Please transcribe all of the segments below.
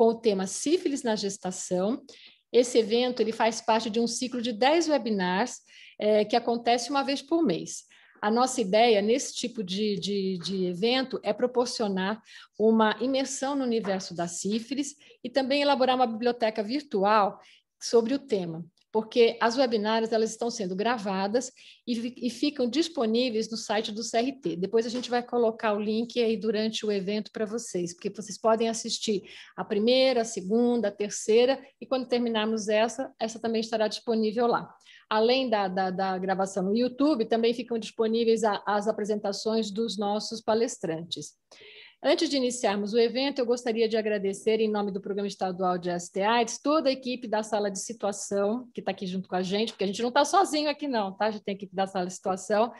com o tema Sífilis na Gestação. Esse evento ele faz parte de um ciclo de 10 webinars é, que acontece uma vez por mês. A nossa ideia nesse tipo de, de, de, evento é proporcionar uma imersão no universo da sífilis e também elaborar uma biblioteca virtual sobre o tema porque as webinárias elas estão sendo gravadas e, e, ficam disponíveis no site do CRT. Depois a gente vai colocar o link aí durante o evento para vocês, porque vocês podem assistir a primeira, a segunda, a terceira, e quando terminarmos essa, essa também estará disponível lá. Além da, da, da gravação no YouTube, também ficam disponíveis a, as apresentações dos nossos palestrantes. Antes de iniciarmos o evento, eu gostaria de agradecer, em nome do Programa Estadual de STAIDS, AIDS, toda a equipe da Sala de Situação, que está aqui junto com a gente, porque a gente não está sozinho aqui não, tá? A gente tem a equipe da Sala de Situação,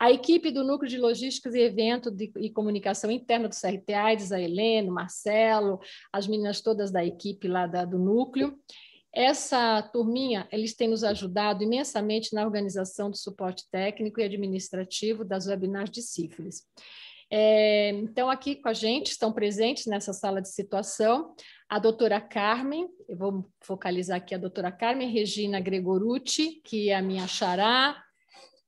a equipe do Núcleo de Logísticas e Evento de, e Comunicação Interna do CRT AIDS, a o Marcelo, as meninas todas da equipe lá da, do Núcleo, essa turminha, eles têm nos ajudado imensamente na organização do suporte técnico e administrativo das webinars de sífilis. É, então, aqui com a gente estão presentes nessa sala de situação a doutora Carmen, eu vou focalizar aqui a doutora Carmen Regina Gregorucci, que é a minha xará,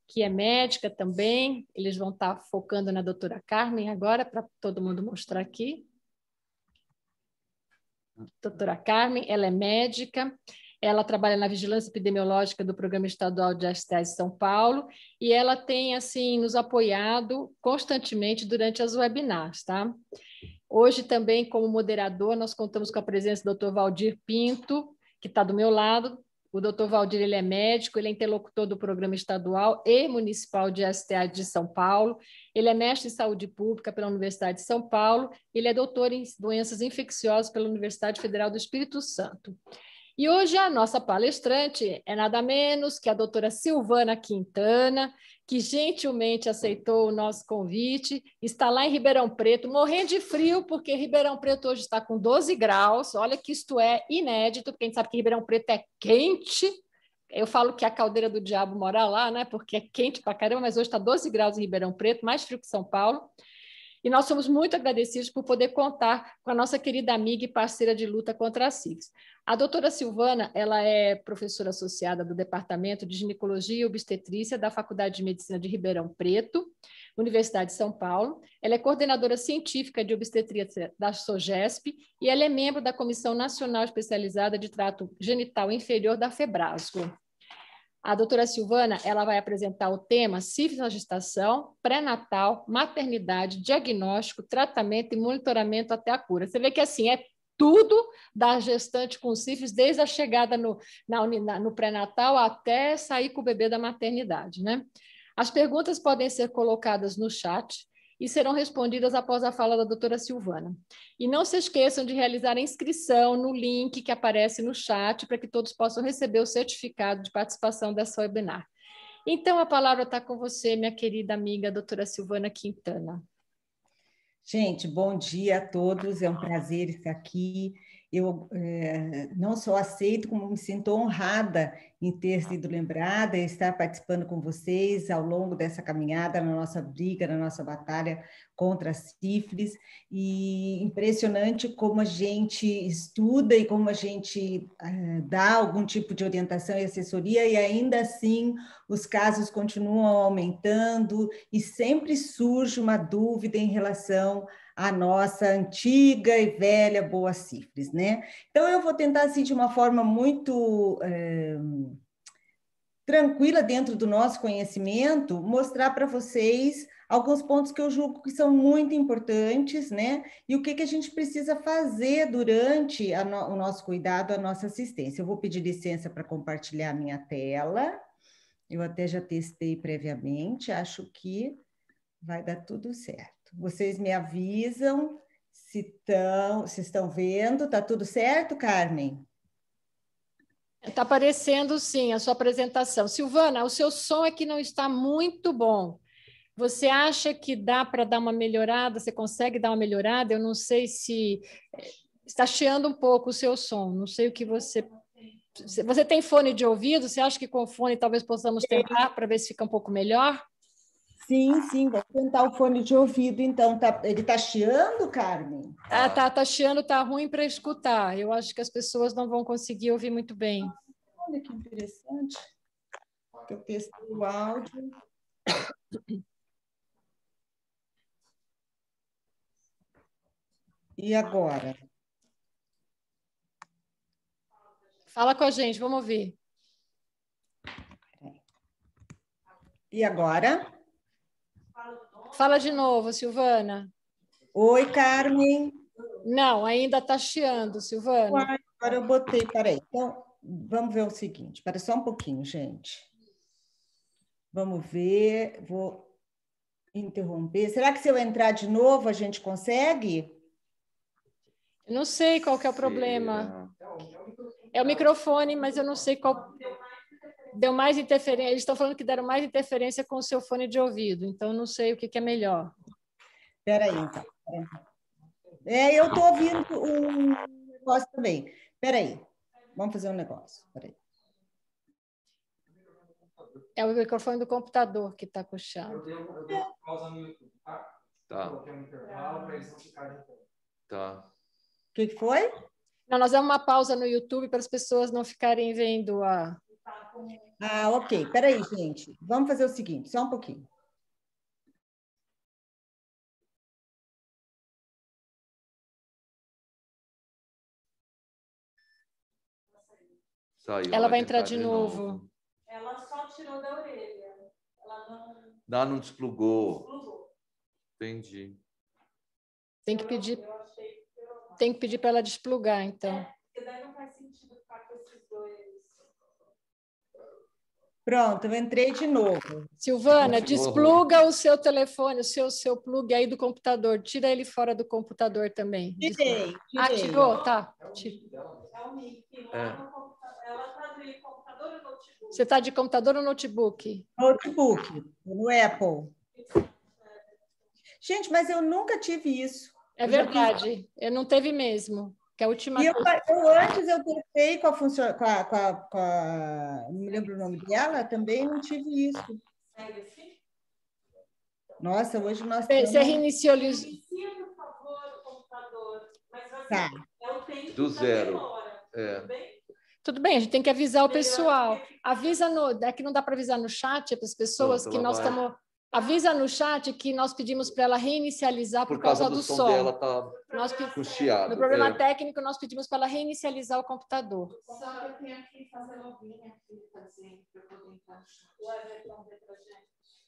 que é médica também. Eles vão estar tá focando na doutora Carmen agora, para todo mundo mostrar aqui. Doutora Carmen, ela é médica, ela trabalha na vigilância epidemiológica do Programa Estadual de Astais de São Paulo e ela tem assim nos apoiado constantemente durante as webinars, tá? Hoje também como moderador nós contamos com a presença do Dr. Valdir Pinto, que está do meu lado. O Dr. Valdir ele é médico, ele é interlocutor do Programa Estadual e Municipal de STA de São Paulo. Ele é mestre em saúde pública pela Universidade de São Paulo. Ele é doutor em doenças infecciosas pela Universidade Federal do Espírito Santo. E hoje a nossa palestrante é nada menos que a doutora Silvana Quintana, que gentilmente aceitou o nosso convite, está lá em Ribeirão Preto, morrendo de frio, porque Ribeirão Preto hoje está com 12 graus. Olha que isto é inédito, porque a gente sabe que Ribeirão Preto é quente. Eu falo que a caldeira do diabo mora lá, né? Porque é quente pra caramba, mas hoje está 12 graus em Ribeirão Preto, mais frio que São Paulo. E nós somos muito agradecidos por poder contar com a nossa querida amiga e parceira de luta contra a SIDS. A doutora Silvana, ela é professora associada do Departamento de Ginecologia e Obstetrícia da Faculdade de Medicina de Ribeirão Preto, Universidade de São Paulo. Ela é coordenadora científica de obstetrícia da SOGESP e ela é membro da Comissão Nacional Especializada de Trato Genital Inferior da FEBRASGO. A doutora Silvana ela vai apresentar o tema sífilis na gestação, pré-natal, maternidade, diagnóstico, tratamento e monitoramento até a cura. Você vê que assim é tudo da gestante com sífilis, desde a chegada no, na, no pré-natal até sair com o bebê da maternidade. Né? As perguntas podem ser colocadas no chat e serão respondidas após a fala da doutora Silvana. E não se esqueçam de realizar a inscrição no link que aparece no chat para que todos possam receber o certificado de participação dessa webinar. Então, a palavra está com você, minha querida amiga doutora Silvana Quintana. Gente, bom dia a todos, é um prazer estar aqui eu é, não só aceito, como me sinto honrada em ter sido lembrada e estar participando com vocês ao longo dessa caminhada, na nossa briga, na nossa batalha contra a sífilis. E impressionante como a gente estuda e como a gente é, dá algum tipo de orientação e assessoria, e ainda assim os casos continuam aumentando e sempre surge uma dúvida em relação a nossa antiga e velha boa cifres, né? Então, eu vou tentar, assim, de uma forma muito é, tranquila dentro do nosso conhecimento, mostrar para vocês alguns pontos que eu julgo que são muito importantes, né? E o que, que a gente precisa fazer durante no, o nosso cuidado, a nossa assistência. Eu vou pedir licença para compartilhar a minha tela. Eu até já testei previamente, acho que vai dar tudo certo. Vocês me avisam se estão, se estão vendo. Tá tudo certo, Carmen? Está aparecendo sim a sua apresentação. Silvana, o seu som aqui é não está muito bom. Você acha que dá para dar uma melhorada? Você consegue dar uma melhorada? Eu não sei se eh, está cheando um pouco o seu som. Não sei o que você. Você tem fone de ouvido? Você acha que com fone talvez possamos é. tentar para ver se fica um pouco melhor? Sim, sim, vou tentar o fone de ouvido, então. Tá, ele está chiando, Carmen? Ah, tá, tá chiando, tá ruim para escutar. Eu acho que as pessoas não vão conseguir ouvir muito bem. Olha que interessante. Eu testei o áudio. E agora? Fala com a gente, vamos ouvir. E agora? Fala de novo, Silvana. Oi, Carmen. Não, ainda está chiando, Silvana. Uai, agora eu botei, peraí. Então, vamos ver o seguinte, espera só um pouquinho, gente. Vamos ver, vou interromper. Será que se eu entrar de novo a gente consegue? Eu não sei qual que é o problema. Né? É o microfone, mas eu não sei qual deu mais interferência. Eles estão falando que deram mais interferência com o seu fone de ouvido, então não sei o que, que é melhor. Espera aí, então. É, eu estou ouvindo um negócio também. Espera aí. Vamos fazer um negócio. É o microfone do computador que está puxando. Eu tenho pausa no YouTube, tá? Tá. Tá. O que, que foi? Não, nós damos uma pausa no YouTube para as pessoas não ficarem vendo a, ah, ok. Peraí, gente. Vamos fazer o seguinte, só um pouquinho. Saiu, ela, ela vai entrar, de, de novo. novo. Ela só tirou da orelha. Ela não. Ela não desplugou. desplugou. Entendi. Tem que pedir. Tem que pedir para ela desplugar, então. É. Pronto, eu entrei de novo. Silvana, despluga o seu telefone, o seu, seu plug aí do computador. Tira ele fora do computador também. Tirei. tirei. Ah, tirou? Tá. É. Você está de computador ou notebook? Notebook, no Apple. Gente, mas eu nunca tive isso. É verdade, eu não teve mesmo. Que é a última e eu, eu, antes eu tentei com a funcionária, com a, com, a, com a, não me lembro o nome dela, também não tive isso. Assim? Nossa, hoje nós Você reiniciou Liz. por favor, o computador. Mas tá. é o Do zero. é. Tudo bem? Tudo bem, a gente tem que avisar o pessoal. Avisa no. É que não dá para avisar no chat para as pessoas não, que nós estamos Avisa no chat que nós pedimos para ela reinicializar por, por causa, causa, do, do som. tá nós pe... no problema é. técnico, nós pedimos para ela reinicializar o computador. Só que eu tenho que fazer login aqui, para poder O Everton vê para gente.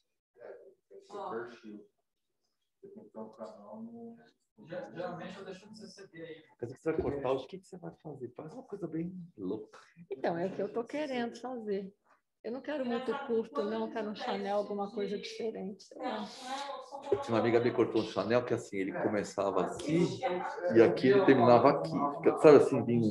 Geralmente eu deixo receber aí. Mas você vai cortar, o que você vai fazer? Faz uma coisa bem louca. Então, é o que eu estou querendo fazer. Eu não quero muito curto, não. Quero um Chanel, alguma coisa diferente. Sei lá. Tinha uma amiga me cortou um Chanel que assim, ele começava aqui e aqui ele terminava aqui. Sabe assim, bem,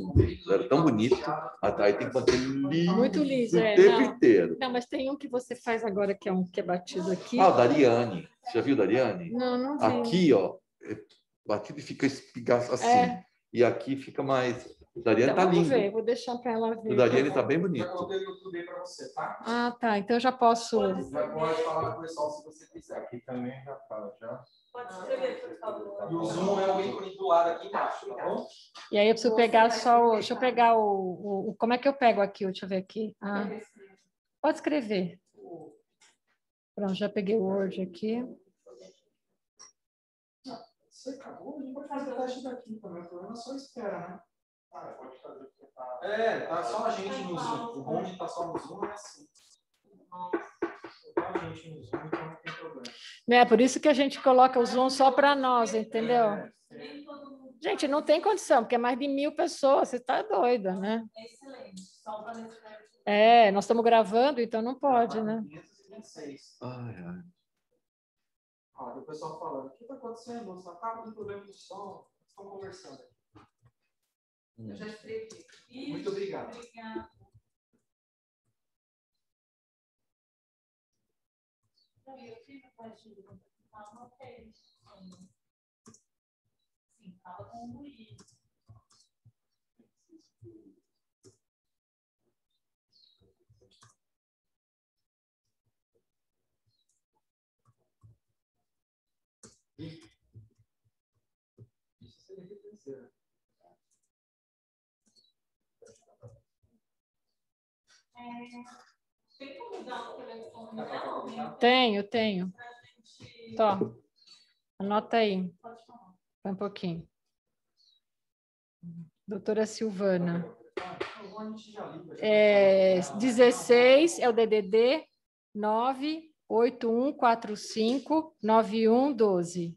era tão bonito. Aí tem que manter liso. Muito liso, o é, tempo não. inteiro. Não, mas tem um que você faz agora que é um que é batido aqui. Ah, o Dariane. Você já viu o Dariane? Não, não vi. Aqui, ó, é batido e fica espigaço assim. É. E aqui fica mais o Dariane então, tá lindo. Ver, vou deixar para ela ver. O Dariane então. tá bem bonito. Tá? Ah, tá. Então eu já posso. Pode, já pode falar com o pessoal se você quiser. Aqui também já fala. Tá, já. Pode escrever, por favor. E o Zoom é o ícone do lado aqui embaixo, tá bom? E aí eu preciso pegar só o. Deixa eu pegar o, o, o, Como é que eu pego aqui? Deixa eu ver aqui. Ah. Pode escrever. Pronto, já peguei o Word aqui. Você acabou A gente pode fazer o teste daqui também. O problema é só espera, né? Tá- é, tá só a gente no Zoom. O bom de tá só no Zoom é assim. A gente no Zoom, então não tem problema. É, por isso que a gente coloca o Zoom só para nós, é, entendeu? É, é. Gente, não tem condição, porque é mais de mil pessoas, você está doida, né? É excelente. é, nós estamos gravando, então não pode, né? 526. Olha, o pessoal falando, o que está acontecendo? Só está com problema de som, estão conversando aqui. Hum. Eu já escrevi. Isso, Muito obrigado. Obrigada. Eu tive com a uma vez. fala com o Tem como dar o telefone? Não, tenho, tenho. Tó, anota aí. Põe um pouquinho. Doutora Silvana. É, 16 é o DDD 98145 9112.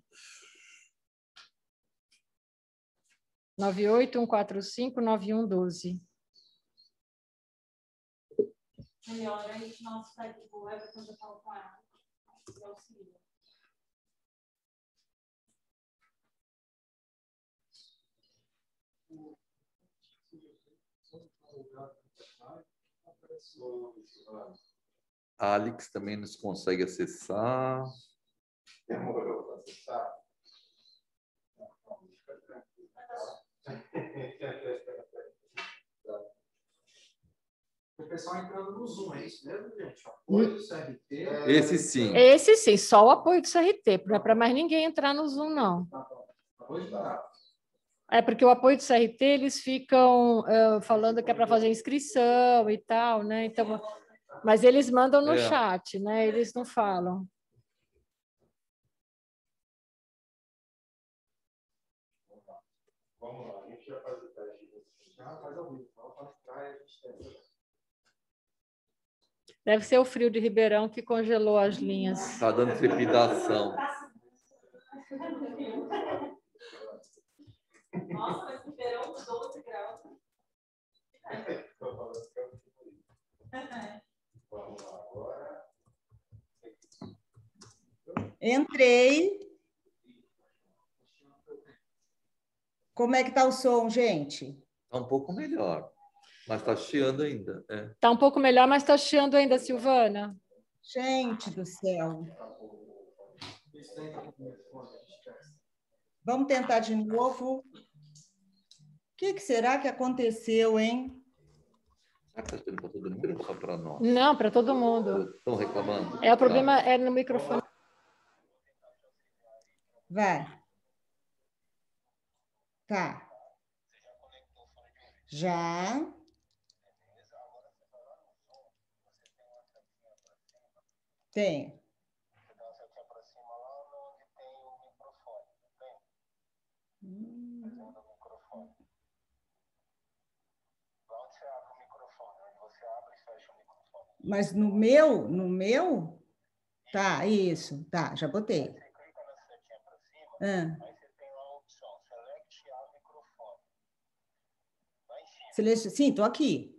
98145 9112. Melhor, aí o nosso de colega, quando eu falo com ela, é auxilia. seguinte. Alex também nos consegue acessar. Demorou para acessar? só entrando no Zoom, é isso mesmo, gente? Hum. Apoio do CRT. É... Né? Esse sim. Esse sim, só o apoio do CRT. Não é para mais ninguém entrar no Zoom, não. Tá bom. barato. É porque o apoio do CRT eles ficam uh, falando que é para fazer inscrição e tal, né? Então, mas eles mandam no é. chat, né? Eles não falam. Deve ser o frio de Ribeirão que congelou as linhas. Está dando trepidação. Nossa, Ribeirão 12 graus. Entrei. Como é que tá o som, gente? Tá um pouco melhor. Mas está chiando ainda. Está é. um pouco melhor, mas está chiando ainda, Silvana. Gente do céu. Vamos tentar de novo. O que, que será que aconteceu, hein? Não, para todo mundo. Estão reclamando? É, o problema é no microfone. Vai. Tá. Já. Tem. Então você te aproxima lá onde tem o microfone, tá bem? Hum. Fazendo o microfone. Lá onde você abre o microfone, onde você abre e fecha o microfone. Mas no meu, no meu? Isso. Tá, isso, tá, já botei. você clica na setinha para cima, ah. aí você tem lá a opção, select a microfone. Lá em cima. Sim, estou aqui.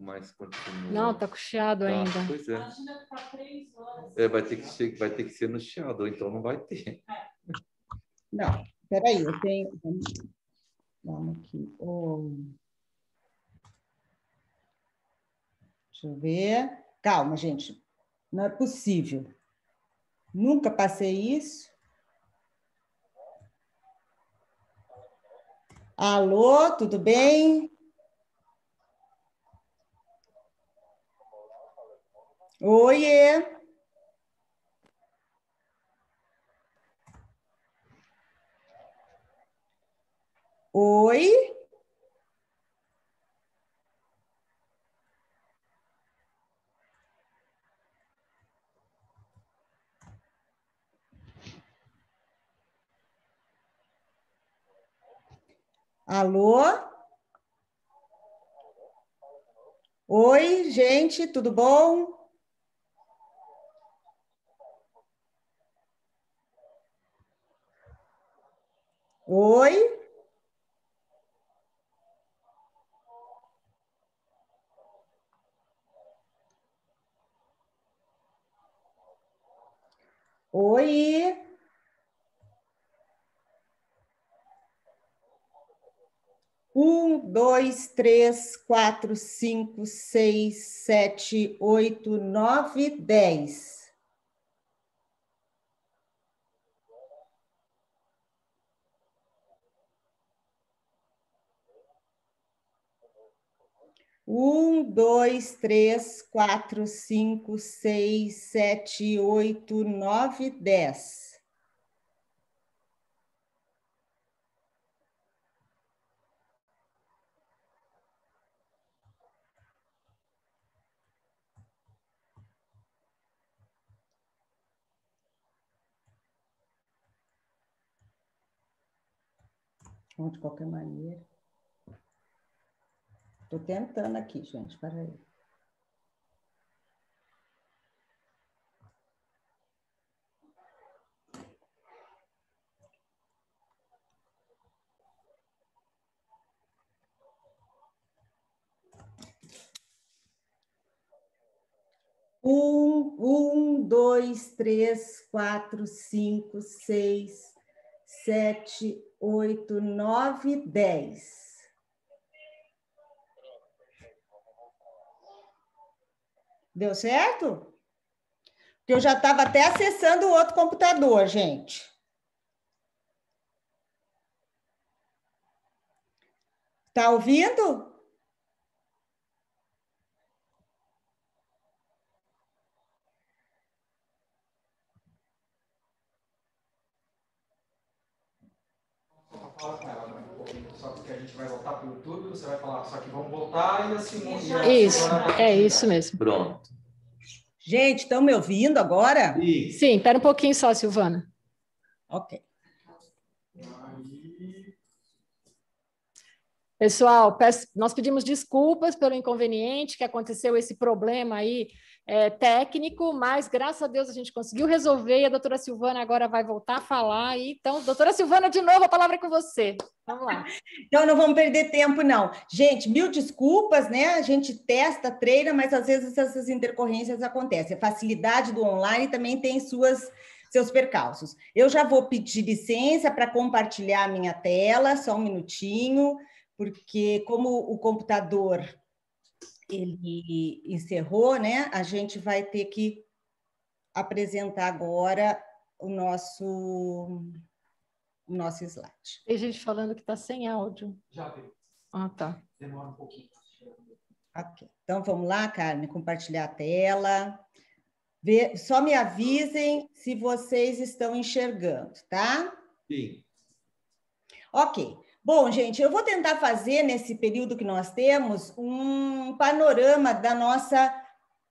mais Não, tá com chiado tá, ainda. Pois é. Imagina tá três horas. É, vai, ter que, vai ter que ser no chiado, então não vai ter. É. Não, peraí, eu tenho. Vamos aqui. Oh. Deixa eu ver. Calma, gente. Não é possível. Nunca passei isso. Alô, tudo bem? Oiê! Oi? Alô? Oi, gente, tudo bom? Oi? Oi? Um, dois, três, quatro, cinco, seis, sete, oito, nove, dez. Um, dois, três, quatro, cinco, seis, sete, oito, nove, dez. Bom, de qualquer maneira. Estou tentando aqui, gente, aí. Um, um, dois, três, quatro, cinco, seis, sete, oito, nove, dez. Deu certo? Porque eu já estava até acessando o outro computador, gente. Tá ouvindo? Fala com ela. Né? só que a gente vai voltar para o YouTube, você vai falar, só que vamos voltar e assim... Isso, é isso mesmo. Pronto. Gente, estão me ouvindo agora? Sim. Sim, pera um pouquinho só, Silvana. Ok. Pessoal, peço, nós pedimos desculpas pelo inconveniente que aconteceu esse problema aí é, técnico, mas graças a Deus a gente conseguiu resolver e a doutora Silvana agora vai voltar a falar. E, então, doutora Silvana, de novo, a palavra é com você. Vamos lá. Então, não vamos perder tempo, não. Gente, mil desculpas, né? A gente testa, treina, mas às vezes essas intercorrências acontecem. A facilidade do online também tem suas seus percalços. Eu já vou pedir licença para compartilhar a minha tela, só um minutinho, porque como o computador ele encerrou, né? A gente vai ter que apresentar agora o nosso o nosso slide. Tem gente falando que está sem áudio. Já veio. Ah, tá. Demora um pouquinho. Ok. Então vamos lá, Carmen, compartilhar a tela. Vê. só me avisem se vocês estão enxergando, tá? Sim. Ok. Bom, gente, eu vou tentar fazer nesse período que nós temos um panorama da nossa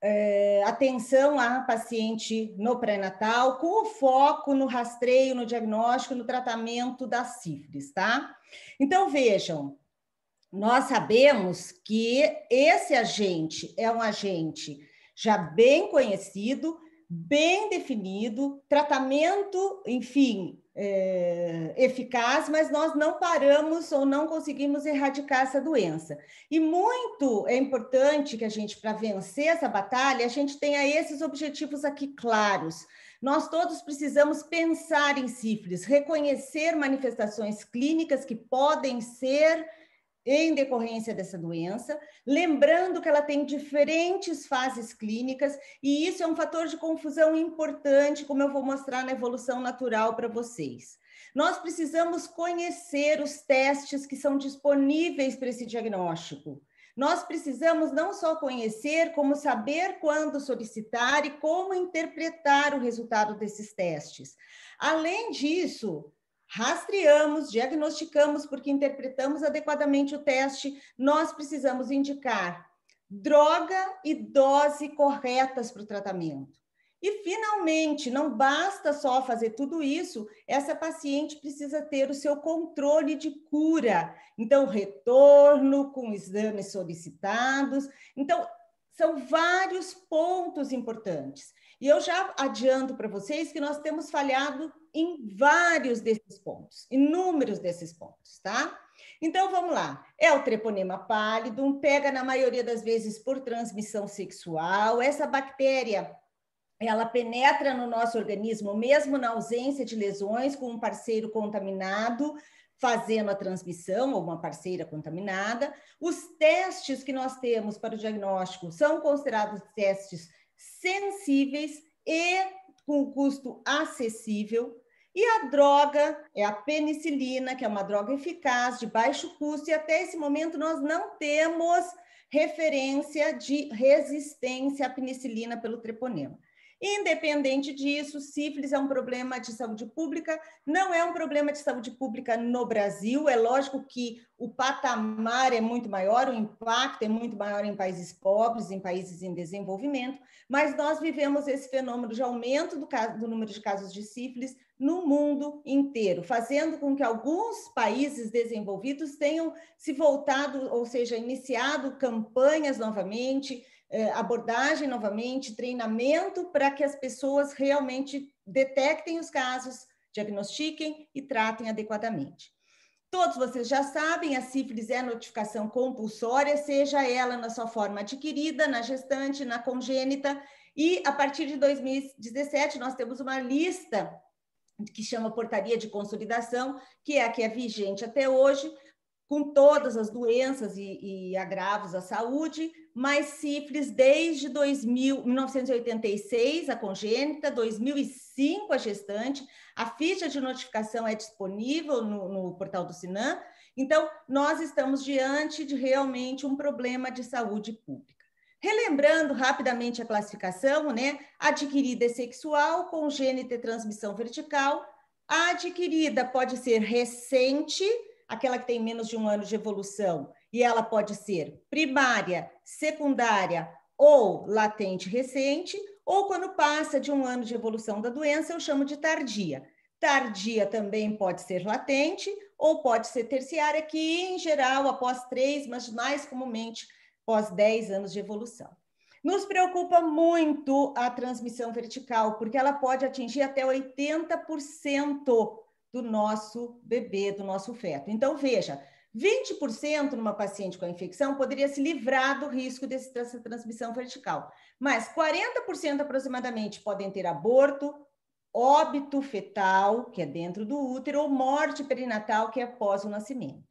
é, atenção à paciente no pré-natal, com o foco no rastreio, no diagnóstico, no tratamento das sífilis, tá? Então, vejam, nós sabemos que esse agente é um agente já bem conhecido, bem definido, tratamento, enfim, é, eficaz, mas nós não paramos ou não conseguimos erradicar essa doença. E muito é importante que a gente, para vencer essa batalha, a gente tenha esses objetivos aqui claros. Nós todos precisamos pensar em sífilis, reconhecer manifestações clínicas que podem ser em decorrência dessa doença, lembrando que ela tem diferentes fases clínicas e isso é um fator de confusão importante, como eu vou mostrar na evolução natural para vocês. Nós precisamos conhecer os testes que são disponíveis para esse diagnóstico. Nós precisamos não só conhecer, como saber quando solicitar e como interpretar o resultado desses testes. Além disso, rastreamos, diagnosticamos, porque interpretamos adequadamente o teste, nós precisamos indicar droga e dose corretas para o tratamento. E, finalmente, não basta só fazer tudo isso, essa paciente precisa ter o seu controle de cura. Então, retorno com exames solicitados. Então, são vários pontos importantes. E eu já adianto para vocês que nós temos falhado em vários desses pontos, inúmeros desses pontos, tá? Então vamos lá. É o treponema pálido, pega na maioria das vezes por transmissão sexual. Essa bactéria ela penetra no nosso organismo mesmo na ausência de lesões com um parceiro contaminado, fazendo a transmissão ou uma parceira contaminada. Os testes que nós temos para o diagnóstico são considerados testes sensíveis e com custo acessível. E a droga é a penicilina, que é uma droga eficaz, de baixo custo, e até esse momento nós não temos referência de resistência à penicilina pelo treponema. Independente disso, sífilis é um problema de saúde pública, não é um problema de saúde pública no Brasil. É lógico que o patamar é muito maior, o impacto é muito maior em países pobres, em países em desenvolvimento, mas nós vivemos esse fenômeno de aumento do, caso, do número de casos de sífilis no mundo inteiro, fazendo com que alguns países desenvolvidos tenham se voltado, ou seja, iniciado campanhas novamente é, abordagem novamente, treinamento para que as pessoas realmente detectem os casos, diagnostiquem e tratem adequadamente. Todos vocês já sabem, a sífilis é notificação compulsória, seja ela na sua forma adquirida, na gestante, na congênita, e a partir de 2017 nós temos uma lista que chama Portaria de Consolidação, que é a que é vigente até hoje, com todas as doenças e, e agravos à saúde, mais sífilis desde 2000, 1986, a congênita, 2005, a gestante. A ficha de notificação é disponível no, no portal do Sinan. Então, nós estamos diante de realmente um problema de saúde pública. Relembrando rapidamente a classificação, né? Adquirida é sexual, congênita e é transmissão vertical. A adquirida pode ser recente, aquela que tem menos de um ano de evolução, e ela pode ser primária, secundária ou latente recente, ou quando passa de um ano de evolução da doença, eu chamo de tardia. Tardia também pode ser latente ou pode ser terciária, que em geral após três, mas mais comumente após dez anos de evolução. Nos preocupa muito a transmissão vertical, porque ela pode atingir até 80% do nosso bebê, do nosso feto. Então, veja, 20% numa paciente com a infecção poderia se livrar do risco dessa transmissão vertical, mas 40% aproximadamente podem ter aborto, óbito fetal, que é dentro do útero, ou morte perinatal, que é após o nascimento.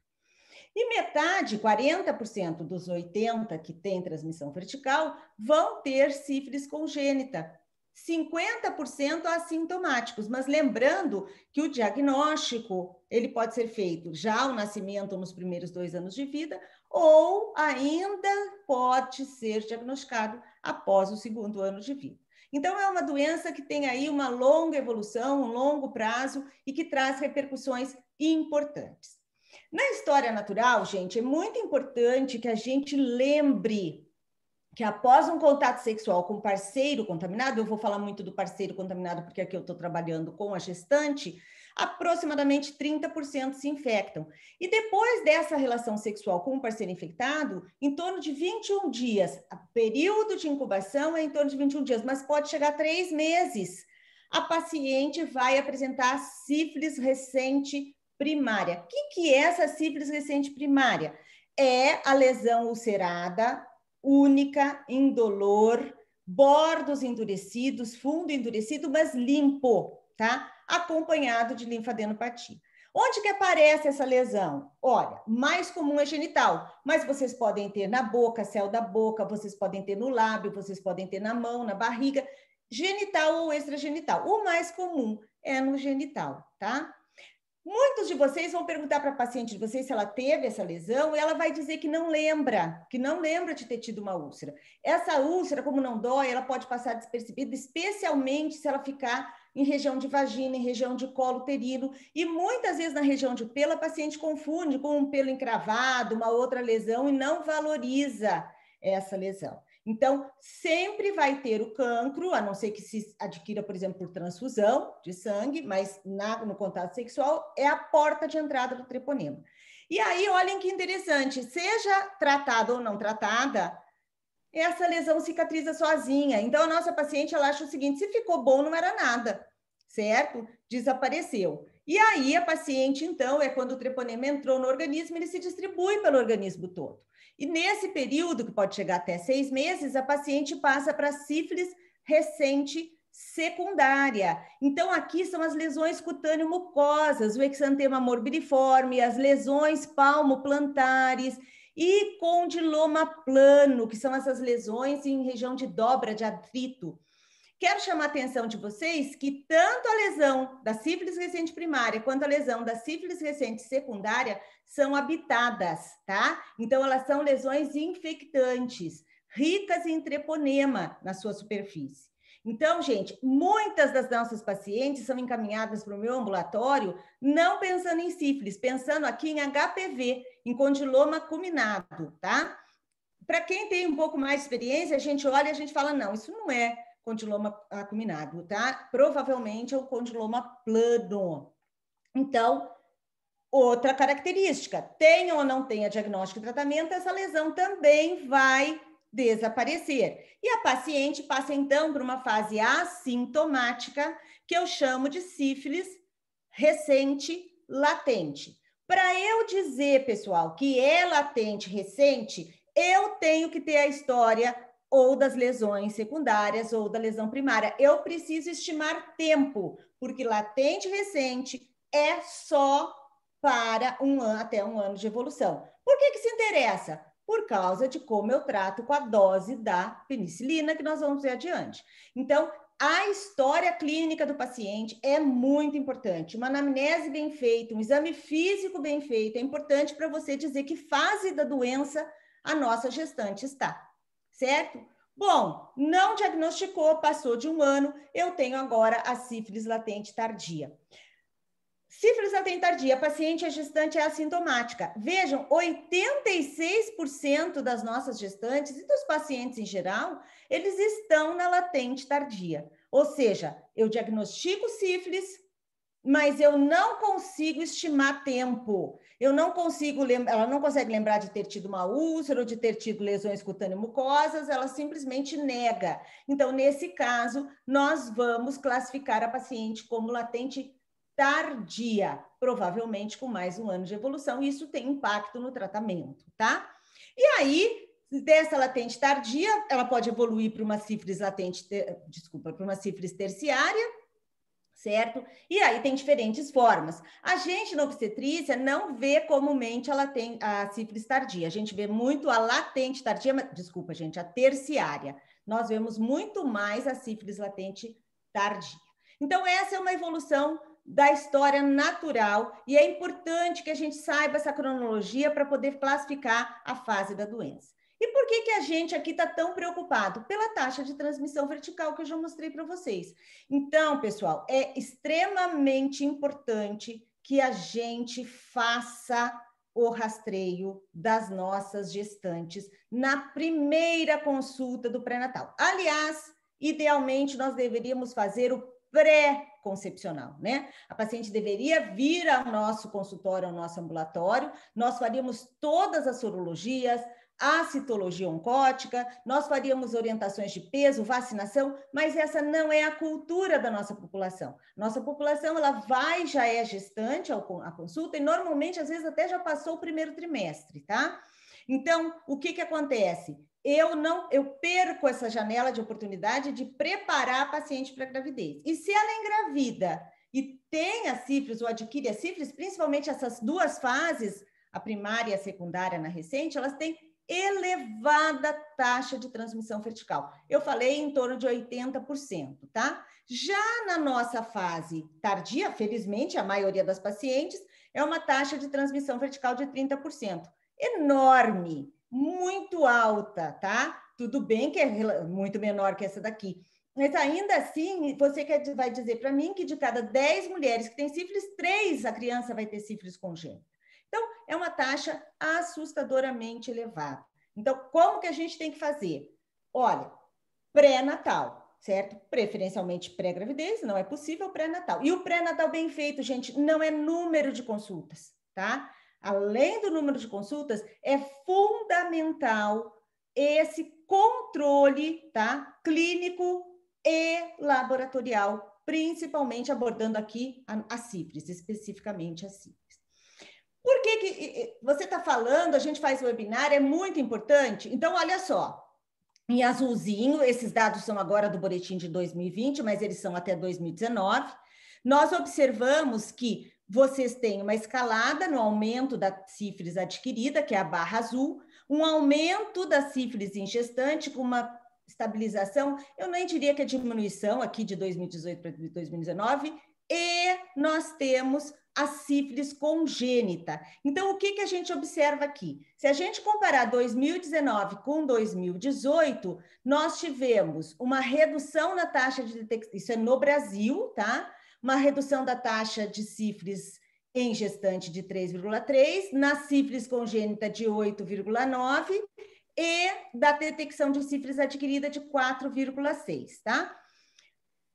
E metade, 40% dos 80 que têm transmissão vertical, vão ter sífilis congênita, 50% assintomáticos, mas lembrando que o diagnóstico ele pode ser feito já ao nascimento nos primeiros dois anos de vida, ou ainda pode ser diagnosticado após o segundo ano de vida. Então é uma doença que tem aí uma longa evolução, um longo prazo e que traz repercussões importantes. Na história natural, gente, é muito importante que a gente lembre que após um contato sexual com parceiro contaminado, eu vou falar muito do parceiro contaminado porque aqui eu estou trabalhando com a gestante, aproximadamente 30% se infectam. E depois dessa relação sexual com o parceiro infectado, em torno de 21 dias, o período de incubação é em torno de 21 dias, mas pode chegar a três meses. A paciente vai apresentar sífilis recente primária. O que, que é essa sífilis recente primária? É a lesão ulcerada única, indolor, bordos endurecidos, fundo endurecido, mas limpo, tá? Acompanhado de linfadenopatia. Onde que aparece essa lesão? Olha, mais comum é genital, mas vocês podem ter na boca, céu da boca, vocês podem ter no lábio, vocês podem ter na mão, na barriga, genital ou extragenital. O mais comum é no genital, tá? Muitos de vocês vão perguntar para a paciente de vocês se ela teve essa lesão e ela vai dizer que não lembra, que não lembra de ter tido uma úlcera. Essa úlcera, como não dói, ela pode passar despercebida, especialmente se ela ficar em região de vagina, em região de colo uterino e muitas vezes na região de pelo a paciente confunde com um pelo encravado, uma outra lesão e não valoriza essa lesão. Então, sempre vai ter o cancro, a não ser que se adquira, por exemplo, por transfusão de sangue, mas na, no contato sexual é a porta de entrada do treponema. E aí, olhem que interessante, seja tratada ou não tratada, essa lesão cicatriza sozinha. Então, a nossa paciente ela acha o seguinte: se ficou bom, não era nada, certo? Desapareceu. E aí, a paciente, então, é quando o treponema entrou no organismo, ele se distribui pelo organismo todo. E nesse período, que pode chegar até seis meses, a paciente passa para sífilis recente secundária. Então, aqui são as lesões cutâneo-mucosas, o exantema morbidiforme, as lesões palmo-plantares e condiloma plano, que são essas lesões em região de dobra de atrito. Quero chamar a atenção de vocês que tanto a lesão da sífilis recente primária quanto a lesão da sífilis recente secundária são habitadas, tá? Então, elas são lesões infectantes, ricas em treponema na sua superfície. Então, gente, muitas das nossas pacientes são encaminhadas para o meu ambulatório não pensando em sífilis, pensando aqui em HPV, em condiloma culminado, tá? Para quem tem um pouco mais de experiência, a gente olha e a gente fala, não, isso não é condiloma acuminado, tá? Provavelmente é o condiloma plano. Então, outra característica, tenha ou não tenha diagnóstico e tratamento, essa lesão também vai desaparecer. E a paciente passa então para uma fase assintomática, que eu chamo de sífilis recente latente. Para eu dizer, pessoal, que é latente recente, eu tenho que ter a história ou das lesões secundárias ou da lesão primária. Eu preciso estimar tempo, porque latente recente é só para um ano, até um ano de evolução. Por que, que se interessa? Por causa de como eu trato com a dose da penicilina, que nós vamos ver adiante. Então, a história clínica do paciente é muito importante. Uma anamnese bem feita, um exame físico bem feito é importante para você dizer que fase da doença a nossa gestante está certo? Bom, não diagnosticou, passou de um ano, eu tenho agora a sífilis latente tardia. Sífilis latente tardia, paciente é gestante é assintomática. Vejam, 86% das nossas gestantes e dos pacientes em geral, eles estão na latente tardia. Ou seja, eu diagnostico sífilis, mas eu não consigo estimar tempo. Eu não consigo lembrar, ela não consegue lembrar de ter tido uma úlcera ou de ter tido lesões cutâneas mucosas ela simplesmente nega. Então, nesse caso, nós vamos classificar a paciente como latente tardia, provavelmente com mais um ano de evolução, e isso tem impacto no tratamento, tá? E aí, dessa latente tardia, ela pode evoluir para uma sífilis latente, desculpa, para uma sífilis terciária, certo? E aí tem diferentes formas. A gente na obstetrícia não vê comumente a, tem a sífilis tardia, a gente vê muito a latente tardia, mas, desculpa, gente, a terciária. Nós vemos muito mais a sífilis latente tardia. Então, essa é uma evolução da história natural e é importante que a gente saiba essa cronologia para poder classificar a fase da doença. E por que, que a gente aqui está tão preocupado? Pela taxa de transmissão vertical que eu já mostrei para vocês. Então, pessoal, é extremamente importante que a gente faça o rastreio das nossas gestantes na primeira consulta do pré-natal. Aliás, idealmente nós deveríamos fazer o pré-concepcional, né? A paciente deveria vir ao nosso consultório, ao nosso ambulatório, nós faríamos todas as sorologias, a citologia oncótica, nós faríamos orientações de peso, vacinação, mas essa não é a cultura da nossa população. Nossa população, ela vai, já é gestante a consulta e normalmente, às vezes, até já passou o primeiro trimestre, tá? Então, o que que acontece? Eu não, eu perco essa janela de oportunidade de preparar a paciente para a gravidez. E se ela engravida e tem a sífilis ou adquire a sífilis, principalmente essas duas fases, a primária e a secundária na recente, elas têm elevada taxa de transmissão vertical. Eu falei em torno de 80%, tá? Já na nossa fase tardia, felizmente, a maioria das pacientes, é uma taxa de transmissão vertical de 30%. Enorme, muito alta, tá? Tudo bem que é muito menor que essa daqui. Mas ainda assim, você vai dizer para mim que de cada 10 mulheres que têm sífilis, 3 a criança vai ter sífilis congênita é uma taxa assustadoramente elevada. Então, como que a gente tem que fazer? Olha, pré-natal, certo? Preferencialmente pré-gravidez, não é possível pré-natal. E o pré-natal bem feito, gente, não é número de consultas, tá? Além do número de consultas, é fundamental esse controle, tá? Clínico e laboratorial, principalmente abordando aqui a, a especificamente a cifres que você está falando, a gente faz webinar, é muito importante. Então, olha só, em azulzinho, esses dados são agora do boletim de 2020, mas eles são até 2019. Nós observamos que vocês têm uma escalada no aumento da sífilis adquirida, que é a barra azul, um aumento da sífilis ingestante com uma estabilização, eu nem diria que a é diminuição aqui de 2018 para 2019, e nós temos a sífilis congênita. Então, o que, que a gente observa aqui? Se a gente comparar 2019 com 2018, nós tivemos uma redução na taxa de detecção, isso é no Brasil, tá? Uma redução da taxa de sífilis em gestante de 3,3, na sífilis congênita de 8,9 e da detecção de sífilis adquirida de 4,6, tá?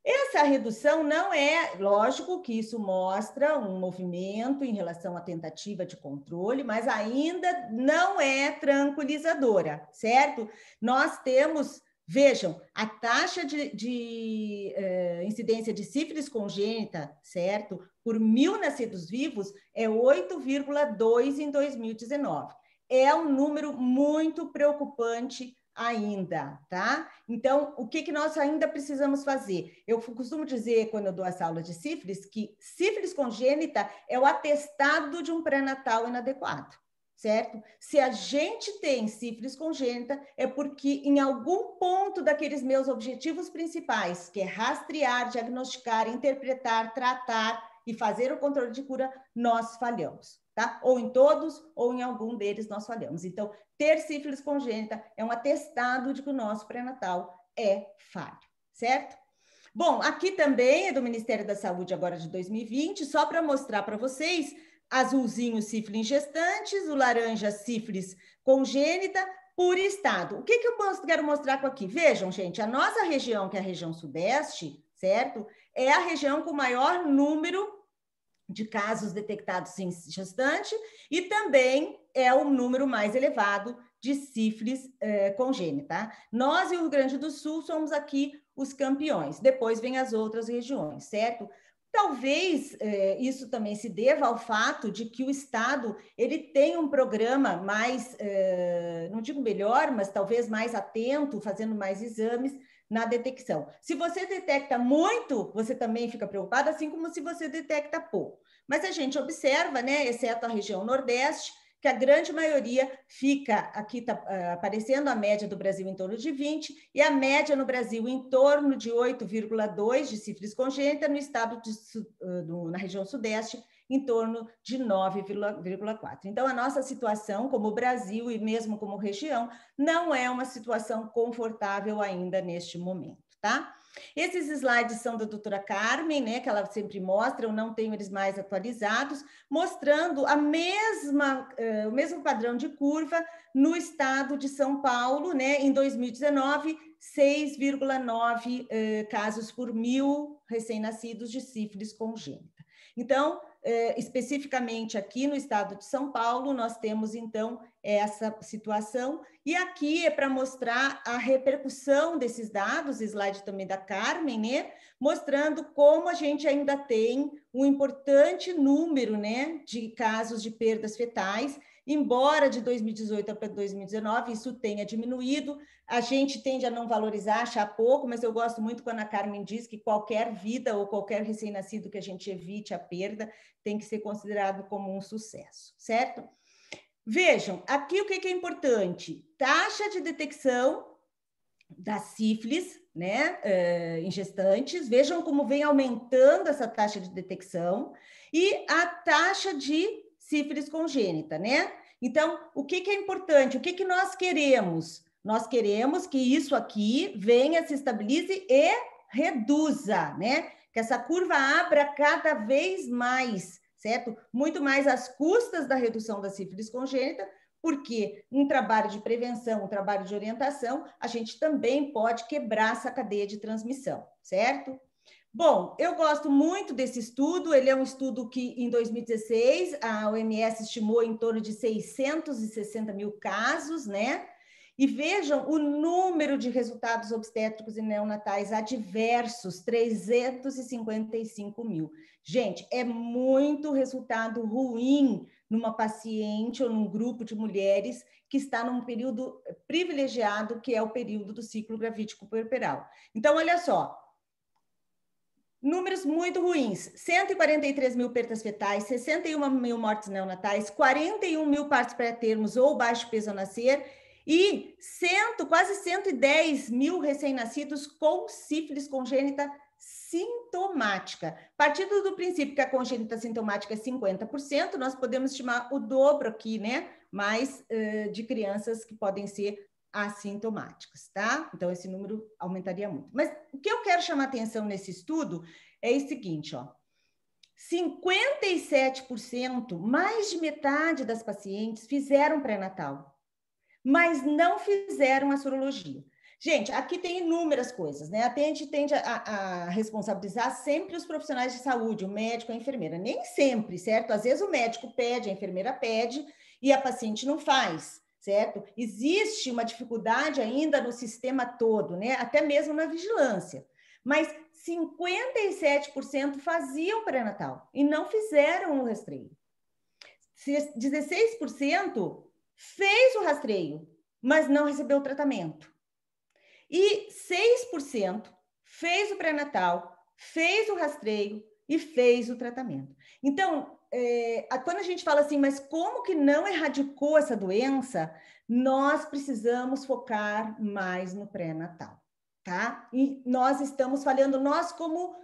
Essa redução não é, lógico que isso mostra um movimento em relação à tentativa de controle, mas ainda não é tranquilizadora, certo? Nós temos, vejam, a taxa de, de eh, incidência de sífilis congênita, certo? Por mil nascidos vivos é 8,2 em 2019. É um número muito preocupante ainda, tá? Então, o que, que nós ainda precisamos fazer? Eu costumo dizer, quando eu dou as aulas de sífilis, que sífilis congênita é o atestado de um pré-natal inadequado, certo? Se a gente tem sífilis congênita, é porque em algum ponto daqueles meus objetivos principais, que é rastrear, diagnosticar, interpretar, tratar e fazer o controle de cura, nós falhamos. Tá? Ou em todos, ou em algum deles nós falhamos. Então, ter sífilis congênita é um atestado de que o nosso pré-natal é falho, certo? Bom, aqui também é do Ministério da Saúde agora de 2020, só para mostrar para vocês, azulzinho sífilis gestantes, o laranja sífilis congênita, por estado. O que, que eu quero mostrar com aqui? Vejam, gente, a nossa região, que é a região sudeste, certo? É a região com maior número de casos detectados em gestante e também é o número mais elevado de sífilis eh, congênita. Tá? Nós e o Rio Grande do Sul somos aqui os campeões, depois vem as outras regiões, certo? Talvez é, isso também se deva ao fato de que o Estado ele tem um programa mais, é, não digo melhor, mas talvez mais atento, fazendo mais exames na detecção. Se você detecta muito, você também fica preocupado, assim como se você detecta pouco. Mas a gente observa, né, exceto a região Nordeste, que a grande maioria fica, aqui está eh, aparecendo a média do Brasil em torno de 20, e a média no Brasil em torno de 8,2 de sífilis congênita, no estado de, eh, na região sudeste, em torno de 9,4. Então, a nossa situação, como Brasil e mesmo como região, não é uma situação confortável ainda neste momento, tá? Esses slides são da doutora Carmen, né, que ela sempre mostra, eu não tenho eles mais atualizados, mostrando a mesma, uh, o mesmo padrão de curva no estado de São Paulo, né, em 2019, 6,9 uh, casos por mil recém-nascidos de sífilis congênita. Então, é, especificamente aqui no estado de São Paulo, nós temos então essa situação, e aqui é para mostrar a repercussão desses dados, slide também da Carmen, né? Mostrando como a gente ainda tem um importante número né, de casos de perdas fetais Embora de 2018 para 2019 isso tenha diminuído, a gente tende a não valorizar, achar pouco, mas eu gosto muito quando a Carmen diz que qualquer vida ou qualquer recém-nascido que a gente evite a perda tem que ser considerado como um sucesso, certo? Vejam, aqui o que é importante? Taxa de detecção da sífilis, né, eh, em gestantes, vejam como vem aumentando essa taxa de detecção e a taxa de sífilis congênita, né? Então, o que, que é importante? O que, que nós queremos? Nós queremos que isso aqui venha, se estabilize e reduza, né? Que essa curva abra cada vez mais, certo? Muito mais as custas da redução da sífilis congênita, porque um trabalho de prevenção, um trabalho de orientação, a gente também pode quebrar essa cadeia de transmissão, certo? Bom, eu gosto muito desse estudo. Ele é um estudo que, em 2016, a OMS estimou em torno de 660 mil casos, né? E vejam o número de resultados obstétricos e neonatais adversos, 355 mil. Gente, é muito resultado ruim numa paciente ou num grupo de mulheres que está num período privilegiado, que é o período do ciclo gravídico puerperal. Então, olha só, Números muito ruins: 143 mil perdas fetais, 61 mil mortes neonatais, 41 mil partos pré-termos ou baixo peso ao nascer e 100, quase 110 mil recém-nascidos com sífilis congênita sintomática. Partindo do princípio que a congênita sintomática é 50%, nós podemos estimar o dobro aqui, né? Mais uh, de crianças que podem ser assintomáticos, tá? Então, esse número aumentaria muito. Mas o que eu quero chamar atenção nesse estudo é o seguinte, ó. 57%, mais de metade das pacientes fizeram pré-natal, mas não fizeram a sorologia. Gente, aqui tem inúmeras coisas, né? A gente tende a, a, responsabilizar sempre os profissionais de saúde, o médico, a enfermeira. Nem sempre, certo? Às vezes o médico pede, a enfermeira pede e a paciente não faz certo? Existe uma dificuldade ainda no sistema todo, né? Até mesmo na vigilância. Mas 57% faziam pré-natal e não fizeram o rastreio. 16% fez o rastreio, mas não recebeu o tratamento. E 6% fez o pré-natal, fez o rastreio e fez o tratamento. Então, é, quando a gente fala assim, mas como que não erradicou essa doença, nós precisamos focar mais no pré-natal, tá? E nós estamos falhando nós como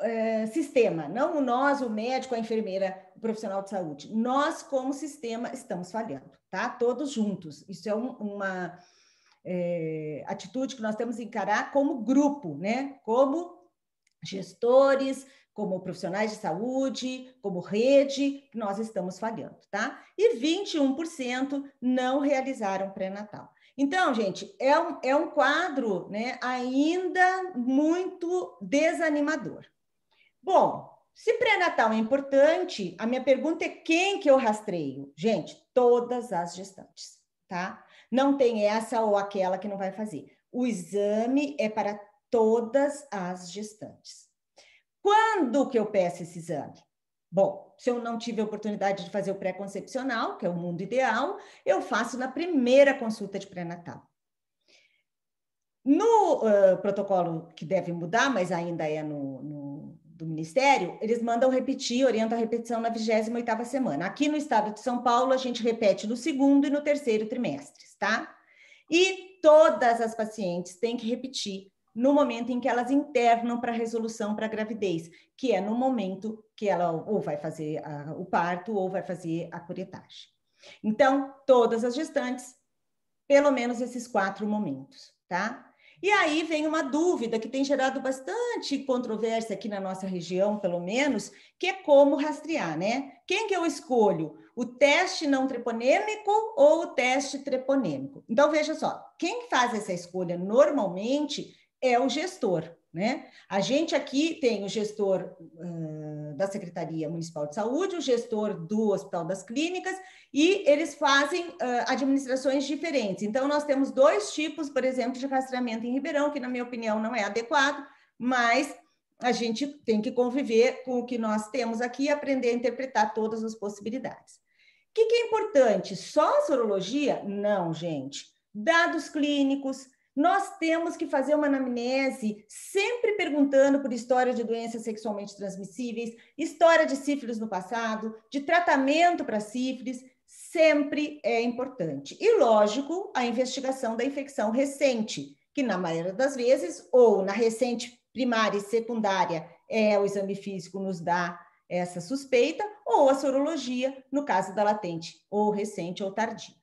é, sistema, não nós, o médico, a enfermeira, o profissional de saúde. Nós, como sistema, estamos falhando, tá? Todos juntos. Isso é um, uma é, atitude que nós temos que encarar como grupo, né? Como gestores, como profissionais de saúde, como rede, nós estamos falhando, tá? E 21% não realizaram pré-natal. Então, gente, é um, é um quadro né, ainda muito desanimador. Bom, se pré-natal é importante, a minha pergunta é quem que eu rastreio? Gente, todas as gestantes, tá? Não tem essa ou aquela que não vai fazer. O exame é para todas as gestantes. Quando que eu peço esse exame? Bom, se eu não tive a oportunidade de fazer o pré-concepcional, que é o mundo ideal, eu faço na primeira consulta de pré-natal. No uh, protocolo que deve mudar, mas ainda é no, no, do Ministério, eles mandam repetir, orientam a repetição na 28ª semana. Aqui no estado de São Paulo, a gente repete no segundo e no terceiro trimestres, tá? E todas as pacientes têm que repetir no momento em que elas internam para resolução para gravidez, que é no momento que ela ou vai fazer a, o parto ou vai fazer a curetagem. Então, todas as gestantes, pelo menos esses quatro momentos, tá? E aí vem uma dúvida que tem gerado bastante controvérsia aqui na nossa região, pelo menos, que é como rastrear, né? Quem que eu escolho? O teste não treponêmico ou o teste treponêmico? Então veja só, quem faz essa escolha normalmente é o gestor. Né? A gente aqui tem o gestor uh, da Secretaria Municipal de Saúde, o gestor do Hospital das Clínicas, e eles fazem uh, administrações diferentes. Então, nós temos dois tipos, por exemplo, de rastreamento em Ribeirão, que, na minha opinião, não é adequado, mas a gente tem que conviver com o que nós temos aqui e aprender a interpretar todas as possibilidades. O que, que é importante? Só a sorologia? Não, gente. Dados clínicos, nós temos que fazer uma anamnese, sempre perguntando por história de doenças sexualmente transmissíveis, história de sífilis no passado, de tratamento para sífilis, sempre é importante. E, lógico, a investigação da infecção recente, que na maioria das vezes, ou na recente primária e secundária, é o exame físico nos dá essa suspeita, ou a sorologia, no caso da latente, ou recente ou tardia.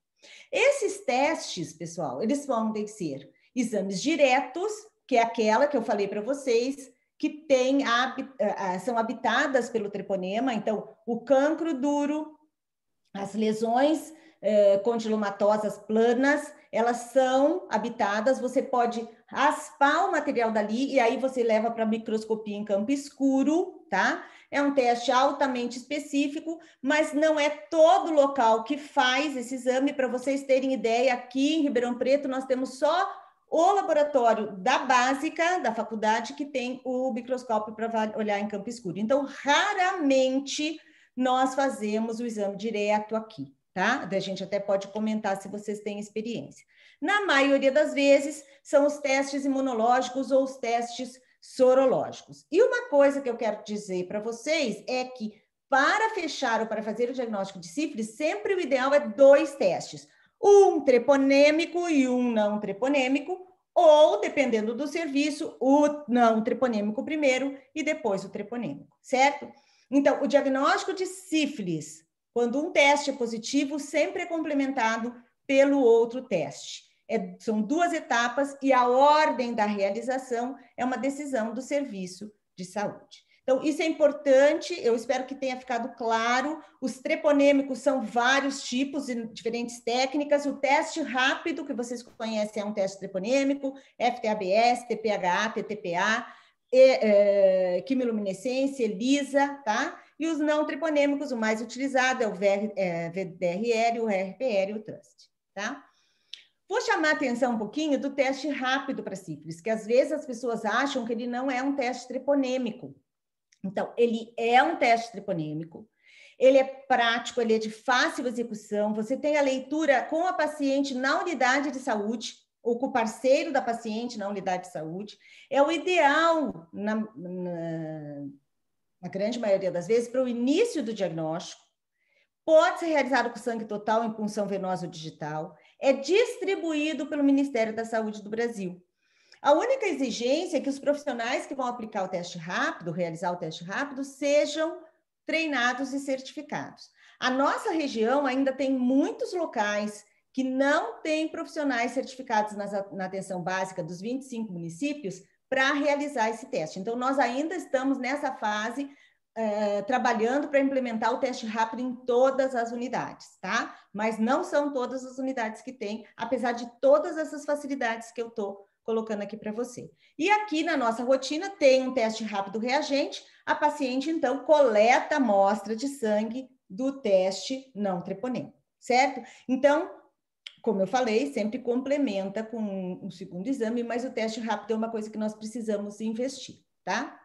Esses testes, pessoal, eles vão ter que ser Exames diretos, que é aquela que eu falei para vocês, que tem eh, eh, são habitadas pelo treponema, então o cancro duro, as lesões eh, condilomatosas planas, elas são habitadas, você pode raspar o material dali e aí você leva para microscopia em campo escuro, tá? É um teste altamente específico, mas não é todo local que faz esse exame. Para vocês terem ideia, aqui em Ribeirão Preto nós temos só o laboratório da básica da faculdade que tem o microscópio para olhar em campo escuro. Então, raramente nós fazemos o exame direto aqui, tá? A gente até pode comentar se vocês têm experiência. Na maioria das vezes, são os testes imunológicos ou os testes sorológicos. E uma coisa que eu quero dizer para vocês é que para fechar ou para fazer o diagnóstico de sífilis, sempre o ideal é dois testes um treponêmico e um não treponêmico, ou, dependendo do serviço, o não treponêmico primeiro e depois o treponêmico, certo? Então, o diagnóstico de sífilis, quando um teste é positivo, sempre é complementado pelo outro teste. É, são duas etapas e a ordem da realização é uma decisão do serviço de saúde. Então, isso é importante, eu espero que tenha ficado claro. Os treponêmicos são vários tipos e diferentes técnicas. O teste rápido, que vocês conhecem, é um teste treponêmico, FTABS, TPHA, TTPA, e, é, quimiluminescência, ELISA, tá? E os não treponêmicos, o mais utilizado é o VR, é, VDRL, o RPL e o TRUST, tá? Vou chamar a atenção um pouquinho do teste rápido para sífilis, que às vezes as pessoas acham que ele não é um teste treponêmico, então, ele é um teste treponêmico, ele é prático, ele é de fácil execução. Você tem a leitura com a paciente na unidade de saúde ou com o parceiro da paciente na unidade de saúde. É o ideal, na, na, na grande maioria das vezes, para o início do diagnóstico. Pode ser realizado com sangue total em punção venosa digital. É distribuído pelo Ministério da Saúde do Brasil. A única exigência é que os profissionais que vão aplicar o teste rápido, realizar o teste rápido, sejam treinados e certificados. A nossa região ainda tem muitos locais que não têm profissionais certificados nas, na atenção básica dos 25 municípios para realizar esse teste. Então, nós ainda estamos nessa fase é, trabalhando para implementar o teste rápido em todas as unidades, tá? Mas não são todas as unidades que têm, apesar de todas essas facilidades que eu estou colocando aqui para você. E aqui na nossa rotina tem um teste rápido reagente. A paciente, então, coleta amostra de sangue do teste não treponema, certo? Então, como eu falei, sempre complementa com um segundo exame, mas o teste rápido é uma coisa que nós precisamos investir, tá?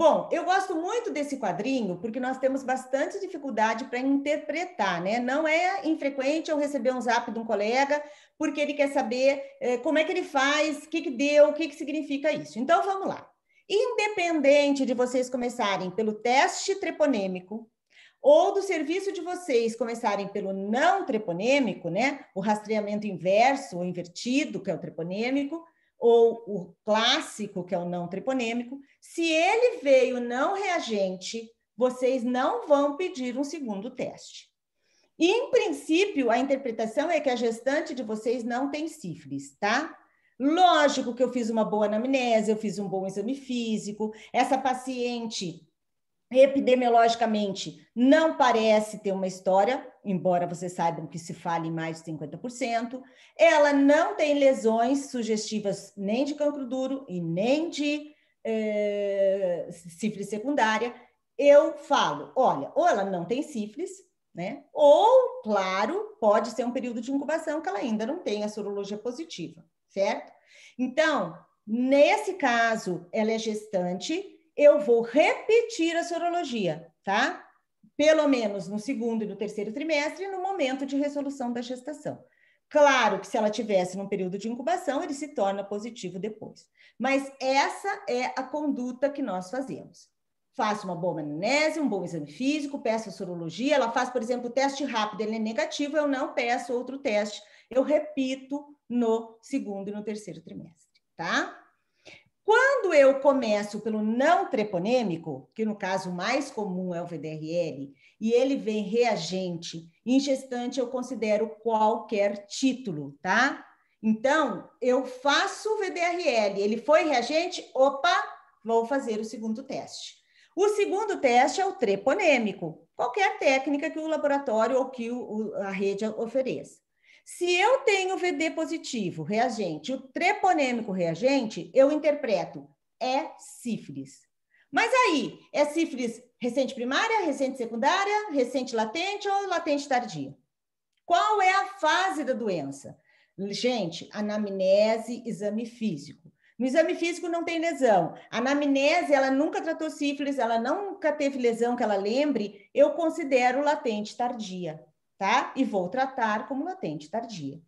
Bom, eu gosto muito desse quadrinho porque nós temos bastante dificuldade para interpretar, né? Não é infrequente eu receber um zap de um colega porque ele quer saber eh, como é que ele faz, o que, que deu, o que, que significa isso. Então vamos lá. Independente de vocês começarem pelo teste treponêmico ou do serviço de vocês começarem pelo não treponêmico, né? O rastreamento inverso ou invertido, que é o treponêmico, ou o clássico, que é o não triponêmico, se ele veio não reagente, vocês não vão pedir um segundo teste. E, em princípio, a interpretação é que a gestante de vocês não tem sífilis, tá? Lógico que eu fiz uma boa anamnese, eu fiz um bom exame físico, essa paciente epidemiologicamente não parece ter uma história, embora vocês saibam que se fale em mais de 50%. Ela não tem lesões sugestivas nem de cancro duro e nem de eh, sífilis secundária. Eu falo, olha, ou ela não tem sífilis, né? Ou, claro, pode ser um período de incubação que ela ainda não tem a sorologia positiva, certo? Então, nesse caso, ela é gestante, eu vou repetir a sorologia, tá? Pelo menos no segundo e no terceiro trimestre, no momento de resolução da gestação. Claro que se ela tivesse num período de incubação, ele se torna positivo depois. Mas essa é a conduta que nós fazemos. Faço uma boa anamnese, um bom exame físico, peço a sorologia, ela faz, por exemplo, o teste rápido, ele é negativo, eu não peço outro teste, eu repito no segundo e no terceiro trimestre, tá? Quando eu começo pelo não treponêmico, que no caso mais comum é o VDRL, e ele vem reagente, ingestante eu considero qualquer título, tá? Então, eu faço o VDRL, ele foi reagente, opa, vou fazer o segundo teste. O segundo teste é o treponêmico, qualquer técnica que o laboratório ou que a rede ofereça. Se eu tenho VD positivo, reagente, o treponêmico reagente, eu interpreto é sífilis. Mas aí, é sífilis recente primária, recente secundária, recente latente ou latente tardia? Qual é a fase da doença? Gente, anamnese, exame físico. No exame físico não tem lesão. A anamnese, ela nunca tratou sífilis, ela nunca teve lesão que ela lembre, eu considero latente tardia tá? E vou tratar como latente tardia.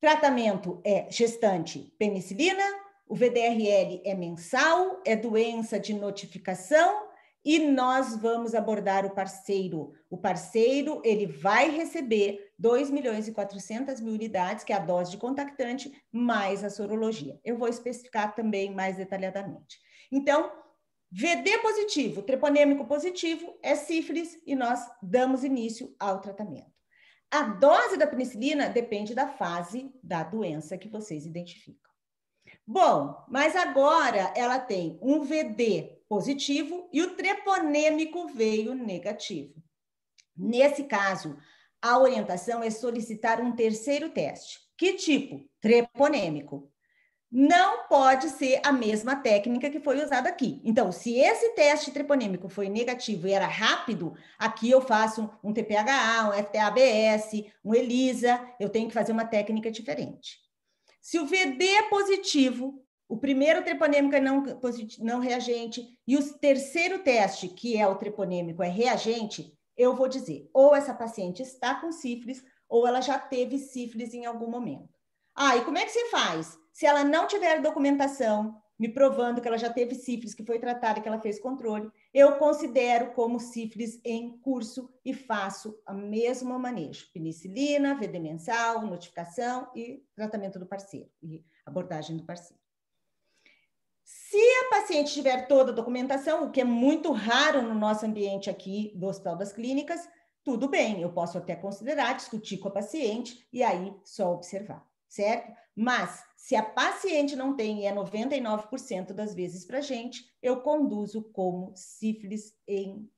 Tratamento é gestante penicilina, o VDRL é mensal, é doença de notificação e nós vamos abordar o parceiro. O parceiro, ele vai receber 2 milhões e 400 mil unidades, que é a dose de contactante, mais a sorologia. Eu vou especificar também mais detalhadamente. Então, VD positivo, treponêmico positivo, é sífilis e nós damos início ao tratamento. A dose da penicilina depende da fase da doença que vocês identificam. Bom, mas agora ela tem um VD positivo e o treponêmico veio negativo. Nesse caso, a orientação é solicitar um terceiro teste. Que tipo? Treponêmico não pode ser a mesma técnica que foi usada aqui. Então, se esse teste treponêmico foi negativo e era rápido, aqui eu faço um TPHA, um FTABS, um ELISA, eu tenho que fazer uma técnica diferente. Se o VD é positivo, o primeiro treponêmico é não, não reagente e o terceiro teste, que é o treponêmico, é reagente, eu vou dizer ou essa paciente está com sífilis ou ela já teve sífilis em algum momento. Ah, e como é que você faz? se ela não tiver documentação me provando que ela já teve sífilis, que foi tratada, que ela fez controle, eu considero como sífilis em curso e faço a mesma manejo: penicilina, VD mensal, notificação e tratamento do parceiro, e abordagem do parceiro. Se a paciente tiver toda a documentação, o que é muito raro no nosso ambiente aqui do Hospital das Clínicas, tudo bem, eu posso até considerar, discutir com a paciente e aí só observar, certo? Mas, se a paciente não tem, e é 99% das vezes para gente, eu conduzo como sífilis em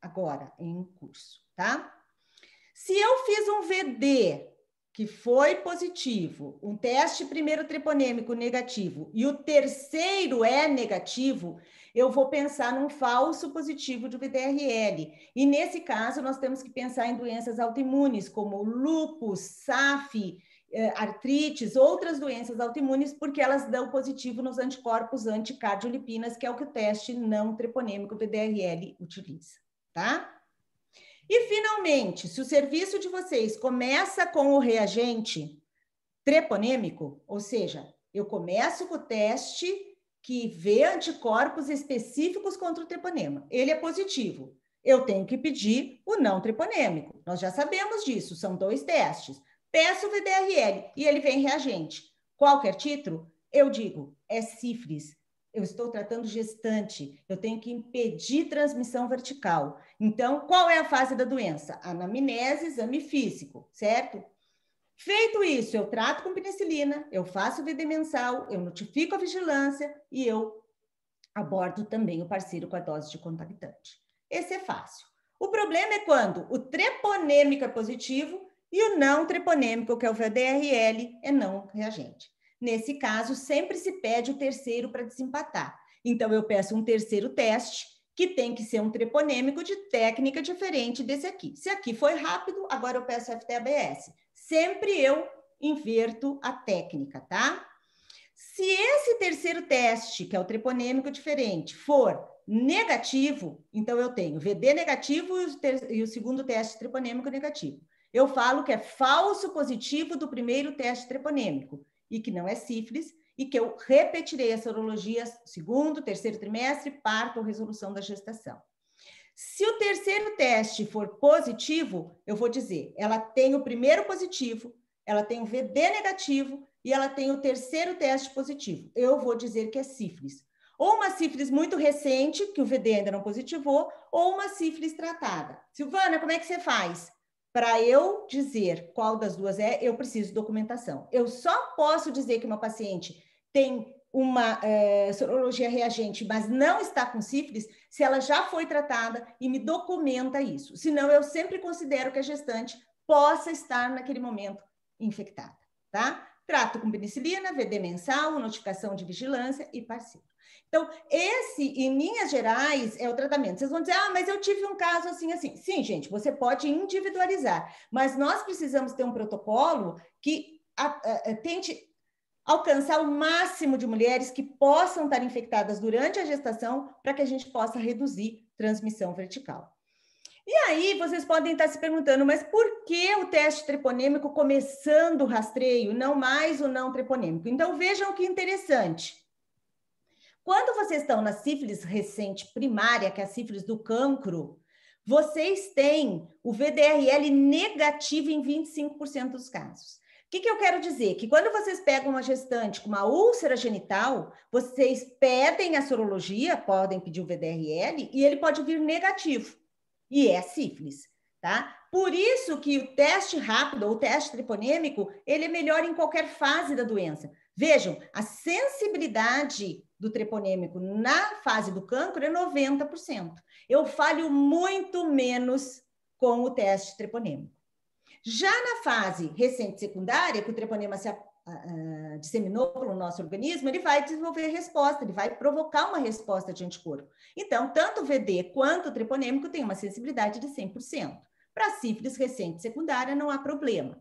agora, em curso, tá? Se eu fiz um VD que foi positivo, um teste primeiro treponêmico negativo e o terceiro é negativo, eu vou pensar num falso positivo de VDRL. E nesse caso, nós temos que pensar em doenças autoimunes, como lupus, SAF, é, artrites, outras doenças autoimunes, porque elas dão positivo nos anticorpos anticardiolipinas, que é o que o teste não treponêmico do DRL utiliza, tá? E, finalmente, se o serviço de vocês começa com o reagente treponêmico, ou seja, eu começo com o teste que vê anticorpos específicos contra o treponema. Ele é positivo. Eu tenho que pedir o não treponêmico. Nós já sabemos disso, são dois testes peço o VDRL e ele vem reagente. Qualquer título, eu digo, é sífilis. Eu estou tratando gestante, eu tenho que impedir transmissão vertical. Então, qual é a fase da doença? Anamnese, exame físico, certo? Feito isso, eu trato com penicilina, eu faço o VD mensal, eu notifico a vigilância e eu abordo também o parceiro com a dose de contactante. Esse é fácil. O problema é quando o treponêmico é positivo e o não treponêmico, que é o VDRL, é não reagente. Nesse caso, sempre se pede o terceiro para desempatar. Então, eu peço um terceiro teste, que tem que ser um treponêmico de técnica diferente desse aqui. Se aqui foi rápido, agora eu peço FTABS. Sempre eu inverto a técnica, tá? Se esse terceiro teste, que é o treponêmico diferente, for negativo, então eu tenho VD negativo e o, e o segundo teste treponêmico negativo. Eu falo que é falso positivo do primeiro teste treponêmico e que não é sífilis e que eu repetirei as sorologias segundo, terceiro trimestre, parto ou resolução da gestação. Se o terceiro teste for positivo, eu vou dizer, ela tem o primeiro positivo, ela tem o VD negativo e ela tem o terceiro teste positivo. Eu vou dizer que é sífilis. Ou uma sífilis muito recente, que o VD ainda não positivou, ou uma sífilis tratada. Silvana, como é que você faz? para eu dizer qual das duas é, eu preciso de documentação. Eu só posso dizer que uma paciente tem uma é, sorologia reagente, mas não está com sífilis, se ela já foi tratada e me documenta isso. Senão, eu sempre considero que a gestante possa estar naquele momento infectada, tá? Trato com penicilina, VD mensal, notificação de vigilância e parceiro. Então, esse, em linhas gerais, é o tratamento. Vocês vão dizer, ah, mas eu tive um caso assim, assim. Sim, gente, você pode individualizar, mas nós precisamos ter um protocolo que a, a, a, tente alcançar o máximo de mulheres que possam estar infectadas durante a gestação para que a gente possa reduzir transmissão vertical. E aí vocês podem estar se perguntando, mas por que o teste treponêmico começando o rastreio, não mais o não treponêmico? Então vejam que interessante. Quando vocês estão na sífilis recente primária, que é a sífilis do cancro, vocês têm o VDRL negativo em 25% dos casos. O que, que, eu quero dizer? Que quando vocês pegam uma gestante com uma úlcera genital, vocês pedem a sorologia, podem pedir o VDRL, e ele pode vir negativo e é sífilis, tá? Por isso que o teste rápido ou teste treponêmico, ele é melhor em qualquer fase da doença. Vejam, a sensibilidade do treponêmico na fase do cancro é 90%. Eu falho muito menos com o teste treponêmico. Já na fase recente secundária, que o treponema se disseminou pelo nosso organismo, ele vai desenvolver resposta, ele vai provocar uma resposta de anticorpo. Então, tanto o VD quanto o treponêmico têm uma sensibilidade de 100%. Para sífilis recente secundária, não há problema.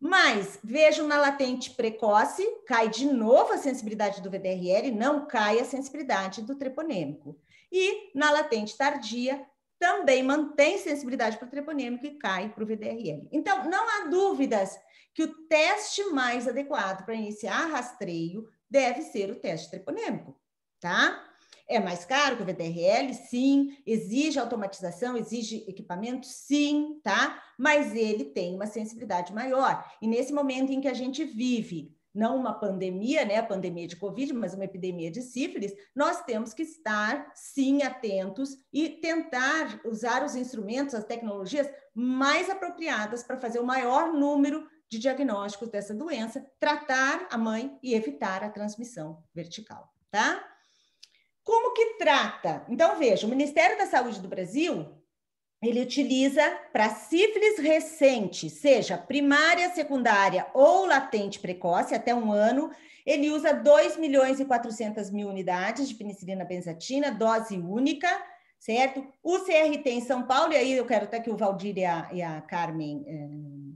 Mas vejam na latente precoce, cai de novo a sensibilidade do VDRL, não cai a sensibilidade do treponêmico. E na latente tardia, também mantém sensibilidade para o treponêmico e cai para o VDRL. Então, não há dúvidas que o teste mais adequado para iniciar rastreio deve ser o teste treponêmico, tá? É mais caro que o VDRL? Sim. Exige automatização, exige equipamento? Sim, tá? Mas ele tem uma sensibilidade maior. E nesse momento em que a gente vive, não uma pandemia, né? A pandemia de Covid, mas uma epidemia de sífilis, nós temos que estar, sim, atentos e tentar usar os instrumentos, as tecnologias mais apropriadas para fazer o maior número de diagnósticos dessa doença, tratar a mãe e evitar a transmissão vertical, tá? Como que trata? Então, veja, o Ministério da Saúde do Brasil, ele utiliza para sífilis recente, seja primária, secundária ou latente precoce, até um ano, ele usa 2 milhões e 400 mil unidades de penicilina benzatina, dose única, certo? O CRT em São Paulo, e aí eu quero até que o Valdir e a, e a Carmen... Eh,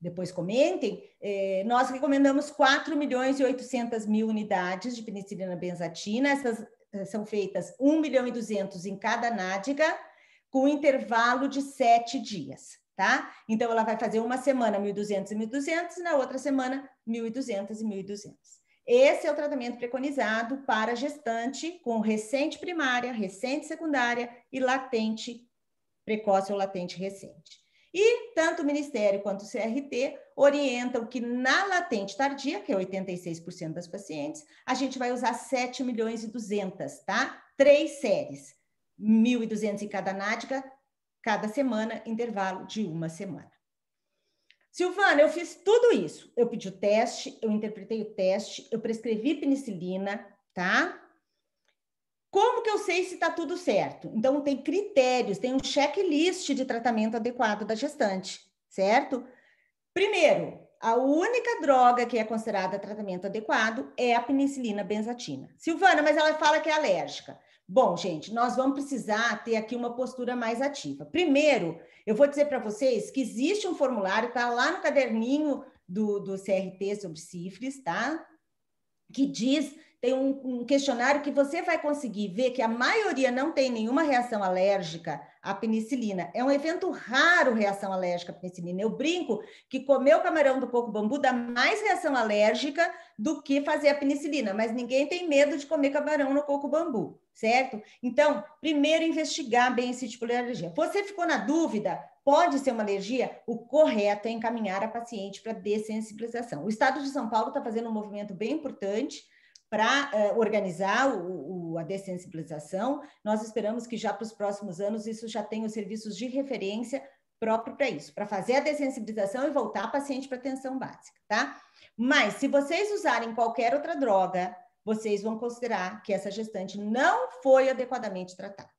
depois comentem, é, nós recomendamos 4 milhões e 800 mil unidades de penicilina benzatina, essas eh, são feitas 1 milhão e 200 em cada nádiga, com intervalo de 7 dias, tá? Então, ela vai fazer uma semana 1.200 e 1.200, na outra semana 1.200 e 1.200. Esse é o tratamento preconizado para gestante com recente primária, recente secundária e latente precoce ou latente recente. E tanto o Ministério quanto o CRT orientam que na latente tardia, que é 86% das pacientes, a gente vai usar 7 milhões e 200, tá? Três séries, 1.200 em cada nádica, cada semana, intervalo de uma semana. Silvana, eu fiz tudo isso. Eu pedi o teste, eu interpretei o teste, eu prescrevi penicilina, tá? Como que eu sei se está tudo certo? Então, tem critérios, tem um checklist de tratamento adequado da gestante, certo? Primeiro, a única droga que é considerada tratamento adequado é a penicilina benzatina. Silvana, mas ela fala que é alérgica. Bom, gente, nós vamos precisar ter aqui uma postura mais ativa. Primeiro, eu vou dizer para vocês que existe um formulário, está lá no caderninho do, do CRT sobre sífilis, tá? Que diz tem um, um questionário que você vai conseguir ver que a maioria não tem nenhuma reação alérgica à penicilina. É um evento raro reação alérgica à penicilina. Eu brinco que comer o camarão do coco bambu dá mais reação alérgica do que fazer a penicilina, mas ninguém tem medo de comer camarão no coco bambu, certo? Então, primeiro investigar bem esse tipo de alergia. Você ficou na dúvida? pode ser uma alergia, o correto é encaminhar a paciente para dessensibilização. O estado de São Paulo está fazendo um movimento bem importante para uh, eh, organizar o, o, a dessensibilização. Nós esperamos que já para os próximos anos isso já tenha os serviços de referência próprio para isso, para fazer a dessensibilização e voltar a paciente para atenção básica, tá? Mas se vocês usarem qualquer outra droga, vocês vão considerar que essa gestante não foi adequadamente tratada.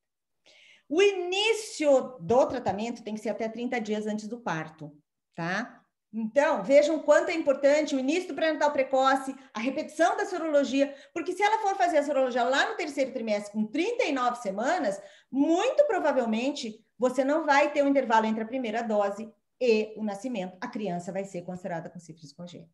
O início do tratamento tem que ser até 30 dias antes do parto, tá? Então, vejam quanto é importante o início do pré-natal precoce, a repetição da sorologia, porque se ela for fazer a sorologia lá no terceiro trimestre com 39 semanas, muito provavelmente você não vai ter um intervalo entre a primeira dose e o nascimento. A criança vai ser considerada com sífilis congênita.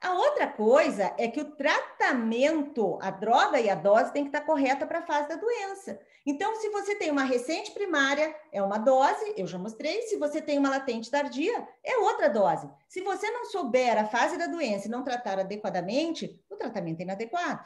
A outra coisa é que o tratamento, a droga e a dose tem que estar correta para a fase da doença. Então, se você tem uma recente primária, é uma dose, eu já mostrei. Se você tem uma latente tardia, é outra dose. Se você não souber a fase da doença e não tratar adequadamente, o tratamento é inadequado.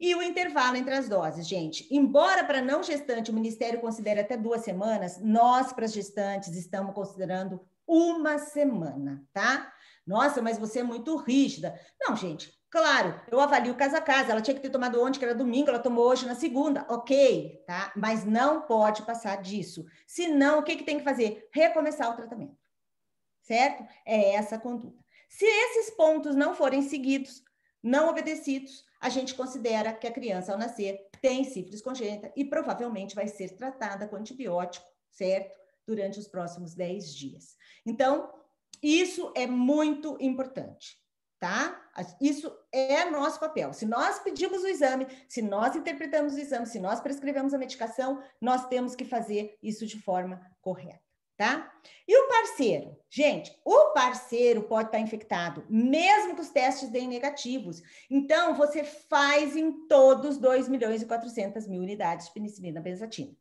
E o intervalo entre as doses, gente. Embora para não gestante o Ministério considere até duas semanas, nós, para as gestantes, estamos considerando uma semana, tá? Nossa, mas você é muito rígida. Não, gente, Claro, eu avalio casa a casa. Ela tinha que ter tomado ontem, que era domingo, ela tomou hoje na segunda. Ok, tá? Mas não pode passar disso. Senão, o que, que tem que fazer? Recomeçar o tratamento. Certo? É essa a conduta. Se esses pontos não forem seguidos, não obedecidos, a gente considera que a criança, ao nascer, tem sífilis congênita e provavelmente vai ser tratada com antibiótico, certo? Durante os próximos 10 dias. Então, isso é muito importante tá? Isso é nosso papel. Se nós pedimos o exame, se nós interpretamos o exame, se nós prescrevemos a medicação, nós temos que fazer isso de forma correta, tá? E o parceiro? Gente, o parceiro pode estar infectado, mesmo que os testes deem negativos. Então, você faz em todos 2 milhões e 400 mil unidades de penicilina benzatina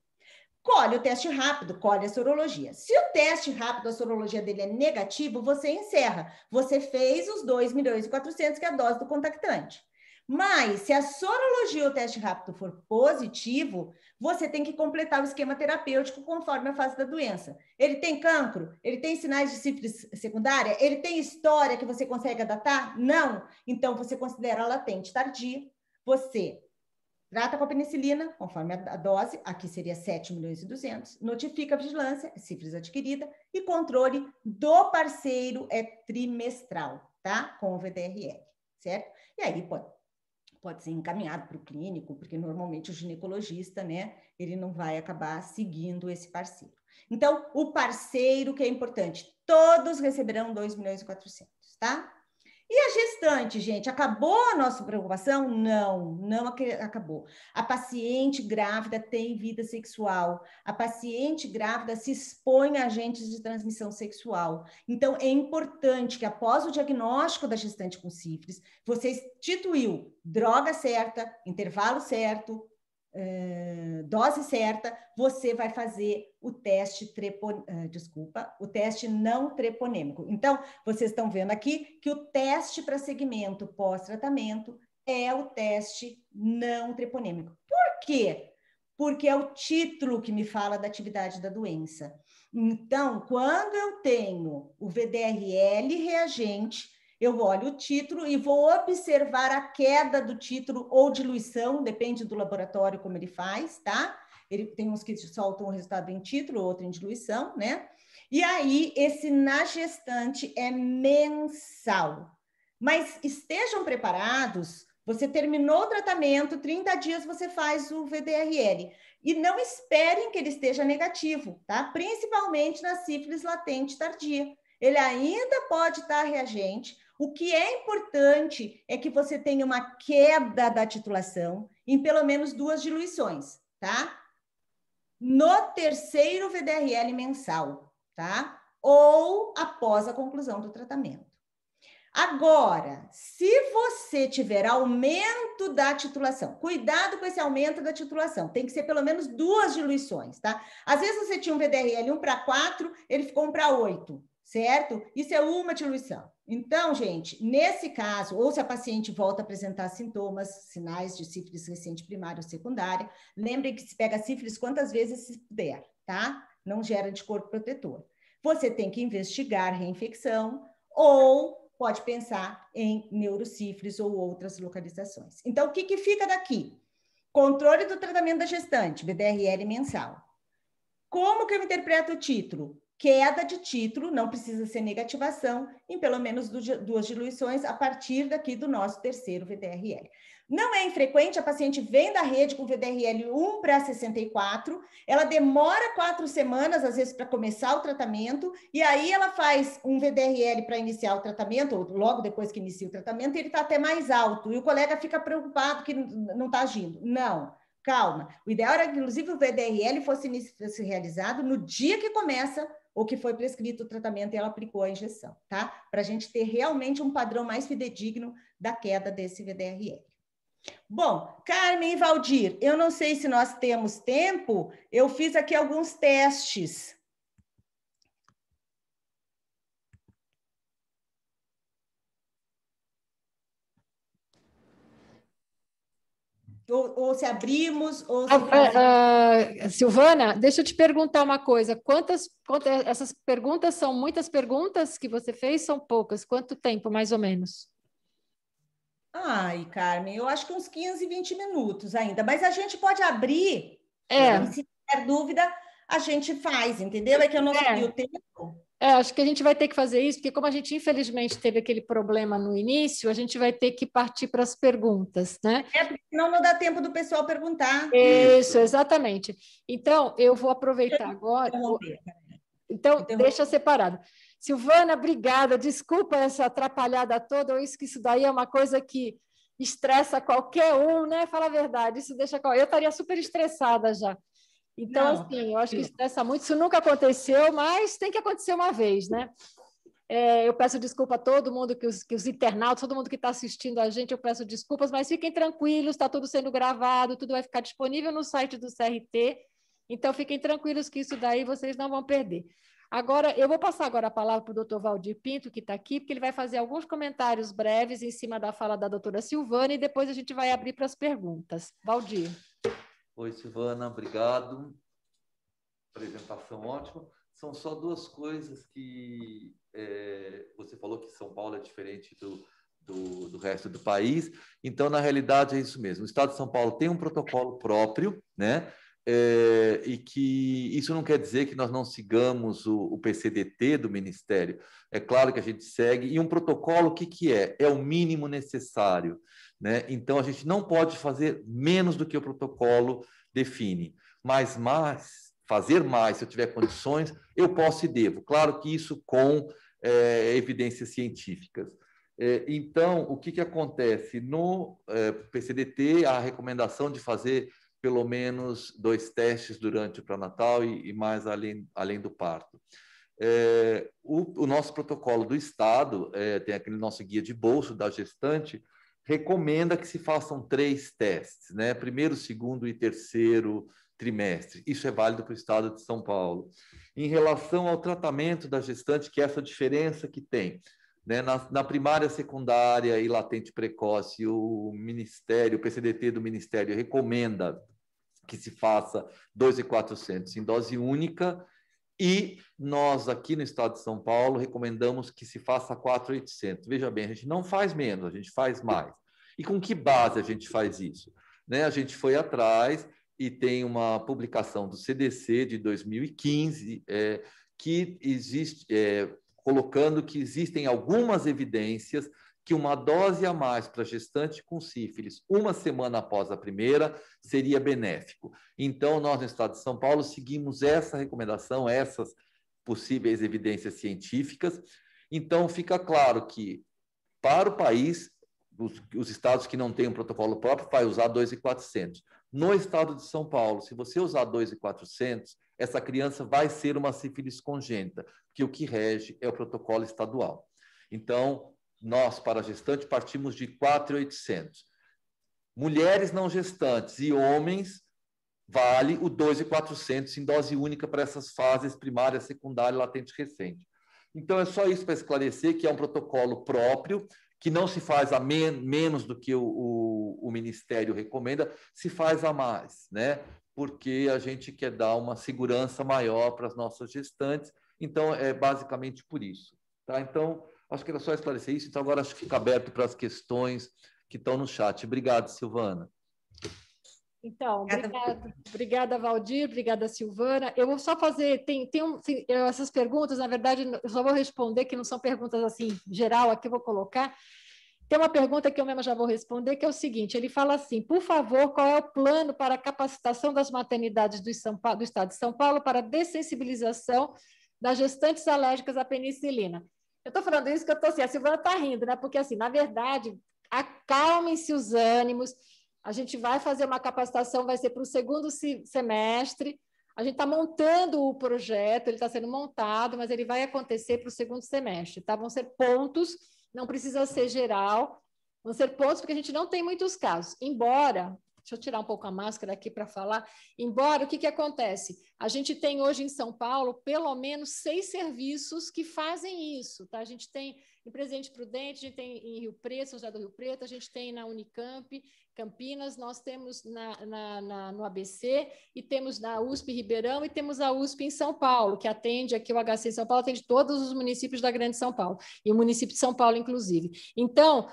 colhe o teste rápido, colhe a sorologia. Se o teste rápido, a sorologia dele é negativo, você encerra. Você fez os 2 milhões e 400, que é a dose do contactante. Mas, se a sorologia ou o teste rápido for positivo, você tem que completar o esquema terapêutico conforme a fase da doença. Ele tem cancro? Ele tem sinais de sífilis secundária? Ele tem história que você consegue adaptar? Não. Então, você considera latente tardia. Você Trata com a penicilina, conforme a dose, aqui seria 7 milhões e 200. Notifica a vigilância, cifras adquirida e controle do parceiro é trimestral, tá? Com o VDRL, certo? E aí pode, pode ser encaminhado para o clínico, porque normalmente o ginecologista, né, ele não vai acabar seguindo esse parceiro. Então, o parceiro que é importante, todos receberão 2 milhões e 400, tá? E a gestante, gente, acabou a nossa preocupação? Não, não acabou. A paciente grávida tem vida sexual. A paciente grávida se expõe a agentes de transmissão sexual. Então, é importante que após o diagnóstico da gestante com sífilis, você instituiu droga certa, intervalo certo, eh, dose certa, você vai fazer o teste trepon... Eh, desculpa, o teste não treponêmico. Então, vocês estão vendo aqui que o teste para segmento pós-tratamento é o teste não treponêmico. Por quê? Porque é o título que me fala da atividade da doença. Então, quando eu tenho o VDRL reagente, eu olho o título e vou observar a queda do título ou diluição, depende do laboratório como ele faz, tá? Ele tem uns que soltam o resultado em título, outro em diluição, né? E aí, esse na gestante é mensal. Mas estejam preparados, você terminou o tratamento, 30 dias você faz o VDRL. E não esperem que ele esteja negativo, tá? Principalmente na sífilis latente tardia. Ele ainda pode estar reagente, o que é importante é que você tenha uma queda da titulação em pelo menos duas diluições, tá? No terceiro VDRL mensal, tá? Ou após a conclusão do tratamento. Agora, se você tiver aumento da titulação, cuidado com esse aumento da titulação, tem que ser pelo menos duas diluições, tá? Às vezes você tinha um VDRL 1 para 4, ele ficou 1 para 8, certo? Isso é uma diluição. Então, gente, nesse caso, ou se a paciente volta a apresentar sintomas, sinais de sífilis recente primária ou secundária, lembrem que se pega sífilis quantas vezes se puder, tá? Não gera anticorpo protetor. Você tem que investigar reinfecção ou pode pensar em neurocifres ou outras localizações. Então, o que, que fica daqui? Controle do tratamento da gestante, BDRL mensal. Como que eu interpreto o título? queda de título, não precisa ser negativação, em pelo menos duas diluições a partir daqui do nosso terceiro VDRL. Não é infrequente, a paciente vem da rede com VDRL 1 para 64, ela demora quatro semanas, às vezes, para começar o tratamento, e aí ela faz um VDRL para iniciar o tratamento, ou logo depois que inicia o tratamento, ele está até mais alto, e o colega fica preocupado que não está agindo. Não, calma. O ideal era que, inclusive, o VDRL fosse, fosse realizado no dia que começa o que foi prescrito o tratamento e ela aplicou a injeção, tá? Para a gente ter realmente um padrão mais fidedigno da queda desse VDRL. Bom, Carmen e Valdir, eu não sei se nós temos tempo, eu fiz aqui alguns testes Ou, ou se abrimos, ou se... Ah, é, ah, Silvana, deixa eu te perguntar uma coisa. Quantas, quantas, eh, essas perguntas são muitas perguntas que você fez, são poucas. Quanto tempo, mais ou menos? Ai, Carmen, eu acho que uns 15, 20 minutos ainda, mas a gente pode abrir. É. se tiver dúvida, a gente faz, entendeu? É que eu não é. sabia o tempo. É, acho que a gente vai ter que fazer isso, porque como a gente infelizmente teve aquele problema no início, a gente vai ter que partir para as perguntas, né? É, porque senão não dá tempo do pessoal perguntar. Isso, exatamente. Então, eu vou aproveitar agora. Então, deixa separado. Silvana, obrigada. Desculpa essa atrapalhada toda, eu esqueci isso daí é uma coisa que estressa qualquer um, né? Fala a verdade, isso deixa qual. Eu estaria super estressada já. Então, Não. assim, eu acho que estressa muito. Isso nunca aconteceu, mas tem que acontecer uma vez, né? É, eu peço desculpa a todo mundo, que os, que os internautas, todo mundo que está assistindo a gente, eu peço desculpas, mas fiquem tranquilos, está tudo sendo gravado, tudo vai ficar disponível no site do CRT. Então, fiquem tranquilos que isso daí vocês não vão perder. Agora, eu vou passar agora a palavra para o doutor Valdir Pinto, que está aqui, porque ele vai fazer alguns comentários breves em cima da fala da doutora Silvana e depois a gente vai abrir para as perguntas. Valdir. Oi, Silvana, obrigado. Apresentação ótima. São só duas coisas que é, você falou que São Paulo é diferente do, do, do, resto do país. Então, na realidade, é isso mesmo. O Estado de São Paulo tem um protocolo próprio, né? É, e que isso não quer dizer que nós não sigamos o, o, PCDT do Ministério. É claro que a gente segue. E um protocolo, o que, que é? É o mínimo necessário. Né? Então, a gente não pode fazer menos do que o protocolo define, mas, mas fazer mais, se eu tiver condições, eu posso e devo. Claro que isso com é, evidências científicas. É, então, o que, que acontece? No é, PCDT, a recomendação de fazer pelo menos dois testes durante o pré-natal e, e, mais além, além do parto. É, o, o, nosso protocolo do Estado, é, tem aquele nosso guia de bolso da gestante, recomenda que se façam três testes, né? Primeiro, segundo e terceiro trimestre. Isso é válido para o estado de São Paulo. Em relação ao tratamento da gestante, que é essa diferença que tem, né? Na, na primária, secundária e latente precoce, o Ministério, o PCDT do Ministério recomenda que se faça 2.400 em dose única e nós, aqui no estado de São Paulo, recomendamos que se faça 4,800. Veja bem, a gente não faz menos, a gente faz mais. E com que base a gente faz isso? Né? A gente foi atrás e tem uma publicação do CDC de 2015 é, que existe, é, colocando que existem algumas evidências que uma dose a mais para gestante com sífilis, uma semana após a primeira, seria benéfico. Então, nós no estado de São Paulo seguimos essa recomendação, essas possíveis evidências científicas. Então, fica claro que para o país, os, os estados que não têm um protocolo próprio vai usar 2,400. No estado de São Paulo, se você usar 2,400, essa criança vai ser uma sífilis congênita, que o que rege é o protocolo estadual. Então, nós, para gestante, partimos de 4,800. Mulheres não gestantes e homens vale o 2,400 em dose única para essas fases primária, secundária e latente recente. Então, é só isso para esclarecer que é um protocolo próprio, que não se faz a men menos do que o, o, o, Ministério recomenda, se faz a mais, né? porque a gente quer dar uma segurança maior para as nossas gestantes. Então, é basicamente por isso. Tá? Então, Acho que era só esclarecer isso, então agora acho que fica aberto para as questões que estão no chat. Obrigado, Silvana. Então, obrigada, obrigada Valdir, obrigada, Silvana. Eu vou só fazer, tem, tem um, essas perguntas, na verdade, eu só vou responder, que não são perguntas assim, geral, aqui eu vou colocar. Tem uma pergunta que eu mesma já vou responder, que é o seguinte: ele fala assim, por favor, qual é o plano para a capacitação das maternidades do, Paulo, do Estado de São Paulo para dessensibilização das gestantes alérgicas à penicilina? Eu estou falando isso que eu estou assim, a Silvana está rindo, né? Porque, assim, na verdade, acalmem-se os ânimos. A gente vai fazer uma capacitação, vai ser para o segundo semestre. A gente está montando o projeto, ele está sendo montado, mas ele vai acontecer para o segundo semestre, tá? Vão ser pontos, não precisa ser geral, vão ser pontos porque a gente não tem muitos casos. Embora Deixa eu tirar um pouco a máscara aqui para falar. Embora, o que, que acontece? A gente tem hoje em São Paulo pelo menos seis serviços que fazem isso. Tá? A gente tem em Presidente Prudente, a gente tem em Rio Preto, São José do Rio Preto, a gente tem na Unicamp, Campinas, nós temos na, na, na, no ABC e temos na USP Ribeirão e temos a USP em São Paulo, que atende aqui o HC em São Paulo, atende todos os municípios da Grande São Paulo, e o município de São Paulo, inclusive. Então,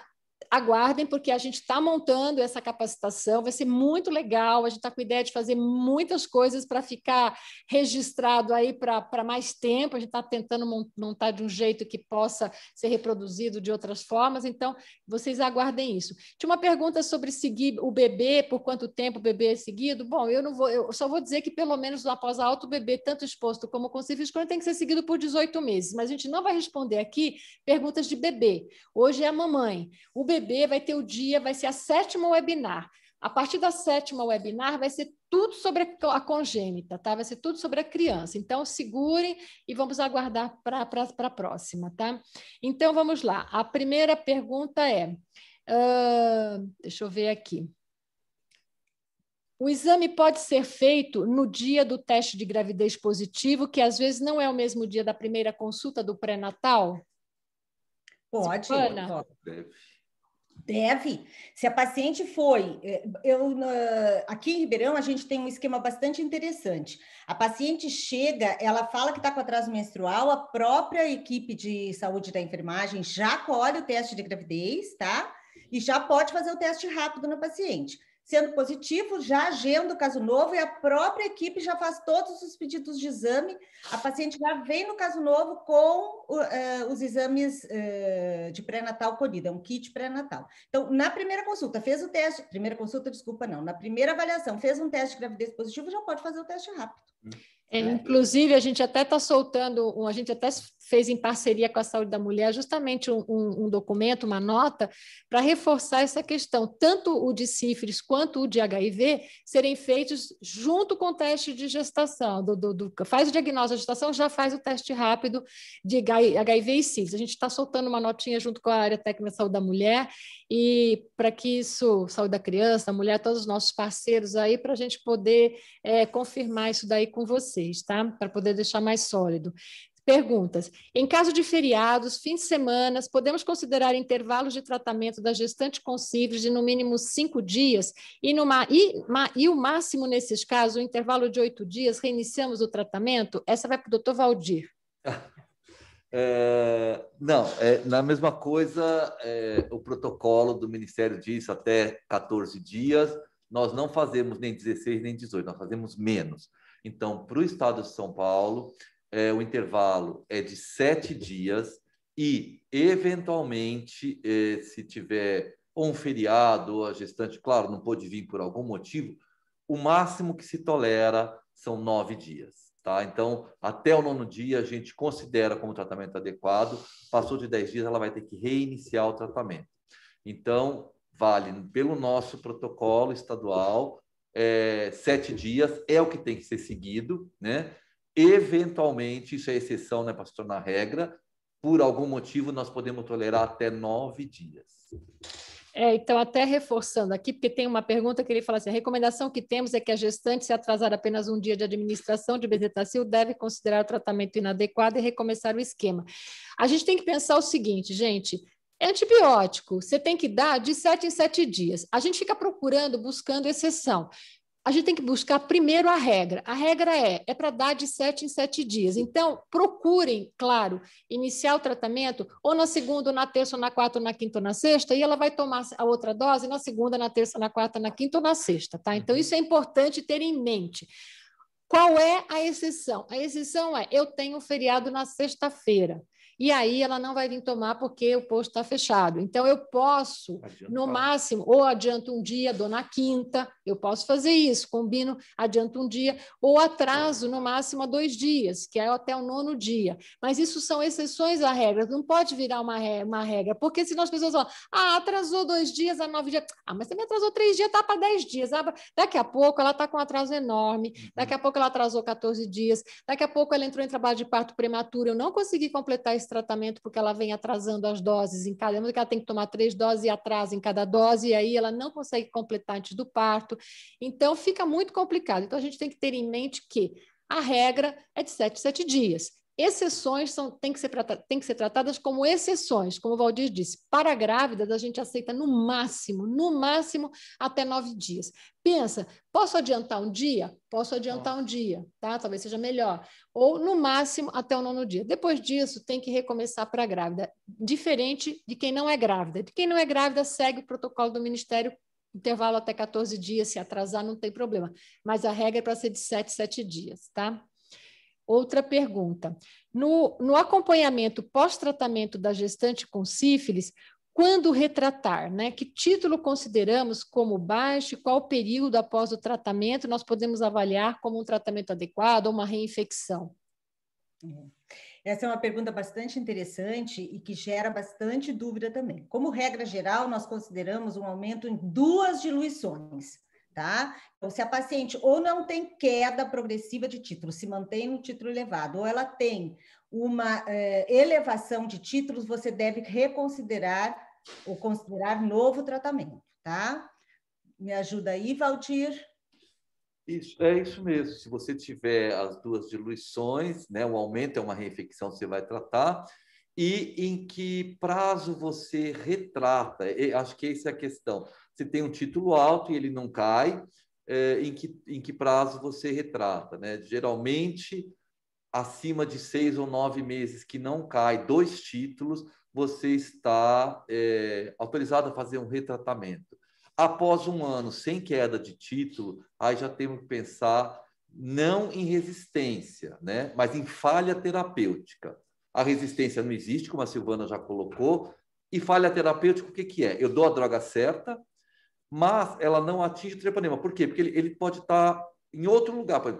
aguardem, porque a gente está montando essa capacitação, vai ser muito legal. A gente está com a ideia de fazer muitas coisas para ficar registrado aí para mais tempo. A gente está tentando montar de um jeito que possa ser reproduzido de outras formas. Então, vocês aguardem isso. Tinha uma pergunta sobre seguir o bebê, por quanto tempo o bebê é seguido. Bom, eu não vou, eu só vou dizer que pelo menos após alto o bebê, tanto exposto como com ele tem que ser seguido por 18 meses. Mas a gente não vai responder aqui perguntas de bebê. Hoje é a mamãe. O bebê bebê vai ter o dia, vai ser a sétima webinar. A partir da sétima webinar vai ser tudo sobre a congênita, tá? Vai ser tudo sobre a criança. Então, segurem e vamos aguardar para a próxima, tá? Então, vamos lá. A primeira pergunta é: uh, deixa eu ver aqui. O exame pode ser feito no dia do teste de gravidez positivo, que às vezes não é o mesmo dia da primeira consulta do pré-natal? Pode, pode. Deve. Se a paciente foi, é, eu aqui em Ribeirão a gente tem um esquema bastante interessante. A paciente chega, ela fala que está com atraso menstrual, a própria equipe de saúde da enfermagem já colhe o teste de gravidez, tá? E já pode fazer o teste rápido na paciente sendo positivo, já agenda o caso novo e a própria equipe já faz todos os pedidos de exame. A paciente já vem no caso novo com uh, os exames uh, de pré-natal colhida, é um kit pré-natal. Então, na primeira consulta, fez o teste, primeira consulta, desculpa, não, na primeira avaliação, fez um teste de gravidez positivo, já pode fazer o teste rápido. É, inclusive, a gente até está soltando, a gente até fez em parceria com a Saúde da Mulher justamente um, um, um documento, uma nota, para reforçar essa questão, tanto o de sífilis quanto o de HIV serem feitos junto com o teste de gestação. Do, do, do faz o diagnóstico da gestação, já faz o teste rápido de HIV e sífilis. A gente está soltando uma notinha junto com a área técnica da Saúde da Mulher e para que isso, saúde da criança, da mulher, todos os nossos parceiros aí, para a gente poder é, confirmar isso daí com vocês, tá? Para poder deixar mais sólido. Perguntas. Em caso de feriados, fins de semana, podemos considerar intervalos de tratamento da gestante com CIVRES de no mínimo cinco dias e, numa, e, ma, e o máximo nesses casos, o intervalo de oito dias, reiniciamos o tratamento? Essa vai para o doutor Valdir. É, não, é, na mesma coisa, é, o protocolo do Ministério diz até 14 dias, nós não fazemos nem 16 nem 18, nós fazemos menos. Então, para o Estado de São Paulo, é, o intervalo é de sete dias e, eventualmente, é, se tiver ou um feriado, ou a gestante, claro, não pôde vir por algum motivo, o máximo que se tolera são nove dias. Tá? Então, até o nono dia, a gente considera como tratamento adequado. Passou de dez dias, ela vai ter que reiniciar o tratamento. Então, vale pelo nosso protocolo estadual, é, sete dias é o que tem que ser seguido, né? Eventualmente, isso é exceção, né, pastor? Na regra, por algum motivo nós podemos tolerar até nove dias. É, então, até reforçando aqui, porque tem uma pergunta que ele fala assim: a recomendação que temos é que a gestante, se atrasar apenas um dia de administração de bezetacil, deve considerar o tratamento inadequado e recomeçar o esquema. A gente tem que pensar o seguinte, gente. É antibiótico, você tem que dar de sete em sete dias. A gente fica procurando, buscando exceção a gente tem que buscar primeiro a regra. A regra é, é para dar de sete em sete dias. Então, procurem, claro, iniciar o tratamento ou na segunda, ou na terça, ou na quarta, ou na quinta, ou na sexta, e ela vai tomar a outra dose na segunda, na terça, na quarta, na quinta ou na sexta, tá? Então, uhum. isso é importante ter em mente. Qual é a exceção? A exceção é, eu tenho feriado na sexta-feira e aí ela não vai vir tomar porque o posto está fechado. Então, eu posso, Adiantar. no máximo, ou adianto um dia, dou na quinta, eu posso fazer isso, combino, adianto um dia, ou atraso, no máximo, a dois dias, que é até o nono dia. Mas isso são exceções à regra, não pode virar uma regra, uma regra porque senão as pessoas falam, ah, atrasou dois dias, a nove dias, ah, mas você me atrasou três dias, tá para dez dias, ah, daqui a pouco ela está com um atraso enorme, uhum. daqui a pouco ela atrasou 14 dias, daqui a pouco ela entrou em trabalho de parto prematuro, eu não consegui completar esse esse tratamento porque ela vem atrasando as doses em cada, que ela tem que tomar três doses e atrasa em cada dose, e aí ela não consegue completar antes do parto. Então, fica muito complicado. Então, a gente tem que ter em mente que a regra é de sete, sete dias exceções são, têm, que ser têm que ser tratadas como exceções, como o Valdir disse. Para grávidas, a gente aceita no máximo, no máximo, até nove dias. Pensa, posso adiantar um dia? Posso adiantar um dia, tá? Talvez seja melhor. Ou, no máximo, até o nono dia. Depois disso, tem que recomeçar para grávida. Diferente de quem não é grávida. De quem não é grávida, segue o protocolo do Ministério intervalo até 14 dias, se atrasar não tem problema, mas a regra é para ser de 7, 7 dias, tá? Outra pergunta. No, no acompanhamento pós-tratamento da gestante com sífilis, quando retratar, né? Que título consideramos como baixo? Qual período após o tratamento nós podemos avaliar como um tratamento adequado ou uma reinfecção? É. Essa é uma pergunta bastante interessante e que gera bastante dúvida também. Como regra geral, nós consideramos um aumento em duas diluições tá? Então, se a paciente ou não tem queda progressiva de título, se mantém no título elevado, ou ela tem uma eh, elevação de títulos, você deve reconsiderar ou considerar novo tratamento, tá? Me ajuda aí, Valdir. Isso, é isso mesmo. Se você tiver as duas diluições, né, o aumento é uma reinfecção, você vai tratar e em que prazo você retrata. acho que essa é a questão. Se tem um título alto e ele não cai, é, em, que, em que prazo você retrata? Né? Geralmente, acima de seis ou nove meses que não cai dois títulos, você está é, autorizado a fazer um retratamento. Após um ano sem queda de título, aí já temos que pensar não em resistência, né? mas em falha terapêutica a resistência não existe, como a Silvana já colocou, e falha terapêutica, o que, que é? Eu dou a droga certa, mas ela não atinge o trepanema. Por quê? Porque ele, ele pode estar tá em outro lugar, pode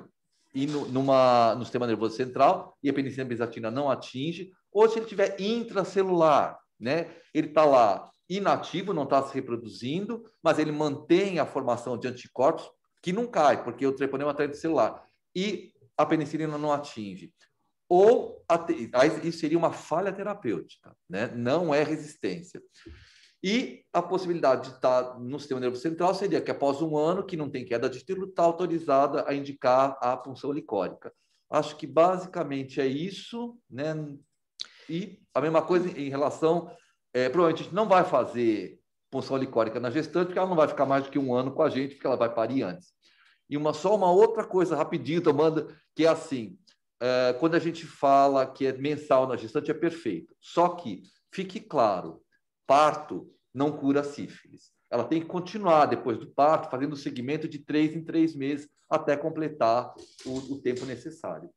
ir no, numa, no sistema nervoso central e a penicilina benzatina não atinge, ou se ele tiver intracelular, né? Ele está lá inativo, não está se reproduzindo, mas ele mantém a formação de anticorpos que não cai, porque o treponema está celular e a penicilina não atinge ou aí seria uma falha terapêutica, né? não é resistência. E a possibilidade de estar tá no sistema nervoso central seria que após um ano que não tem queda de estilo, está autorizada a indicar a punção licórica. Acho que basicamente é isso, né? E a mesma coisa em relação, é, provavelmente a gente não vai fazer punção licórica na gestante, porque ela não vai ficar mais do que um ano com a gente, porque ela vai parir antes. E uma só uma outra coisa rapidinho, tomando, que é assim, ah, quando a gente fala que é mensal na gestante, é perfeito. Só que, fique claro, parto não cura sífilis. Ela tem que continuar depois do parto, fazendo o segmento de três em três meses, até completar o, o tempo necessário.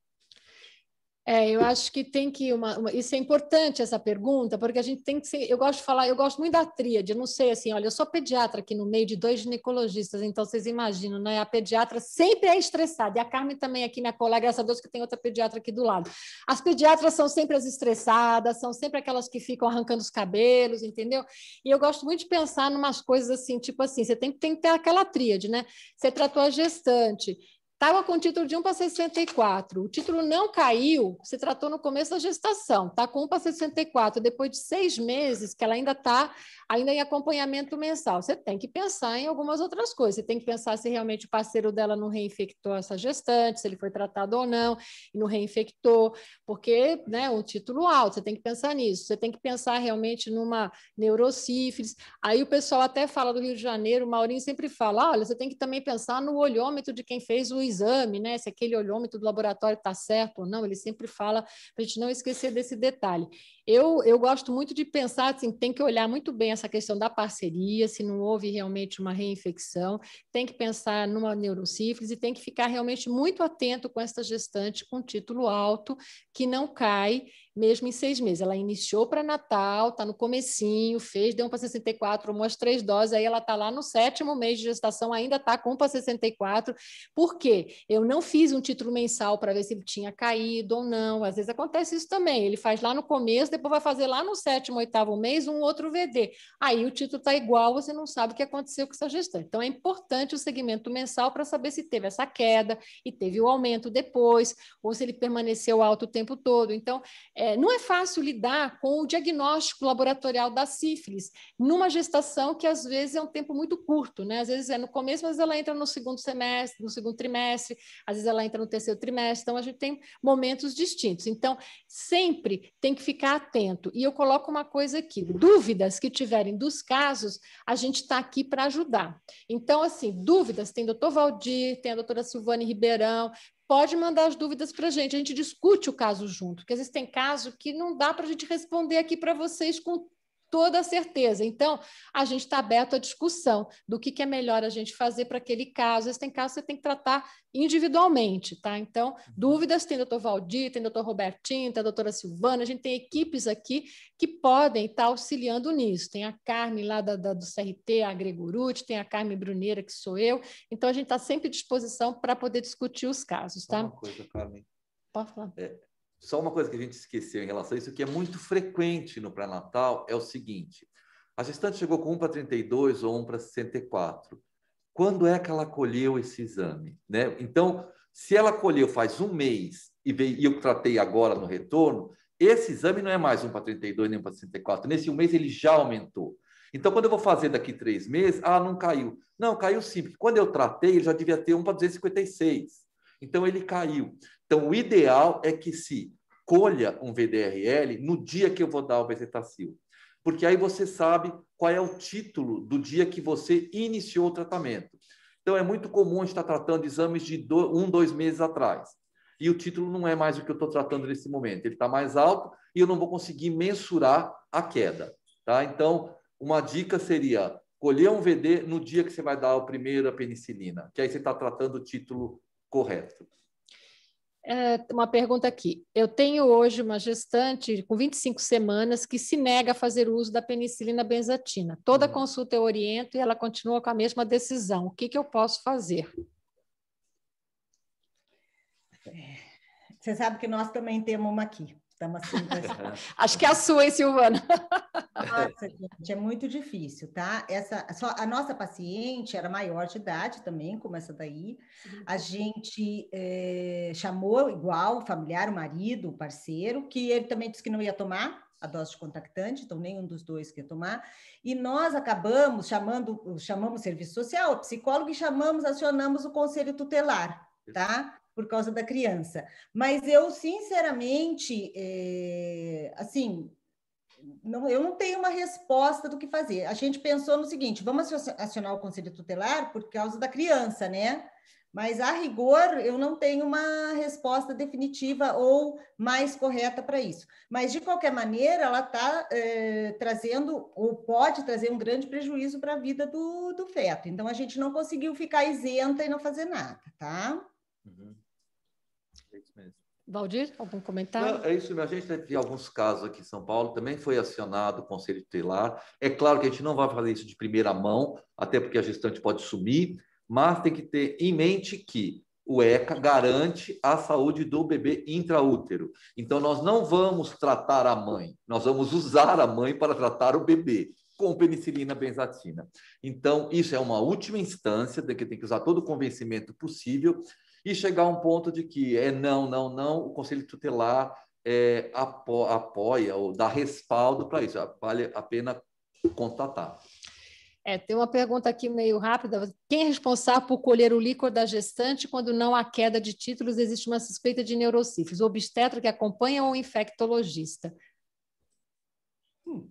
É, eu acho que tem que uma, uma, isso é importante essa pergunta, porque a gente tem que ser, eu gosto de falar, eu gosto muito da tríade, eu não sei assim, olha, eu sou pediatra aqui no meio de dois ginecologistas, então vocês imaginam, né? A pediatra sempre é estressada, e a Carmen também aqui, minha colega, graças a Deus que tem outra pediatra aqui do lado. As pediatras são sempre as estressadas, são sempre aquelas que ficam arrancando os cabelos, entendeu? E eu gosto muito de pensar em umas coisas assim, tipo assim, você tem, tem que ter aquela tríade, né? Você tratou a gestante, Estava com o título de 1 para 64. O título não caiu, se tratou no começo da gestação. Está com 1 para 64, depois de seis meses, que ela ainda está ainda em acompanhamento mensal. Você tem que pensar em algumas outras coisas. Você tem que pensar se realmente o parceiro dela não reinfectou essa gestante, se ele foi tratado ou não, e não reinfectou, porque né, um título alto, você tem que pensar nisso. Você tem que pensar realmente numa neurosífilis. Aí o pessoal até fala do Rio de Janeiro, o Maurinho sempre fala: olha, você tem que também pensar no olhômetro de quem fez o exame, né, se aquele olhômetro do laboratório está certo ou não, ele sempre fala para a gente não esquecer desse detalhe. Eu, eu gosto muito de pensar assim, tem que olhar muito bem essa questão da parceria, se não houve realmente uma reinfecção, tem que pensar numa neurocífilis e tem que ficar realmente muito atento com esta gestante com título alto, que não cai mesmo em seis meses. Ela iniciou para Natal, está no comecinho, fez, deu um para 64, as três doses, aí ela está lá no sétimo mês de gestação, ainda está com para 64. Por quê? Eu não fiz um título mensal para ver se ele tinha caído ou não. Às vezes acontece isso também. Ele faz lá no começo, depois vai fazer lá no sétimo, oitavo mês um outro VD. Aí o título está igual, você não sabe o que aconteceu com essa gestante. Então é importante o segmento mensal para saber se teve essa queda e teve o aumento depois, ou se ele permaneceu alto o tempo todo. Então, é, não é fácil lidar com o diagnóstico laboratorial da sífilis numa gestação que às vezes é um tempo muito curto, né? Às vezes é no começo, mas ela entra no segundo semestre, no segundo trimestre, às vezes ela entra no terceiro trimestre, então a gente tem momentos distintos. Então, sempre tem que ficar atento. E eu coloco uma coisa aqui: dúvidas que tiverem dos casos, a gente está aqui para ajudar. Então, assim, dúvidas, tem doutor Valdir, tem a doutora Silvane Ribeirão, pode mandar as dúvidas para a gente. A gente discute o caso junto, porque às vezes tem caso que não dá para a gente responder aqui para vocês com toda certeza. Então, a gente está aberto à discussão do que, que é melhor a gente fazer para aquele caso. Esse tem caso que você tem que tratar individualmente, tá? Então, uhum. dúvidas tem doutor Valdir, tem doutor Robertinho, tem a doutora Silvana, a gente tem equipes aqui que podem estar tá auxiliando nisso. Tem a Carmen lá da, da do CRT, a Gregoruti, tem a Carmen Bruneira, que sou eu. Então, a gente está sempre à disposição para poder discutir os casos, tá? uma coisa, Carmen. Pode falar. É só uma coisa que a gente esqueceu em relação a isso, que é muito frequente no pré-natal, é o seguinte: a gestante chegou com um para 32 ou um para 64. Quando é que ela colheu esse exame? Né? Então, se ela colheu faz um mês e, veio, e eu tratei agora no retorno, esse exame não é mais um para 32 nem um para 64. Nesse um mês ele já aumentou. Então, quando eu vou fazer daqui três meses, ah, não caiu. Não, caiu sim, porque quando eu tratei, ele já devia ter um para 256. Então, ele caiu. Então, o ideal é que se colha um VDRL no dia que eu vou dar o bezetacil, porque aí você sabe qual é o título do dia que você iniciou o tratamento. Então, é muito comum estar tratando exames de do, um, dois meses atrás. E o título não é mais o que eu estou tratando nesse momento. Ele está mais alto e eu não vou conseguir mensurar a queda. Tá? Então, uma dica seria colher um VD no dia que você vai dar a primeira penicilina, que aí você está tratando o título correto. É, uma pergunta aqui. Eu tenho hoje uma gestante com 25 semanas que se nega a fazer uso da penicilina benzatina. Toda uhum. consulta eu oriento e ela continua com a mesma decisão. O que, que eu posso fazer? É, você sabe que nós também temos uma aqui. Estamos assim. Acho que é a sua, hein, Silvana? Nossa, gente, é muito difícil, tá? Essa, só, a nossa paciente era maior de idade também, como essa daí. A gente é, chamou igual o familiar, o marido, o parceiro, que ele também disse que não ia tomar a dose de contactante, então nenhum dos dois quer tomar. E nós acabamos chamando, chamamos serviço social, psicólogo e chamamos, acionamos o conselho tutelar, tá? por causa da criança. Mas eu, sinceramente, é, assim, não, eu não tenho uma resposta do que fazer. A gente pensou no seguinte: vamos acionar o conselho tutelar por causa da criança, né? Mas a rigor, eu não tenho uma resposta definitiva ou mais correta para isso. Mas de qualquer maneira, ela está é, trazendo ou pode trazer um grande prejuízo para a vida do, do feto. Então a gente não conseguiu ficar isenta e não fazer nada, tá? Uhum. Valdir, algum comentário? Não, é isso mesmo. A gente teve alguns casos aqui em São Paulo, também foi acionado o Conselho Tutelar. É claro que a gente não vai fazer isso de primeira mão, até porque a gestante pode sumir, mas tem que ter em mente que o ECA garante a saúde do bebê intraútero. Então, nós não vamos tratar a mãe, nós vamos usar a mãe para tratar o bebê com penicilina benzatina. Então, isso é uma última instância, que tem que usar todo o convencimento possível, e chegar a um ponto de que é não, não, não, o Conselho Tutelar é, apo, apoia ou dá respaldo para isso, vale a pena contatar. É, tem uma pergunta aqui meio rápida. Quem é responsável por colher o líquor da gestante quando não há queda de títulos? Existe uma suspeita de neurocífilis. O obstetra que acompanha ou o infectologista? Hum.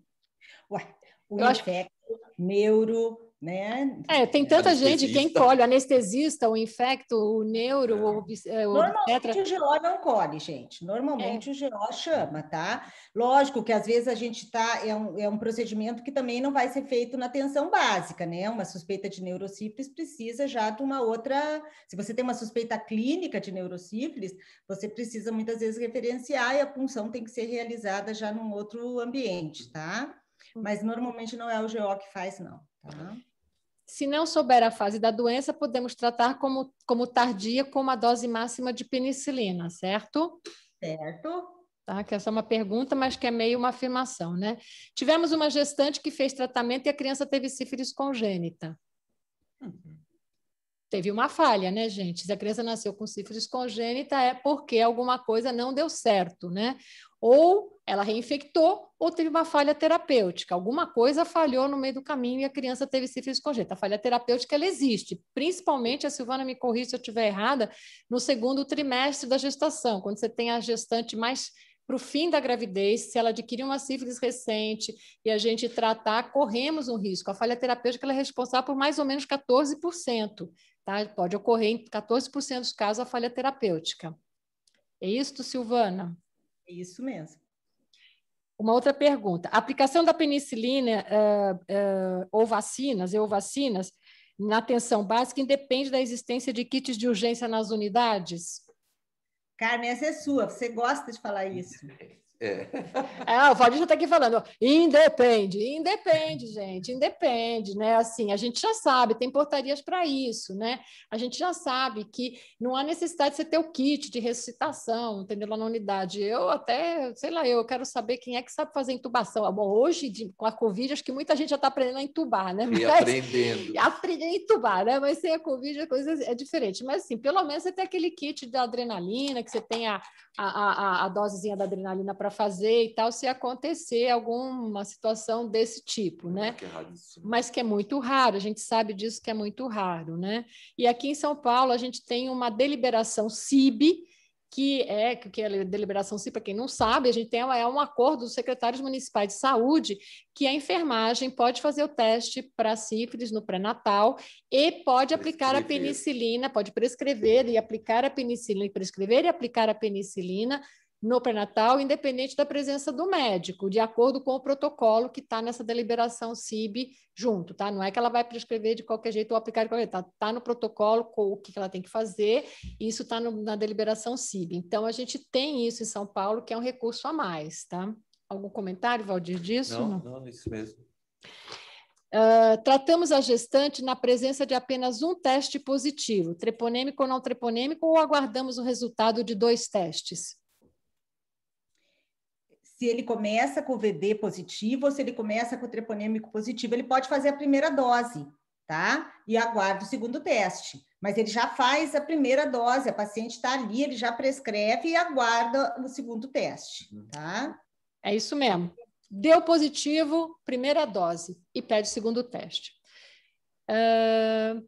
Ué, o Eu infecto, acho... neuro, né? É, tem é. tanta gente, quem colhe, o anestesista, o infecto, o neuro, é. o, é, o Normalmente o GO não colhe, gente. Normalmente é. o GO chama, tá? Lógico que às vezes a gente tá, é um, é um procedimento que também não vai ser feito na atenção básica, né? Uma suspeita de neurocífilis precisa já de uma outra. Se você tem uma suspeita clínica de neurocífilis, você precisa muitas vezes referenciar e a punção tem que ser realizada já num outro ambiente, tá? Uhum. Mas normalmente não é o GO que faz, não. Tá? Se não souber a fase da doença, podemos tratar como, como tardia com uma dose máxima de penicilina, certo? Certo. Tá? Que é só uma pergunta, mas que é meio uma afirmação, né? Tivemos uma gestante que fez tratamento e a criança teve sífilis congênita. Uhum. Teve uma falha, né, gente? Se a criança nasceu com sífilis congênita, é porque alguma coisa não deu certo, né? Ou ela reinfectou ou teve uma falha terapêutica. Alguma coisa falhou no meio do caminho e a criança teve sífilis congênita. A falha terapêutica ela existe, principalmente, a Silvana me corri se eu estiver errada, no segundo trimestre da gestação, quando você tem a gestante mais para o fim da gravidez, se ela adquirir uma sífilis recente e a gente tratar, corremos um risco. A falha terapêutica ela é responsável por mais ou menos 14%. Tá? Pode ocorrer em 14% dos casos a falha terapêutica. É isso, Silvana? É isso mesmo. Uma outra pergunta. A aplicação da penicilina uh, uh, ou vacinas ou vacinas na atenção básica independe da existência de kits de urgência nas unidades? Carmen, essa é sua, você gosta de falar isso. É. é, o Fábio já está aqui falando, independe, independe, gente, independe, né? Assim, a gente já sabe, tem portarias para isso, né? A gente já sabe que não há necessidade de você ter o kit de ressuscitação, entendeu? Lá na unidade. Eu até, sei lá, eu quero saber quem é que sabe fazer intubação. Ah, bom, hoje, de, com a Covid, acho que muita gente já está aprendendo a intubar, né? Mas, e aprendendo. Aprendendo a intubar, né? Mas sem a Covid a coisa é diferente. Mas, assim, pelo menos você tem aquele kit da adrenalina, que você tem a, a, a, a dosezinha da adrenalina para para fazer e tal, se acontecer alguma situação desse tipo, né? Que é Mas que é muito raro, a gente sabe disso que é muito raro, né? E aqui em São Paulo a gente tem uma deliberação CIB, que é que é a deliberação CIB, para quem não sabe, a gente tem é um acordo dos secretários municipais de saúde que a enfermagem pode fazer o teste para sífilis no pré-natal e pode aplicar a penicilina, pode prescrever e aplicar a penicilina, prescrever e aplicar a penicilina no pré-natal, independente da presença do médico, de acordo com o protocolo que está nessa deliberação CIB junto, tá? Não é que ela vai prescrever de qualquer jeito ou aplicar de qualquer jeito, tá, tá no protocolo o que ela tem que fazer, isso está na deliberação CIB. Então, a gente tem isso em São Paulo, que é um recurso a mais, tá? Algum comentário, Valdir, disso? Não, não, não isso mesmo. Uh, tratamos a gestante na presença de apenas um teste positivo, treponêmico ou não treponêmico, ou aguardamos o resultado de dois testes? se ele começa com o VD positivo ou se ele começa com o treponêmico positivo, ele pode fazer a primeira dose, tá? E aguarda o segundo teste. Mas ele já faz a primeira dose, a paciente está ali, ele já prescreve e aguarda o segundo teste, uhum. tá? É isso mesmo. Deu positivo, primeira dose e pede o segundo teste. Uh,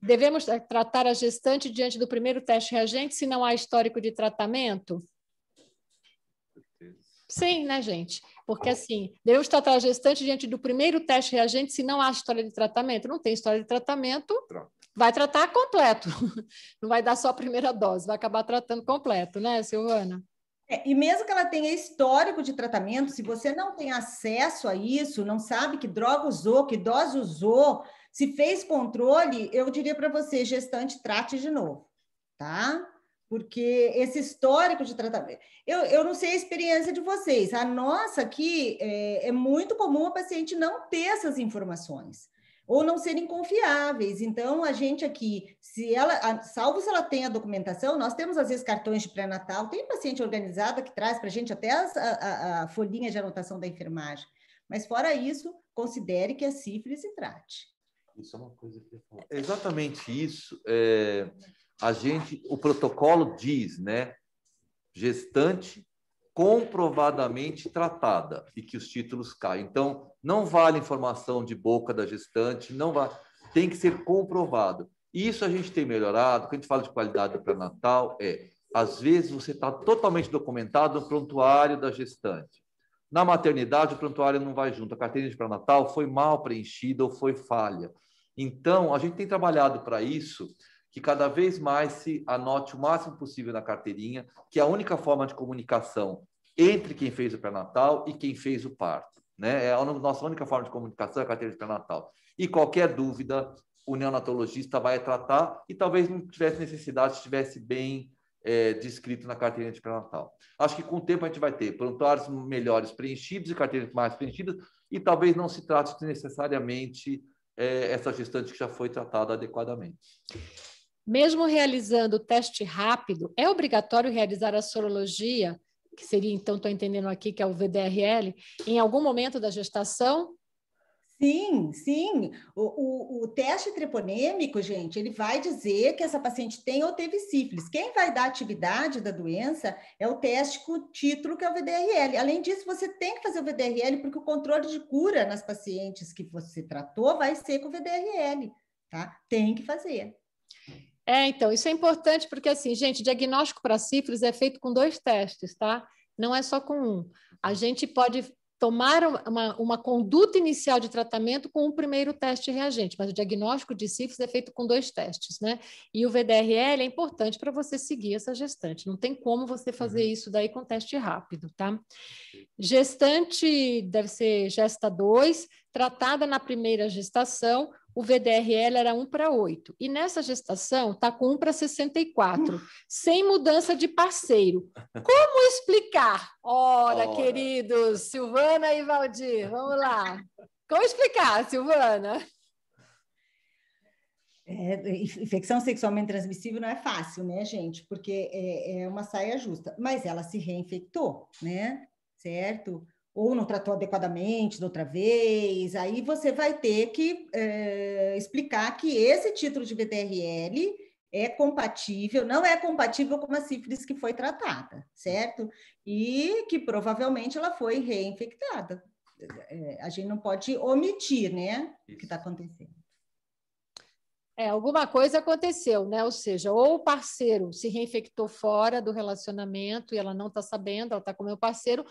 devemos eh, tratar a gestante diante do primeiro teste reagente se não há histórico de tratamento? Sim, né, gente? Porque assim, devemos tá tratar a gestante diante do primeiro teste reagente se não há história de tratamento. Não tem história de tratamento, Pronto. vai tratar completo. Não vai dar só a primeira dose, vai acabar tratando completo, né, Silvana? É, e mesmo que ela tenha histórico de tratamento, se você não tem acesso a isso, não sabe que droga usou, que dose usou, se fez controle, eu diria para você, gestante, trate de novo, tá? porque esse histórico de tratamento. Eu, eu não sei a experiência de vocês, a nossa aqui é, é muito comum a paciente não ter essas informações ou não serem confiáveis. Então, a gente aqui, se ela, salvo se ela tem a documentação, nós temos às vezes cartões de pré-natal, tem paciente organizada que traz para a gente até as, a, a, folhinha de anotação da enfermagem. Mas fora isso, considere que é sífilis e trate. Isso é uma coisa que eu falar. É exatamente isso. É a gente, o protocolo diz, né? Gestante comprovadamente tratada e que os títulos caem. Então, não vale informação de boca da gestante, não vale, tem que ser comprovado. Isso a gente tem melhorado. Quando a gente fala de qualidade do pré-natal, é às vezes você está totalmente documentado no prontuário da gestante. Na maternidade, o prontuário não vai junto. A carteira de pré-natal foi mal preenchida ou foi falha. Então, a gente tem trabalhado para isso que cada vez mais se anote o máximo possível na carteirinha, que é a única forma de comunicação entre quem fez o pré-natal e quem fez o parto. Né? É a nossa única forma de comunicação é a carteira de pré-natal. E qualquer dúvida, o neonatologista vai tratar e talvez não tivesse necessidade, estivesse bem é, descrito na carteira de pré-natal. Acho que com o tempo a gente vai ter prontuários melhores preenchidos e carteiras mais preenchidas, e talvez não se trate necessariamente é, essa gestante que já foi tratada adequadamente. Mesmo realizando o teste rápido, é obrigatório realizar a sorologia, que seria, então, estou entendendo aqui que é o VDRL, em algum momento da gestação? Sim, sim. O, o, o, teste treponêmico, gente, ele vai dizer que essa paciente tem ou teve sífilis. Quem vai dar atividade da doença é o teste com o título, que é o VDRL. Além disso, você tem que fazer o VDRL, porque o controle de cura nas pacientes que você tratou vai ser com o VDRL, tá? Tem que fazer. É, então, isso é importante porque, assim, gente, diagnóstico para sífilis é feito com dois testes, tá? Não é só com um. A gente pode tomar uma, uma conduta inicial de tratamento com o um primeiro teste reagente, mas o diagnóstico de sífilis é feito com dois testes, né? E o VDRL é importante para você seguir essa gestante. Não tem como você fazer uhum. isso daí com teste rápido, tá? Gestante deve ser gesta 2, tratada na primeira gestação, o VDRL era 1 para 8. E nessa gestação está com 1 para 64, sem mudança de parceiro. Como explicar? Ora, Ora. queridos, Silvana e Valdir, vamos lá. Como explicar, Silvana? É, infecção sexualmente transmissível não é fácil, né, gente? Porque é, é uma saia justa. Mas ela se reinfectou, né? Certo? ou não tratou adequadamente da outra vez, aí você vai ter que é, explicar que esse título de VTRL é compatível, não é compatível com a sífilis que foi tratada, certo? E que provavelmente ela foi reinfectada. É, a gente não pode omitir, né, Isso. o que está acontecendo. É, alguma coisa aconteceu, né? Ou seja, ou o parceiro se reinfectou fora do relacionamento e ela não está sabendo, ela está com o meu parceiro,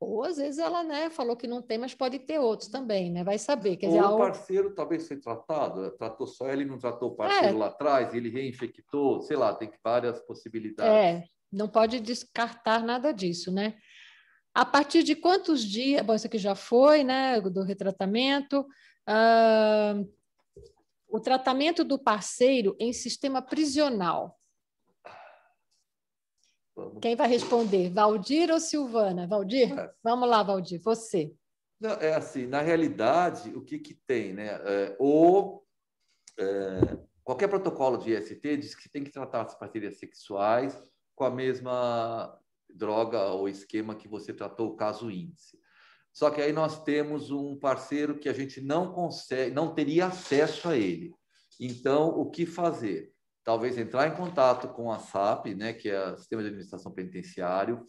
ou às vezes ela né, falou que não tem, mas pode ter outros também, né? Vai saber. Quer Ou o parceiro talvez tá foi tratado, né? tratou só ele, não tratou o parceiro é. lá atrás, ele reinfectou, sei lá, tem várias possibilidades. É, não pode descartar nada disso, né? A partir de quantos dias, bom, isso aqui já foi, né? Do retratamento. Uh, o tratamento do parceiro em sistema prisional Vamos. Quem vai responder, Valdir ou Silvana? Valdir? É. Vamos lá, Valdir, você. Não, é assim, na realidade, o que, que tem, né? É, é, qualquer protocolo de IST diz que tem que tratar as parcerias sexuais com a mesma droga ou esquema que você tratou o caso índice. Só que aí nós temos um parceiro que a gente não consegue, não teria acesso a ele. Então, o que fazer? talvez entrar em contato com a SAP, né, que é o Sistema de Administração Penitenciário,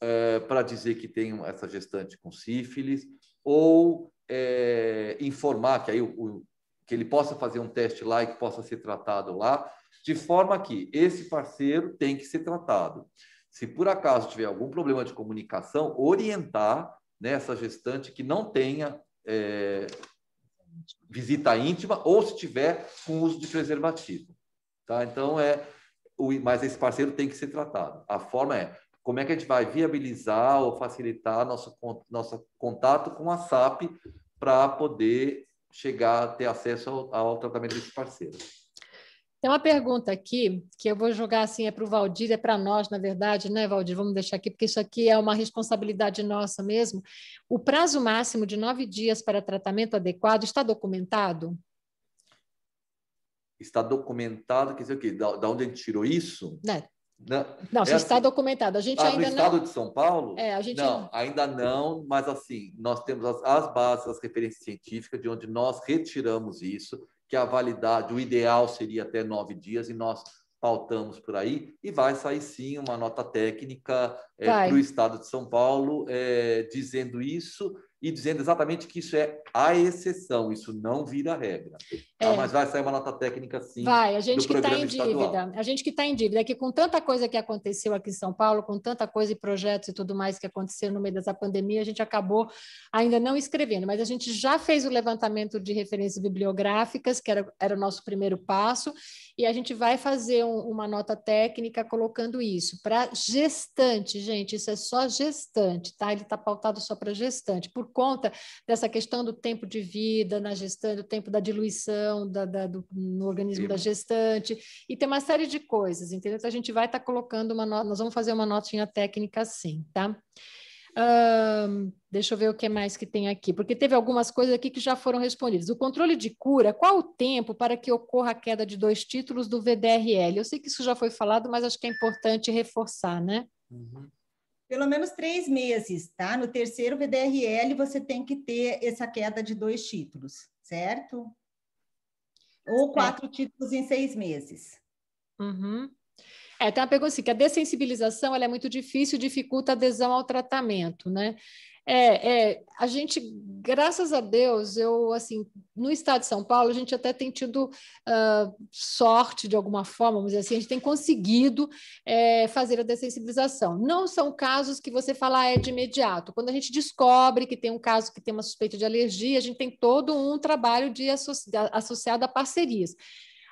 é, para dizer que tem essa gestante com sífilis, ou é, informar que, aí o, o, que ele possa fazer um teste lá e que possa ser tratado lá, de forma que esse parceiro tem que ser tratado. Se por acaso tiver algum problema de comunicação, orientar né, essa gestante que não tenha é, visita íntima ou se tiver com uso de preservativo. Tá? Então, é, o, mas esse parceiro tem que ser tratado. A forma é como é que a gente vai viabilizar ou facilitar nosso, nosso contato com a SAP para poder chegar, ter acesso ao, ao tratamento desse parceiro. Tem uma pergunta aqui que eu vou jogar assim, é para o Valdir, é para nós, na verdade, né, Valdir? Vamos deixar aqui, porque isso aqui é uma responsabilidade nossa mesmo. O prazo máximo de nove dias para tratamento adequado está documentado? está documentado, quer dizer o quê? Da, da onde a gente tirou isso? Né. Não, não, é está assim. documentado. A gente ah, ainda no não. estado de São Paulo? É, a gente não, ainda... ainda não, mas assim, nós temos as, as bases, as referências científicas de onde nós retiramos isso, que a validade, o ideal seria até nove dias, e nós pautamos por aí, e vai sair sim uma nota técnica é, para o Estado de São Paulo é, dizendo isso e dizendo exatamente que isso é a exceção, isso não vira regra. Tá, é. Ah, mas vai sair uma nota técnica sim. Vai, a gente que está em dívida, estadual. a gente que está em dívida, é que com tanta coisa que aconteceu aqui em São Paulo, com tanta coisa e projetos e tudo mais que aconteceu no meio dessa pandemia, a gente acabou ainda não escrevendo, mas a gente já fez o levantamento de referências bibliográficas, que era, era o nosso primeiro passo, e a gente vai fazer um, uma nota técnica colocando isso. Para gestante, gente, isso é só gestante, tá? Ele está pautado só para gestante. Por por conta dessa questão do tempo de vida na gestante, do tempo da diluição da, da, do, no organismo Sim. da gestante, e tem uma série de coisas, entendeu? Então, a gente vai estar tá colocando uma nota, nós vamos fazer uma notinha técnica assim, tá? deixa eu ver o que mais que tem aqui, porque teve algumas coisas aqui que já foram respondidas. O controle de cura, qual o tempo para que ocorra a queda de dois títulos do VDRL? Eu sei que isso já foi falado, mas acho que é importante reforçar, né? Uhum. Pelo menos três meses, tá? No terceiro VDRL, você tem que ter essa queda de dois títulos, certo? Ou quatro títulos em seis meses. Uhum. É, tem uma pergunta assim, que a dessensibilização ela é muito difícil, dificulta a adesão ao tratamento, né? É, é, a gente, graças a Deus, eu, assim, no estado de São Paulo, a gente até tem tido uh, sorte, de alguma forma, mas assim, a gente tem conseguido é, fazer a dessensibilização. Não são casos que você fala ah, é de imediato. Quando a gente descobre que tem um caso que tem uma suspeita de alergia, a gente tem todo um trabalho de associ... associado a parcerias.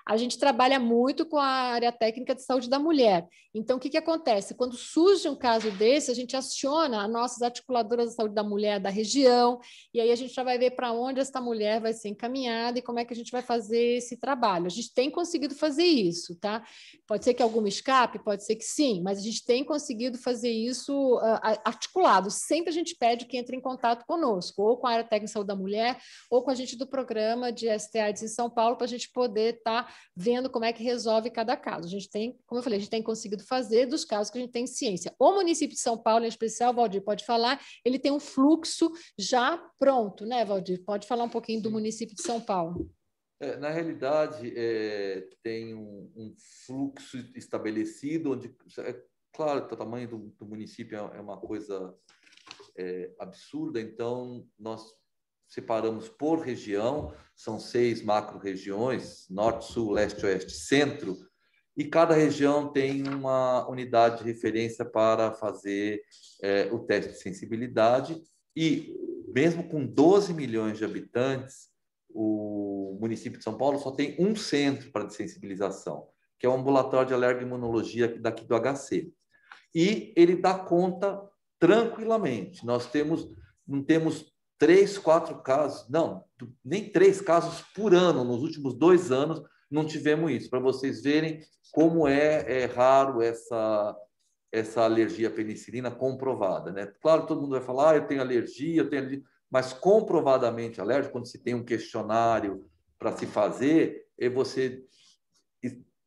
A gente trabalha muito com a área técnica de saúde da mulher. Então, o que, que acontece? Quando surge um caso desse, a gente aciona as nossas articuladoras da saúde da mulher da região, e aí a gente já vai ver para onde essa mulher vai ser encaminhada e como é que a gente vai fazer esse trabalho. A gente tem conseguido fazer isso, tá? Pode ser que alguma escape, pode ser que sim, mas a gente tem conseguido fazer isso ah, articulado. Sempre a gente pede que entre em contato conosco, ou com a área técnica de saúde da mulher, ou com a gente do programa de STADs em São Paulo, para a gente poder estar tá vendo como é que resolve cada caso. A gente tem, como eu falei, a gente tem conseguido fazer dos casos que a gente tem ciência. O município de São Paulo, em especial, Valdir pode falar, ele tem um fluxo já pronto, né, Valdir? Pode falar um pouquinho do município de São Paulo. É, na realidade, é, tem um, um, fluxo estabelecido, onde, é, claro, o tamanho do, do município é, é, uma coisa é, absurda, então nós separamos por região, são seis macro-regiões, norte, sul, leste, oeste, centro, e cada região tem uma unidade de referência para fazer é, o teste de sensibilidade. E, mesmo com 12 milhões de habitantes, o município de São Paulo só tem um centro para de sensibilização que é o Ambulatório de imunologia daqui do HC. E ele dá conta tranquilamente. Nós temos, não temos três, quatro casos, não, nem três casos por ano nos últimos dois anos não tivemos isso, para vocês verem como é, é raro essa, essa alergia à penicilina comprovada. Né? Claro, todo mundo vai falar, ah, eu tenho alergia, eu tenho alergia, mas comprovadamente alérgico, quando se tem um questionário para se fazer, é e você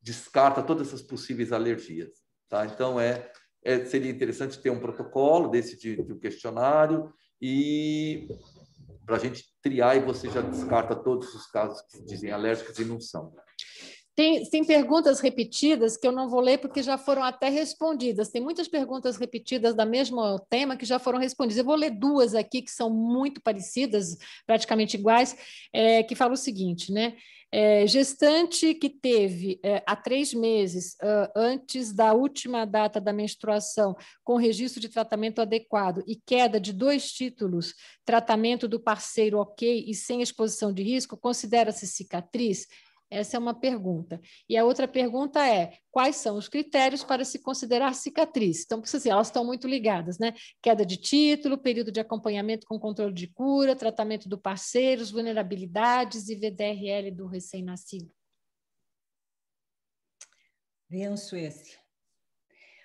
descarta todas essas possíveis alergias. Tá? Então, é, é, seria interessante ter um protocolo desse de, de um questionário e para a gente triar e você já descarta todos os casos que dizem alérgicos e não são. Tem, tem perguntas repetidas que eu não vou ler porque já foram até respondidas. Tem muitas perguntas repetidas da mesmo tema que já foram respondidas. Eu vou ler duas aqui que são muito parecidas, praticamente iguais, é, que falam o seguinte, né? É, gestante que teve é, há três meses uh, antes da última data da menstruação com registro de tratamento adequado e queda de dois títulos, tratamento do parceiro ok e sem exposição de risco, considera-se cicatriz? Essa é uma pergunta. E a outra pergunta é: quais são os critérios para se considerar cicatriz? Então, precisa assim, dizer, elas estão muito ligadas, né? Queda de título, período de acompanhamento com controle de cura, tratamento do parceiro, vulnerabilidades e VDRL do recém-nascido. Denso esse.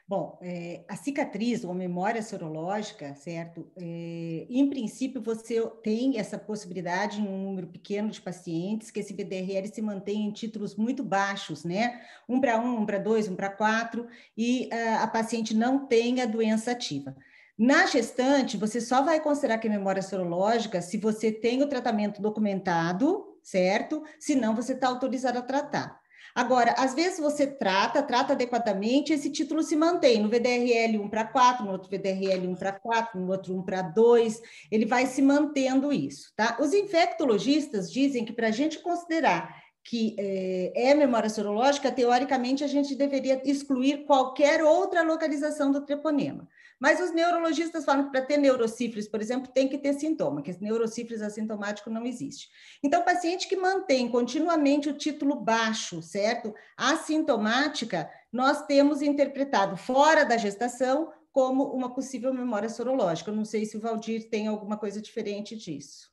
Bom, é, a cicatriz ou a memória sorológica, certo? É, em princípio, você tem essa possibilidade em um número pequeno de pacientes, que esse BDRL se mantém em títulos muito baixos, né? Um para um, um para dois, um para quatro, e a, ah, a paciente não tem a doença ativa. Na gestante, você só vai considerar que é memória sorológica se você tem o tratamento documentado, certo? Senão, você está autorizado a tratar. Agora, às vezes você trata, trata adequadamente, esse título se mantém no VDRL 1 para 4, no outro VDRL 1 para 4, no outro 1 para 2, ele vai se mantendo isso, tá? Os infectologistas dizem que para a gente considerar que é, é memória sorológica, teoricamente a gente deveria excluir qualquer outra localização do treponema. Mas os neurologistas falam que para ter neurocifres, por exemplo, tem que ter sintoma, que neurocifres assintomático não existe. Então, paciente que mantém continuamente o título baixo, certo? Assintomática, nós temos interpretado fora da gestação como uma possível memória sorológica. Eu não sei se o Valdir tem alguma coisa diferente disso.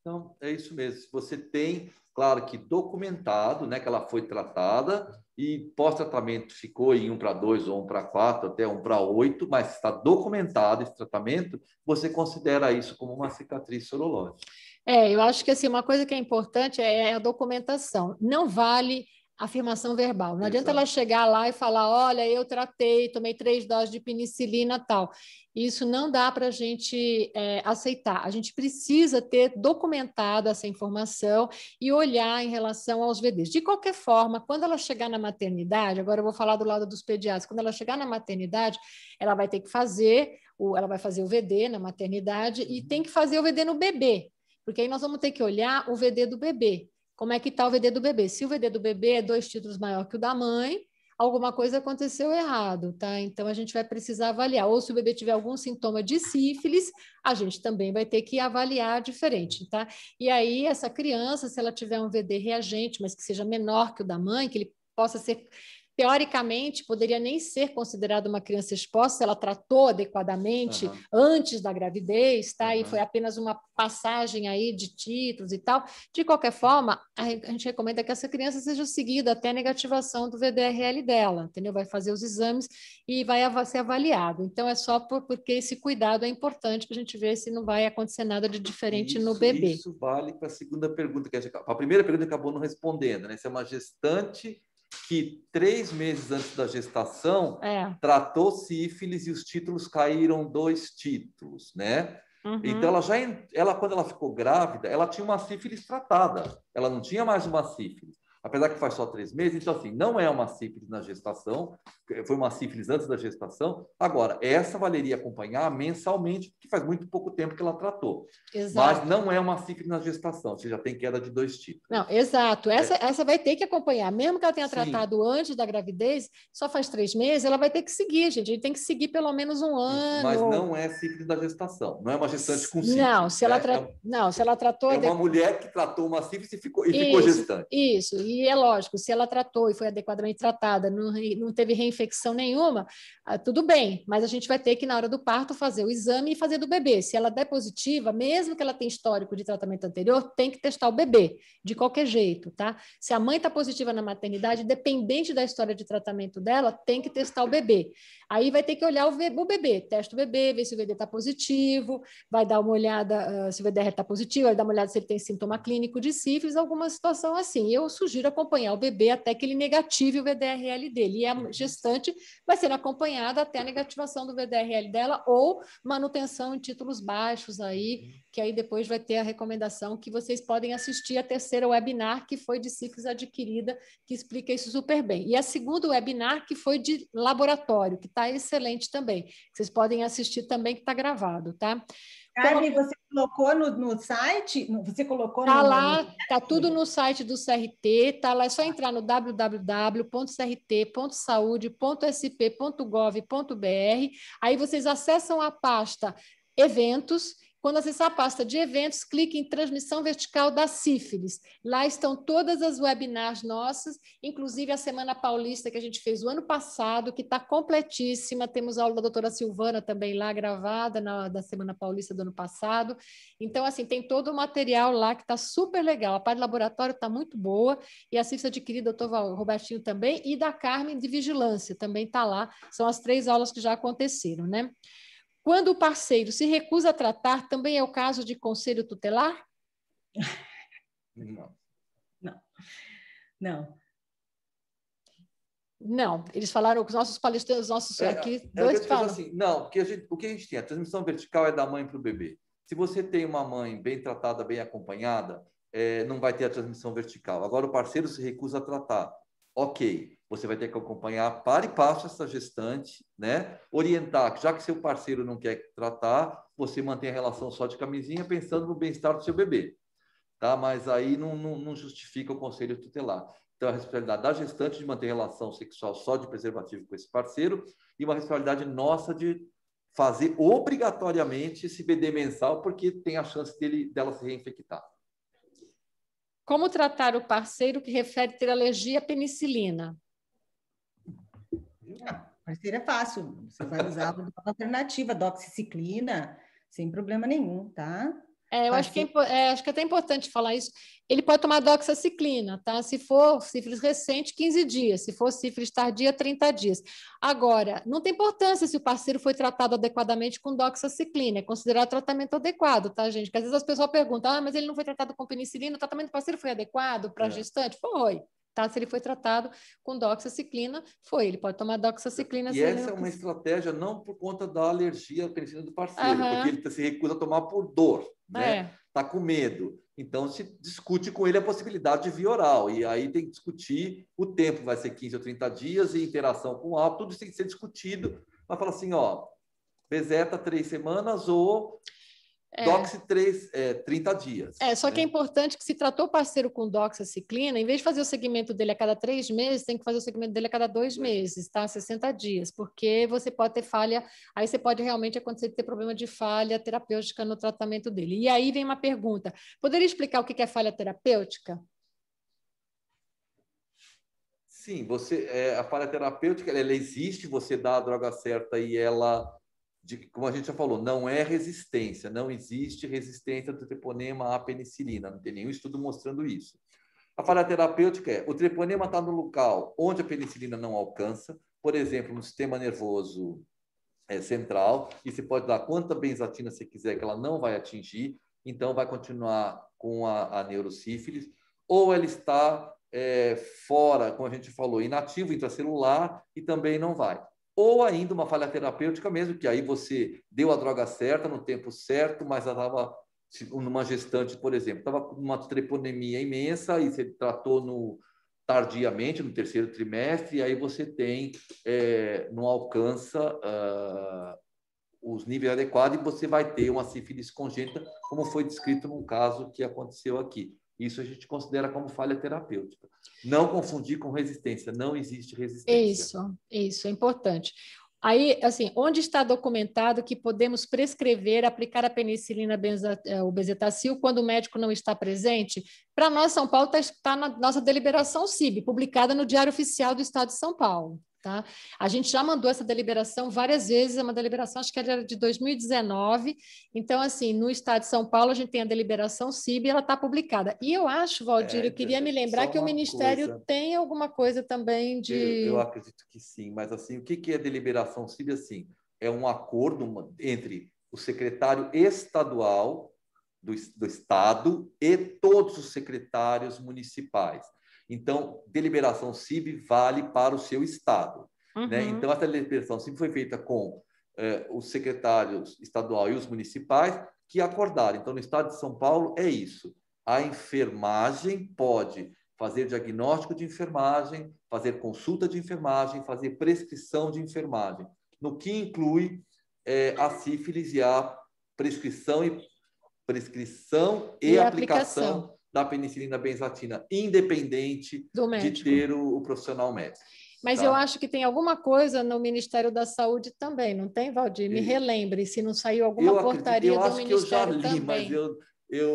Então é isso mesmo. Você tem, claro que documentado, né, que ela foi tratada, e pós-tratamento ficou em 1 para 2 ou 1 para 4, até 1 para 8, mas está documentado esse tratamento, você considera isso como uma cicatriz sorológica. É, eu acho que assim, uma coisa que é importante é a documentação. Não vale afirmação verbal. Não adianta Exato. ela chegar lá e falar: olha, eu tratei, tomei três doses de penicilina tal. Isso não dá para a gente é, aceitar. A gente precisa ter documentado essa informação e olhar em relação aos VDs. De qualquer forma, quando ela chegar na maternidade, agora eu vou falar do lado dos pediatras, quando ela chegar na maternidade, ela vai ter que fazer, ela vai fazer o VD na maternidade e uhum. tem que fazer o VD no bebê. Porque aí nós vamos ter que olhar o VD do bebê, como é que está o VD do bebê. Se o VD do bebê é dois títulos maior que o da mãe, alguma coisa aconteceu errado, tá? Então a gente vai precisar avaliar. Ou se o bebê tiver algum sintoma de sífilis, a gente também vai ter que avaliar diferente, tá? E aí, essa criança, se ela tiver um VD reagente, mas que seja menor que o da mãe, que ele possa ser teoricamente, poderia nem ser considerada uma criança exposta, ela tratou adequadamente uhum. antes da gravidez, tá? Uhum. E foi apenas uma passagem aí de títulos e tal. De qualquer forma, a gente recomenda que essa criança seja seguida até a negativação do VDRL dela, entendeu? Vai fazer os exames e vai ser avaliado. Então, é só por, porque esse cuidado é importante para a gente ver se não vai acontecer nada de diferente isso, no bebê. Isso vale para a segunda pergunta, que a, gente, a primeira pergunta acabou não respondendo, né? Se é uma gestante que três meses antes da gestação é. tratou sífilis e os títulos caíram dois títulos, né? Uhum. Então ela já ela quando ela ficou grávida, ela tinha uma sífilis tratada. Ela não tinha mais uma sífilis apesar que faz só três meses. Então, assim, não é uma sífilis na gestação, foi uma sífilis antes da gestação. Agora, essa valeria acompanhar mensalmente, porque faz muito pouco tempo que ela tratou. Exato. Mas não é uma sífilis na gestação, você já tem queda de dois tipos. Não, exato. Essa, é. essa vai ter que acompanhar. Mesmo que ela tenha Sim. tratado antes da gravidez, só faz três meses, ela vai ter que seguir, gente. A gente tem que seguir pelo menos um ano. Mas não é sífilis da gestação, não é uma gestante com sífilis. Não, se ela, né? tra... é, não, se ela tratou... É uma de... mulher que tratou uma sífilis e ficou, e isso, ficou gestante. Isso, isso. E é lógico, se ela tratou e foi adequadamente tratada, não, não teve reinfecção nenhuma, ah, tudo bem, mas a gente vai ter que, na hora do parto, fazer o exame e fazer do bebê. Se ela der positiva, mesmo que ela tenha histórico de tratamento anterior, tem que testar o bebê, de qualquer jeito, tá? Se a mãe está positiva na maternidade, dependente da história de tratamento dela, tem que testar o bebê. Aí vai ter que olhar o bebê, testa o bebê, vê se o bebê está positivo, vai dar uma olhada uh, se o VDR está positivo, vai dar uma olhada se ele tem sintoma clínico de sífilis, alguma situação assim. Eu sugiro sugiro acompanhar o bebê até que ele negative o VDRL dele. E a uhum. gestante vai ser acompanhada até a negativação do VDRL dela ou manutenção em títulos baixos aí, uhum. que aí depois vai ter a recomendação que vocês podem assistir a terceira webinar que foi de ciclos adquirida, que explica isso super bem. E a segunda webinar que foi de laboratório, que está excelente também. Vocês podem assistir também, que está gravado, tá? Carmen, você colocou no, no site? Você colocou tá no... lá, tá tudo no site do CRT, tá lá, é só entrar no www.crt.saude.sp.gov.br, aí vocês acessam a pasta eventos quando acessar a pasta de eventos, clique em transmissão vertical da sífilis. Lá estão todas as webinars nossas, inclusive a Semana Paulista que a gente fez o ano passado, que está completíssima. Temos a aula da doutora Silvana também lá gravada, na, da Semana Paulista do ano passado. Então, assim, tem todo o material lá que está super legal. A parte de laboratório está muito boa e a sífilis adquirida, doutor Robertinho também, e da Carmen de Vigilância também está lá. São as três aulas que já aconteceram, né? Quando o parceiro se recusa a tratar, também é o caso de conselho tutelar? Não. Não. Não. Não, eles falaram com os nossos palestrantes, os nossos é, aqui, é dois falam. Assim, não, porque gente, o que a gente tem? A transmissão vertical é da mãe para o bebê. Se você tem uma mãe bem tratada, bem acompanhada, é, não vai ter a transmissão vertical. Agora, o parceiro se recusa a tratar. Ok. Você vai ter que acompanhar para e passo essa gestante, né? Orientar, já que seu parceiro não quer tratar, você mantém a relação só de camisinha, pensando no bem-estar do seu bebê, tá? Mas aí não, não, não justifica o conselho tutelar. Então, é a responsabilidade da gestante de manter relação sexual só de preservativo com esse parceiro e uma responsabilidade nossa de fazer obrigatoriamente esse BD mensal, porque tem a chance dele, dela se reinfectar. Como tratar o parceiro que refere ter alergia à penicilina? Parceiro é fácil. Você vai usar a alternativa, doxiciclina, sem problema nenhum, tá? É, eu acho que, é, é acho que é até importante falar isso. Ele pode tomar doxaciclina, tá? Se for sífilis recente, 15 dias. Se for sífilis tardia, 30 dias. Agora, não tem importância se o parceiro foi tratado adequadamente com doxaciclina. É considerado tratamento adequado, tá, gente? Porque às vezes as pessoas perguntam, ah, mas ele não foi tratado com penicilina, o tratamento do parceiro foi adequado para é. gestante? Foi tá? Se ele foi tratado com doxaciclina, foi. Ele pode tomar doxaciclina. E essa é uma estratégia não por conta da alergia à penicilina do parceiro, uhum. porque ele se recusa a tomar por dor, né? É. Tá com medo. Então, se discute com ele a possibilidade de via oral. E aí tem que discutir o tempo, vai ser 15 ou 30 dias, e interação com o álcool, tudo isso tem que ser discutido. Mas fala assim, ó, Bezeta tá três semanas ou é. Doxy 3, é, 30 dias. É, só né? que é né? importante que se tratou o parceiro com doxaciclina, em vez de fazer o segmento dele a cada três meses, tem que fazer o segmento dele a cada dois é. meses, tá? 60 dias, porque você pode ter falha, aí você pode realmente acontecer de ter problema de falha terapêutica no tratamento dele. E aí vem uma pergunta: poderia explicar o que é falha terapêutica? Sim, você, é, a falha terapêutica ela existe, você dá a droga certa e ela de que, como a gente já falou, não é resistência, não existe resistência do treponema à penicilina, não tem nenhum estudo mostrando isso. A falha terapêutica é o treponema está no local onde a penicilina não alcança, por exemplo, no sistema nervoso é, central, e você pode dar quanta benzatina você quiser que ela não vai atingir, então vai continuar com a, a neurosífilis, ou ela está é, fora, como a gente falou, inativo intracelular e também não vai ou ainda uma falha terapêutica mesmo, que aí você deu a droga certa no tempo certo, mas ela estava numa gestante, por exemplo, estava com uma treponemia imensa e você tratou no tardiamente no terceiro trimestre, e aí você tem é, não alcança ah, os níveis adequados e você vai ter uma sífilis congênita, como foi descrito num caso que aconteceu aqui. Isso a gente considera como falha terapêutica. Não confundir com resistência, não existe resistência. Isso, isso, é importante. Aí, assim, onde está documentado que podemos prescrever, aplicar a penicilina, é, o bezetacil, quando o médico não está presente? Para nós, São Paulo, tá, está na nossa deliberação CIB, publicada no Diário Oficial do Estado de São Paulo. Tá? A gente já mandou essa deliberação várias vezes, é uma deliberação, acho que era de 2019. Então, assim, no estado de São Paulo, a gente tem a deliberação CIB e ela está publicada. E eu acho, Valdir, é, eu queria me lembrar que o Ministério coisa. tem alguma coisa também de. Eu, eu, acredito que sim, mas assim, o que, que é deliberação CIB? Assim, é um acordo entre o secretário estadual do, do estado e todos os secretários municipais. Então, deliberação CIB vale para o seu Estado. Né? Uhum. Né? Então, essa deliberação CIB foi feita com eh, os secretários estadual e os municipais que acordaram. Então, no Estado de São Paulo, é isso. A enfermagem pode fazer diagnóstico de enfermagem, fazer consulta de enfermagem, fazer prescrição de enfermagem, no que inclui eh, a sífilis e a prescrição e prescrição e, e aplicação, aplicação da penicilina benzatina, independente de ter o, o profissional médico. Mas tá. eu acho que tem alguma coisa no Ministério da Saúde também, não tem, Valdir? Me relembre se não saiu alguma eu portaria acredito, do Ministério também. Eu acho que eu já li, também. mas eu,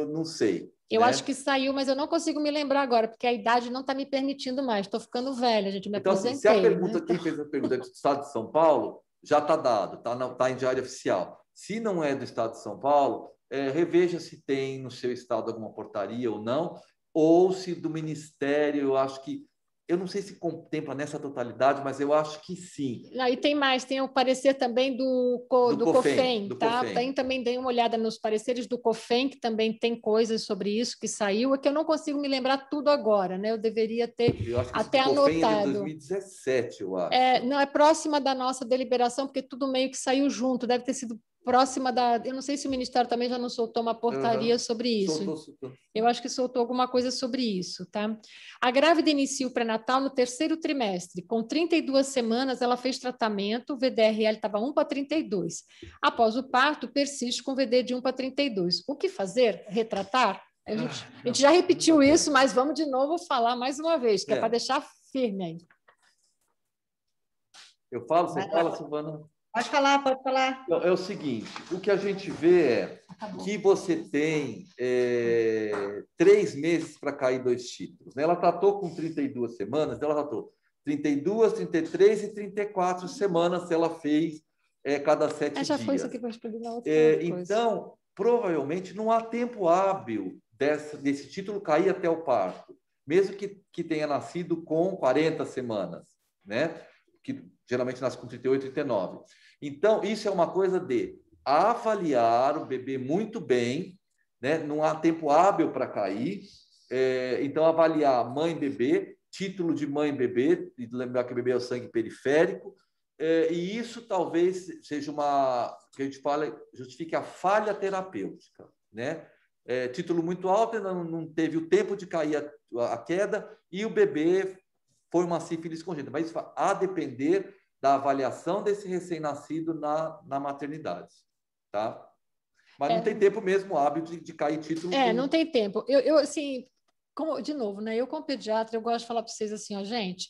eu não sei. Eu né? acho que saiu, mas eu não consigo me lembrar agora, porque a idade não está me permitindo mais. Estou ficando velha, gente, me então, assim, Se a né? pergunta, né? quem fez a pergunta é do Estado de São Paulo, já está dado, está tá em diário oficial. Se não é do Estado de São Paulo, é, reveja se tem no seu estado alguma portaria ou não, ou se do Ministério, eu acho que eu não sei se contempla nessa totalidade, mas eu acho que sim. Aí tem mais, tem o parecer também do, do, do COFEN, tá? COFEN. Tem, também dei uma olhada nos pareceres do COFEN, que também tem coisas sobre isso que saiu, é que eu não consigo me lembrar tudo agora, né? Eu deveria ter eu até anotado. anotado. É de 2017, eu acho. É, não, é próxima da nossa deliberação, porque tudo meio que saiu junto, deve ter sido próxima da. Eu não sei se o Ministério também já não soltou uma portaria uhum. sobre isso. Soltou, soltou. Eu acho que soltou alguma coisa sobre isso, tá? A grávida inicia o pré-natal no terceiro trimestre. Com 32 semanas, ela fez tratamento, o VDRL estava 1 para 32. Após o parto, persiste com VD de 1 para 32. O que fazer? Retratar? A gente, ah, a gente já repetiu isso, mas vamos de novo falar mais uma vez, que é, é para deixar firme aí. Eu falo, você fala, Silvana. Pode falar, pode falar. Não, é o seguinte: o que a gente vê é Acabou. que você tem é, três meses para cair dois títulos. Né? Ela tratou com 32 semanas, ela tratou 32, 33 e 34 semanas ela fez é, cada sete dias. É, já foi isso aqui outra é, Então, provavelmente não há tempo hábil dessa, desse título cair até o parto, mesmo que, que tenha nascido com 40 semanas, né? Que, geralmente nasce com 38, 39. Então, isso é uma coisa de avaliar o bebê muito bem, né? não há tempo hábil para cair. É, então, avaliar mãe-bebê, título de mãe-bebê, e lembrar que o bebê é o sangue periférico, é, e isso talvez seja uma, que a gente fala, justifique a falha terapêutica, né? É, título muito alto, não, não, teve o tempo de cair a, a, queda e o bebê foi uma sífilis congênita. Mas isso a depender da avaliação desse recém-nascido na, na maternidade, tá? Mas é, não tem tempo mesmo hábito de, de cair título. É, não tem tempo. Eu, eu assim, como, de novo, né? Eu como pediatra, eu gosto de falar para vocês assim, ó, gente,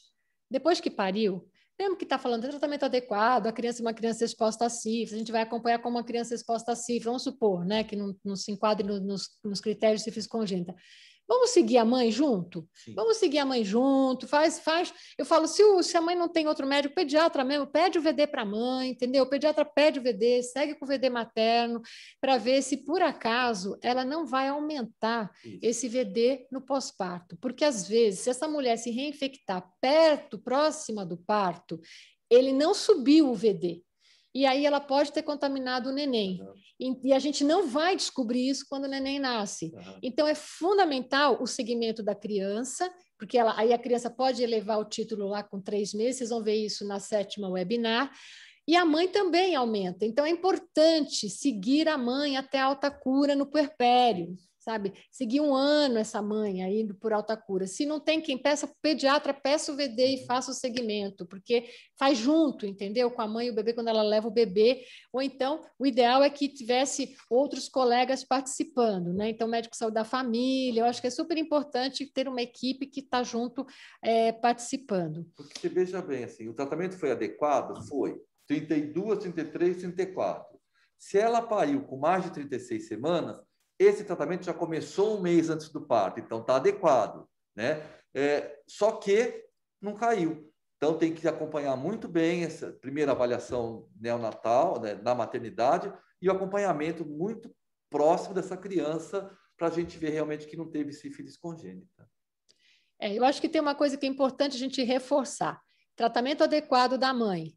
depois que pariu, mesmo que tá falando de tratamento adequado, a criança é uma criança exposta a sífilis, a gente vai acompanhar como uma criança exposta a sífilis, vamos supor, né, que não, não se enquadre no, nos, nos, critérios de sífilis congênita. Vamos seguir a mãe junto? Sim. Vamos seguir a mãe junto, faz, faz. Eu falo, se, o, se a mãe não tem outro médico, pediatra mesmo, pede o VD para a mãe, entendeu? O pediatra pede o VD, segue com o VD materno, para ver se por acaso ela não vai aumentar Isso. esse VD no pós-parto. Porque às vezes, se essa mulher se reinfectar perto, próxima do parto, ele não subiu o VD e aí ela pode ter contaminado o neném. Uhum. E, e, a gente não vai descobrir isso quando o neném nasce. Uhum. Então, é fundamental o segmento da criança, porque ela, aí a criança pode elevar o título lá com três meses, vocês vão ver isso na sétima webinar. E a mãe também aumenta. Então, é importante seguir a mãe até a alta cura no puerpério sabe? Seguir um ano essa mãe aí por alta cura. Se não tem quem peça pediatra, peça o VD e uhum. faça o segmento, porque faz junto, entendeu? Com a mãe e o bebê quando ela leva o bebê, ou então o ideal é que tivesse outros colegas participando, né? Então, médico saúde da família, eu acho que é super importante ter uma equipe que está junto é, participando. Porque você veja bem, assim, o tratamento foi adequado? Foi. 32, 33, 34. Se ela pariu com mais de 36 semanas, esse tratamento já começou um mês antes do parto, então está adequado, né? É, só que não caiu. Então tem que acompanhar muito bem essa primeira avaliação neonatal, né, na maternidade, e o acompanhamento muito próximo dessa criança para a gente ver realmente que não teve sífilis congênita. É, eu acho que tem uma coisa que é importante a gente reforçar: tratamento adequado da mãe,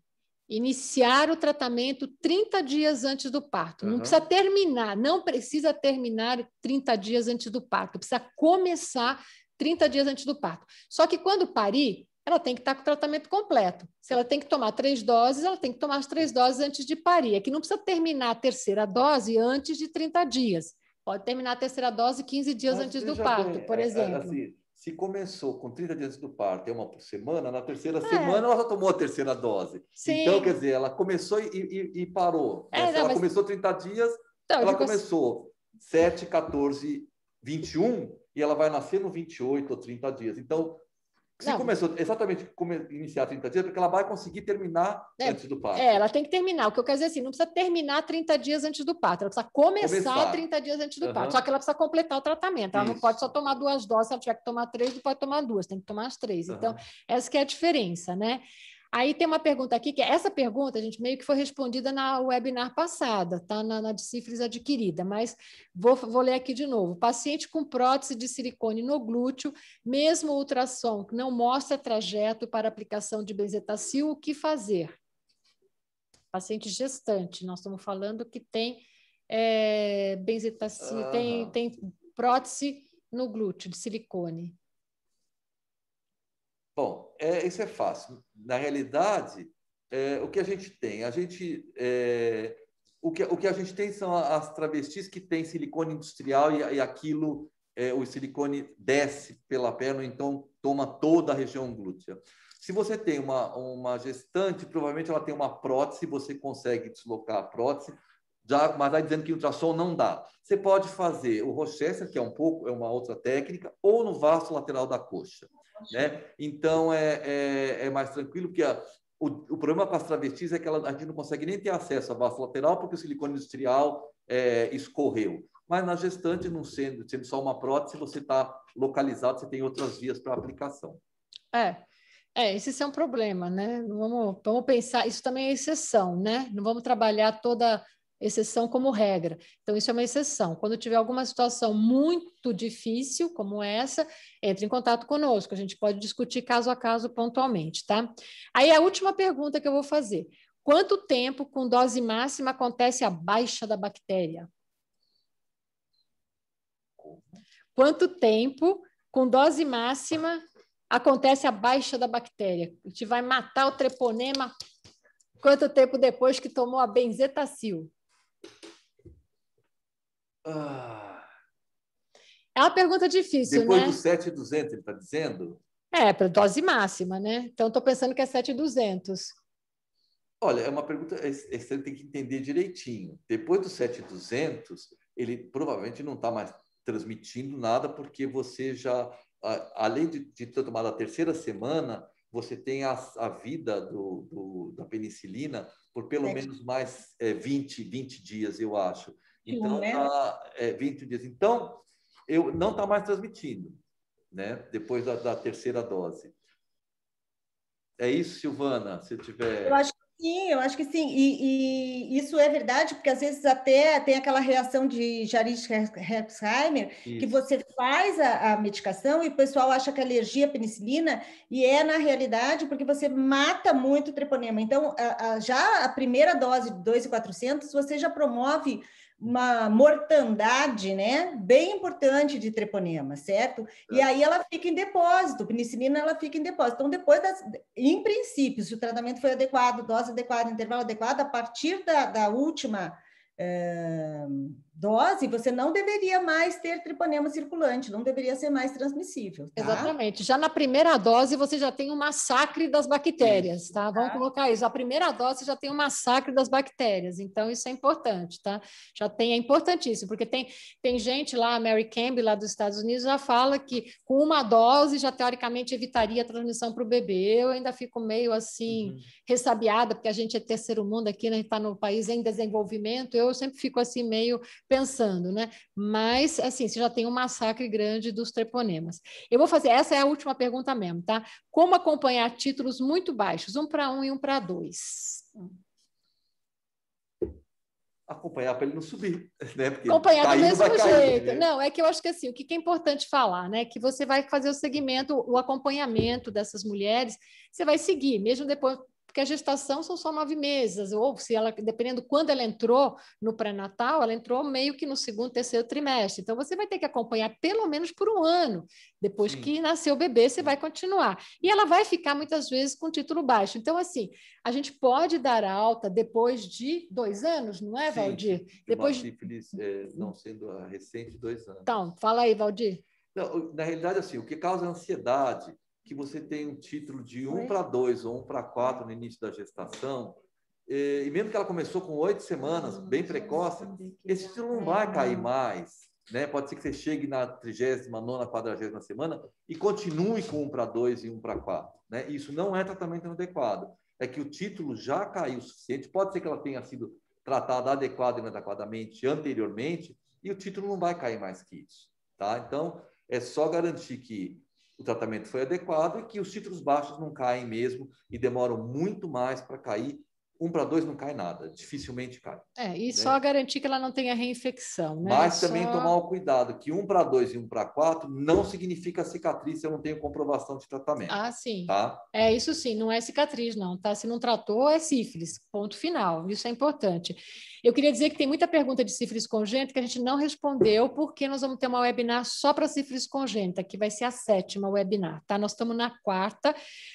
iniciar o tratamento 30 dias antes do parto. Uhum. Não precisa terminar, não precisa terminar 30 dias antes do parto, precisa começar 30 dias antes do parto. Só que quando parir, ela tem que estar com o tratamento completo. Se ela tem que tomar três doses, ela tem que tomar as três doses antes de parir. É que não precisa terminar a terceira dose antes de 30 dias. Pode terminar a terceira dose 15 dias Mas antes do parto, tem, por é, é, exemplo. Assim, se começou com 30 dias do parto, é uma por semana, na terceira é. semana ela já tomou a terceira dose. Então, Sim. Então, quer dizer, ela começou e, e, e parou. Né? É, não, ela mas... começou 30 dias, não, ela assim começou cons... 7, 14, 21, e ela vai nascer no 28 ou 30 dias. Então, se não. começou exatamente como iniciar 30 dias, porque ela vai conseguir terminar é, antes do parto. É, ela tem que terminar. O que eu quero dizer é assim, não precisa terminar 30 dias antes do parto, ela precisa começar, começar. 30 dias antes do uhum. parto. Só que ela precisa completar o tratamento. Ela Isso. não pode só tomar duas doses, se ela tiver que tomar três, não pode tomar duas, tem que tomar as três. Uhum. Então, essa que é a diferença, né? Aí tem uma pergunta aqui, que é, essa pergunta, a gente meio que foi respondida na webinar passada, tá? Na, na de sífilis adquirida, mas vou, vou ler aqui de novo. Paciente com prótese de silicone no glúteo, mesmo ultrassom que não mostra trajeto para aplicação de benzetacil, o que fazer? Paciente gestante, nós estamos falando que tem é, benzetacil, uhum. tem, tem prótese no glúteo de silicone. Bom, é, isso é fácil. Na realidade, é, o que a gente tem? A gente. É, o que, o que a gente tem são as travestis que têm silicone industrial e, e aquilo, é, o silicone desce pela perna, então toma toda a região glútea. Se você tem uma, uma gestante, provavelmente ela tem uma prótese, você consegue deslocar a prótese, já, mas está dizendo que o ultrassom não dá. Você pode fazer o Rochester, que é um pouco, é uma outra técnica, ou no vasto lateral da coxa. Né? Então é, é, é mais tranquilo, porque a, o, o, problema com as travestis é que ela, a gente não consegue nem ter acesso à vasta lateral, porque o silicone industrial é, escorreu. Mas na gestante, não sendo, sendo só uma prótese, você está localizado, você tem outras vias para aplicação. É. É, esse é um problema, né? Vamos, vamos pensar, isso também é exceção, né? Não vamos trabalhar toda exceção como regra. Então, isso é uma exceção. Quando tiver alguma situação muito difícil, como essa, entre em contato conosco. A gente pode discutir caso a caso pontualmente, tá? Aí, a última pergunta que eu vou fazer. Quanto tempo com dose máxima acontece a baixa da bactéria? Quanto tempo com dose máxima acontece a baixa da bactéria? A gente vai matar o treponema quanto tempo depois que tomou a benzetacil? Ah. É uma pergunta difícil, Depois né? Depois do 7,200, ele está dizendo? É, para dose máxima, né? Então, estou pensando que é 7,200. Olha, é uma pergunta que é, é você tem que entender direitinho. Depois do 7,200, ele provavelmente não está mais transmitindo nada, porque você já, além de, de ter tomado a terceira semana, você tem a, a vida do, do, da penicilina por pelo é. menos mais é, 20, 20 dias, eu acho. Então, né? tá, é, 20 dias. Então, eu não está mais transmitindo, né? Depois da, da, terceira dose. É isso, Silvana, se tiver. Eu acho sim, eu acho que sim. E, e, isso é verdade, porque às vezes até tem aquela reação de Jaris Herzheimer, isso. que você faz a, a, medicação e o pessoal acha que é alergia à penicilina, e é na realidade porque você mata muito o treponema. Então, a, a, já a primeira dose de 2,400, você já promove uma mortandade, né, bem importante de treponema, certo? E aí ela fica em depósito, penicilina ela fica em depósito. Então depois, das, em princípio, se o tratamento foi adequado, dose adequada, intervalo adequado, a partir da, da última uh, dose, você não deveria mais ter triponema circulante, não deveria ser mais transmissível. Tá? Exatamente. Já na primeira dose você já tem um massacre das bactérias, tá? Vamos tá. colocar isso. A primeira dose já tem um massacre das bactérias, então isso é importante, tá? Já tem, é importantíssimo, porque tem, tem gente lá, a Mary Campbell, lá dos Estados Unidos, já fala que com uma dose já teoricamente evitaria a transmissão para o bebê. Eu ainda fico meio assim, uhum. ressabiada, porque a gente é terceiro mundo aqui, né? A gente está no país em desenvolvimento, eu sempre fico assim meio pensando, né? Mas, assim, você já tem um massacre grande dos treponemas. Eu vou fazer, essa é a última pergunta mesmo, tá? Como acompanhar títulos muito baixos, um para um e um para dois? acompanhar para ele não subir, né? Porque acompanhar tá do mesmo jeito. Né? Não, é que eu acho que assim, o que é importante falar, né? Que você vai fazer o segmento, o acompanhamento dessas mulheres, você vai seguir, mesmo depois, porque a gestação são só nove meses, ou se ela, dependendo quando ela entrou no pré-natal, ela entrou meio que no segundo, terceiro trimestre. Então, você vai ter que acompanhar pelo menos por um ano. Depois Sim. que nasceu o bebê, você vai continuar. E ela vai ficar muitas vezes com título baixo. Então, assim, a gente pode dar alta depois de dois anos, não é, Sim, Valdir? De depois uma sífilis, é, não sendo a recente, dois anos. Então, fala aí, Valdir. Não, na realidade, assim, o que causa ansiedade que você tem um título de 1 um para 2 ou 1 um para 4 no início da gestação, e mesmo que ela começou com oito semanas, hum, bem precoce, esse título não vai tá. cair mais. Né? Pode ser que você chegue na 39, 40 semana e continue com 1 para 2 e 1 para 4. Né? Isso não é tratamento adequado. É que o título já caiu o suficiente, pode ser que ela tenha sido tratada adequada e inadequadamente anteriormente, e o título não vai cair mais que isso. Tá? Então, é só garantir que o tratamento foi adequado e que os títulos baixos não caem mesmo e demoram muito mais para cair um para dois não cai nada, dificilmente cai. É, e né? só garantir que ela não tenha reinfecção. Né? Mas só... também tomar o cuidado que um para dois e um para quatro não significa cicatriz, eu não tenho comprovação de tratamento. Ah, sim. Tá? É, isso sim, não é cicatriz, não, tá? Se não tratou, é sífilis, ponto final. Isso é importante. Eu queria dizer que tem muita pergunta de sífilis congênita que a gente não respondeu, porque nós vamos ter uma webinar só para sífilis congênita, que vai ser a sétima webinar, tá? Nós estamos na quarta,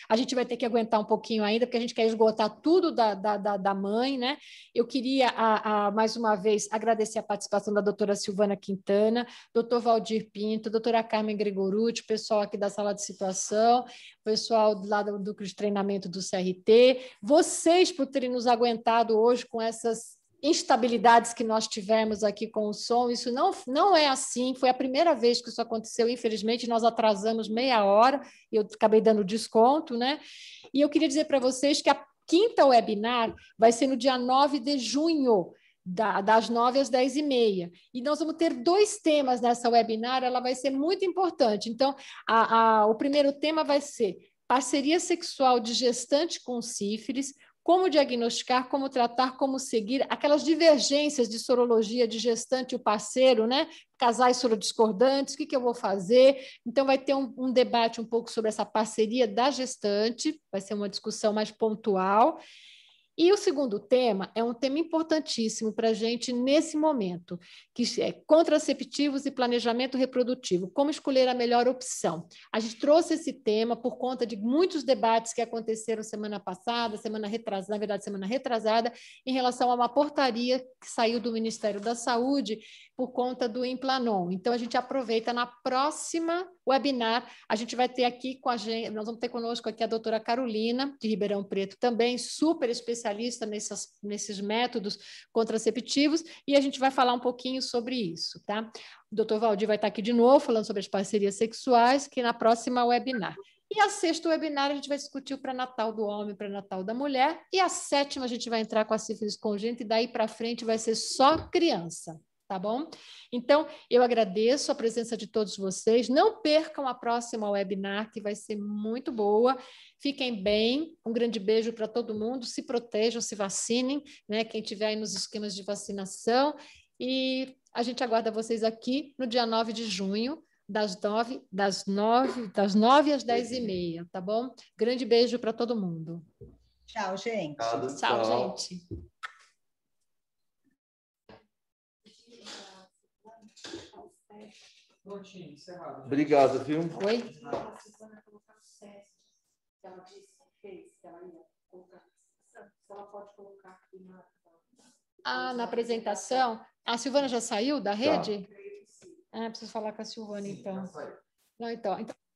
a gente vai ter que aguentar um pouquinho ainda, porque a gente quer esgotar tudo da, da da, da, mãe, né? Eu queria, a, a, mais uma vez, agradecer a participação da doutora Silvana Quintana, doutor Valdir Pinto, doutora Carmen Gregoruti, pessoal aqui da sala de situação, pessoal do lado do de treinamento do CRT, vocês por terem nos aguentado hoje com essas instabilidades que nós tivemos aqui com o som, isso não, não é assim, foi a primeira vez que isso aconteceu, infelizmente nós atrasamos meia hora, eu acabei dando desconto, né? E eu queria dizer para vocês que a quinta webinar vai ser no dia 9 de junho, da, das 9 às 10 e meia. E nós vamos ter dois temas nessa webinar, ela vai ser muito importante. Então, a, a, o primeiro tema vai ser parceria sexual de gestante com sífilis, como diagnosticar, como tratar, como seguir, aquelas divergências de sorologia de gestante e o parceiro, né? Casais sorodiscordantes, o que, que eu vou fazer? Então, vai ter um, um debate um pouco sobre essa parceria da gestante, vai ser uma discussão mais pontual. E o segundo tema é um tema importantíssimo para a gente nesse momento, que é contraceptivos e planejamento reprodutivo, como escolher a melhor opção. A gente trouxe esse tema por conta de muitos debates que aconteceram semana passada, semana retrasada, na verdade, semana retrasada, em relação a uma portaria que saiu do Ministério da Saúde por conta do Implanon. Então, a gente aproveita na próxima webinar. A gente vai ter aqui com a gente, nós vamos ter conosco aqui a doutora Carolina, de Ribeirão Preto também, super especialista nessas, nesses métodos contraceptivos, e a gente vai falar um pouquinho sobre isso, tá? O doutor Valdir vai estar aqui de novo, falando sobre as parcerias sexuais, que na próxima webinar. E a sexta webinar a gente vai discutir o pré-natal do homem, pré-natal da mulher. E a sétima a gente vai entrar com a sífilis congênita e daí para frente vai ser só criança tá bom? Então, eu agradeço a presença de todos vocês. Não percam a próxima webinar, que vai ser muito boa. Fiquem bem. Um grande beijo para todo mundo. Se protejam, se vacinem, né? Quem tiver aí nos esquemas de vacinação. E a gente aguarda vocês aqui no dia 9 de junho, das 9, das 9, das 9 às 10 e meia, tá bom? Grande beijo para todo mundo. Tchau, gente. Tchau, tchau. gente. Prontinho, encerrado. Obrigado, viu? Oi? Ah, na apresentação. A Silvana já saiu da rede? Tá. Ah, preciso falar com a Silvana, então. Não, então. Então,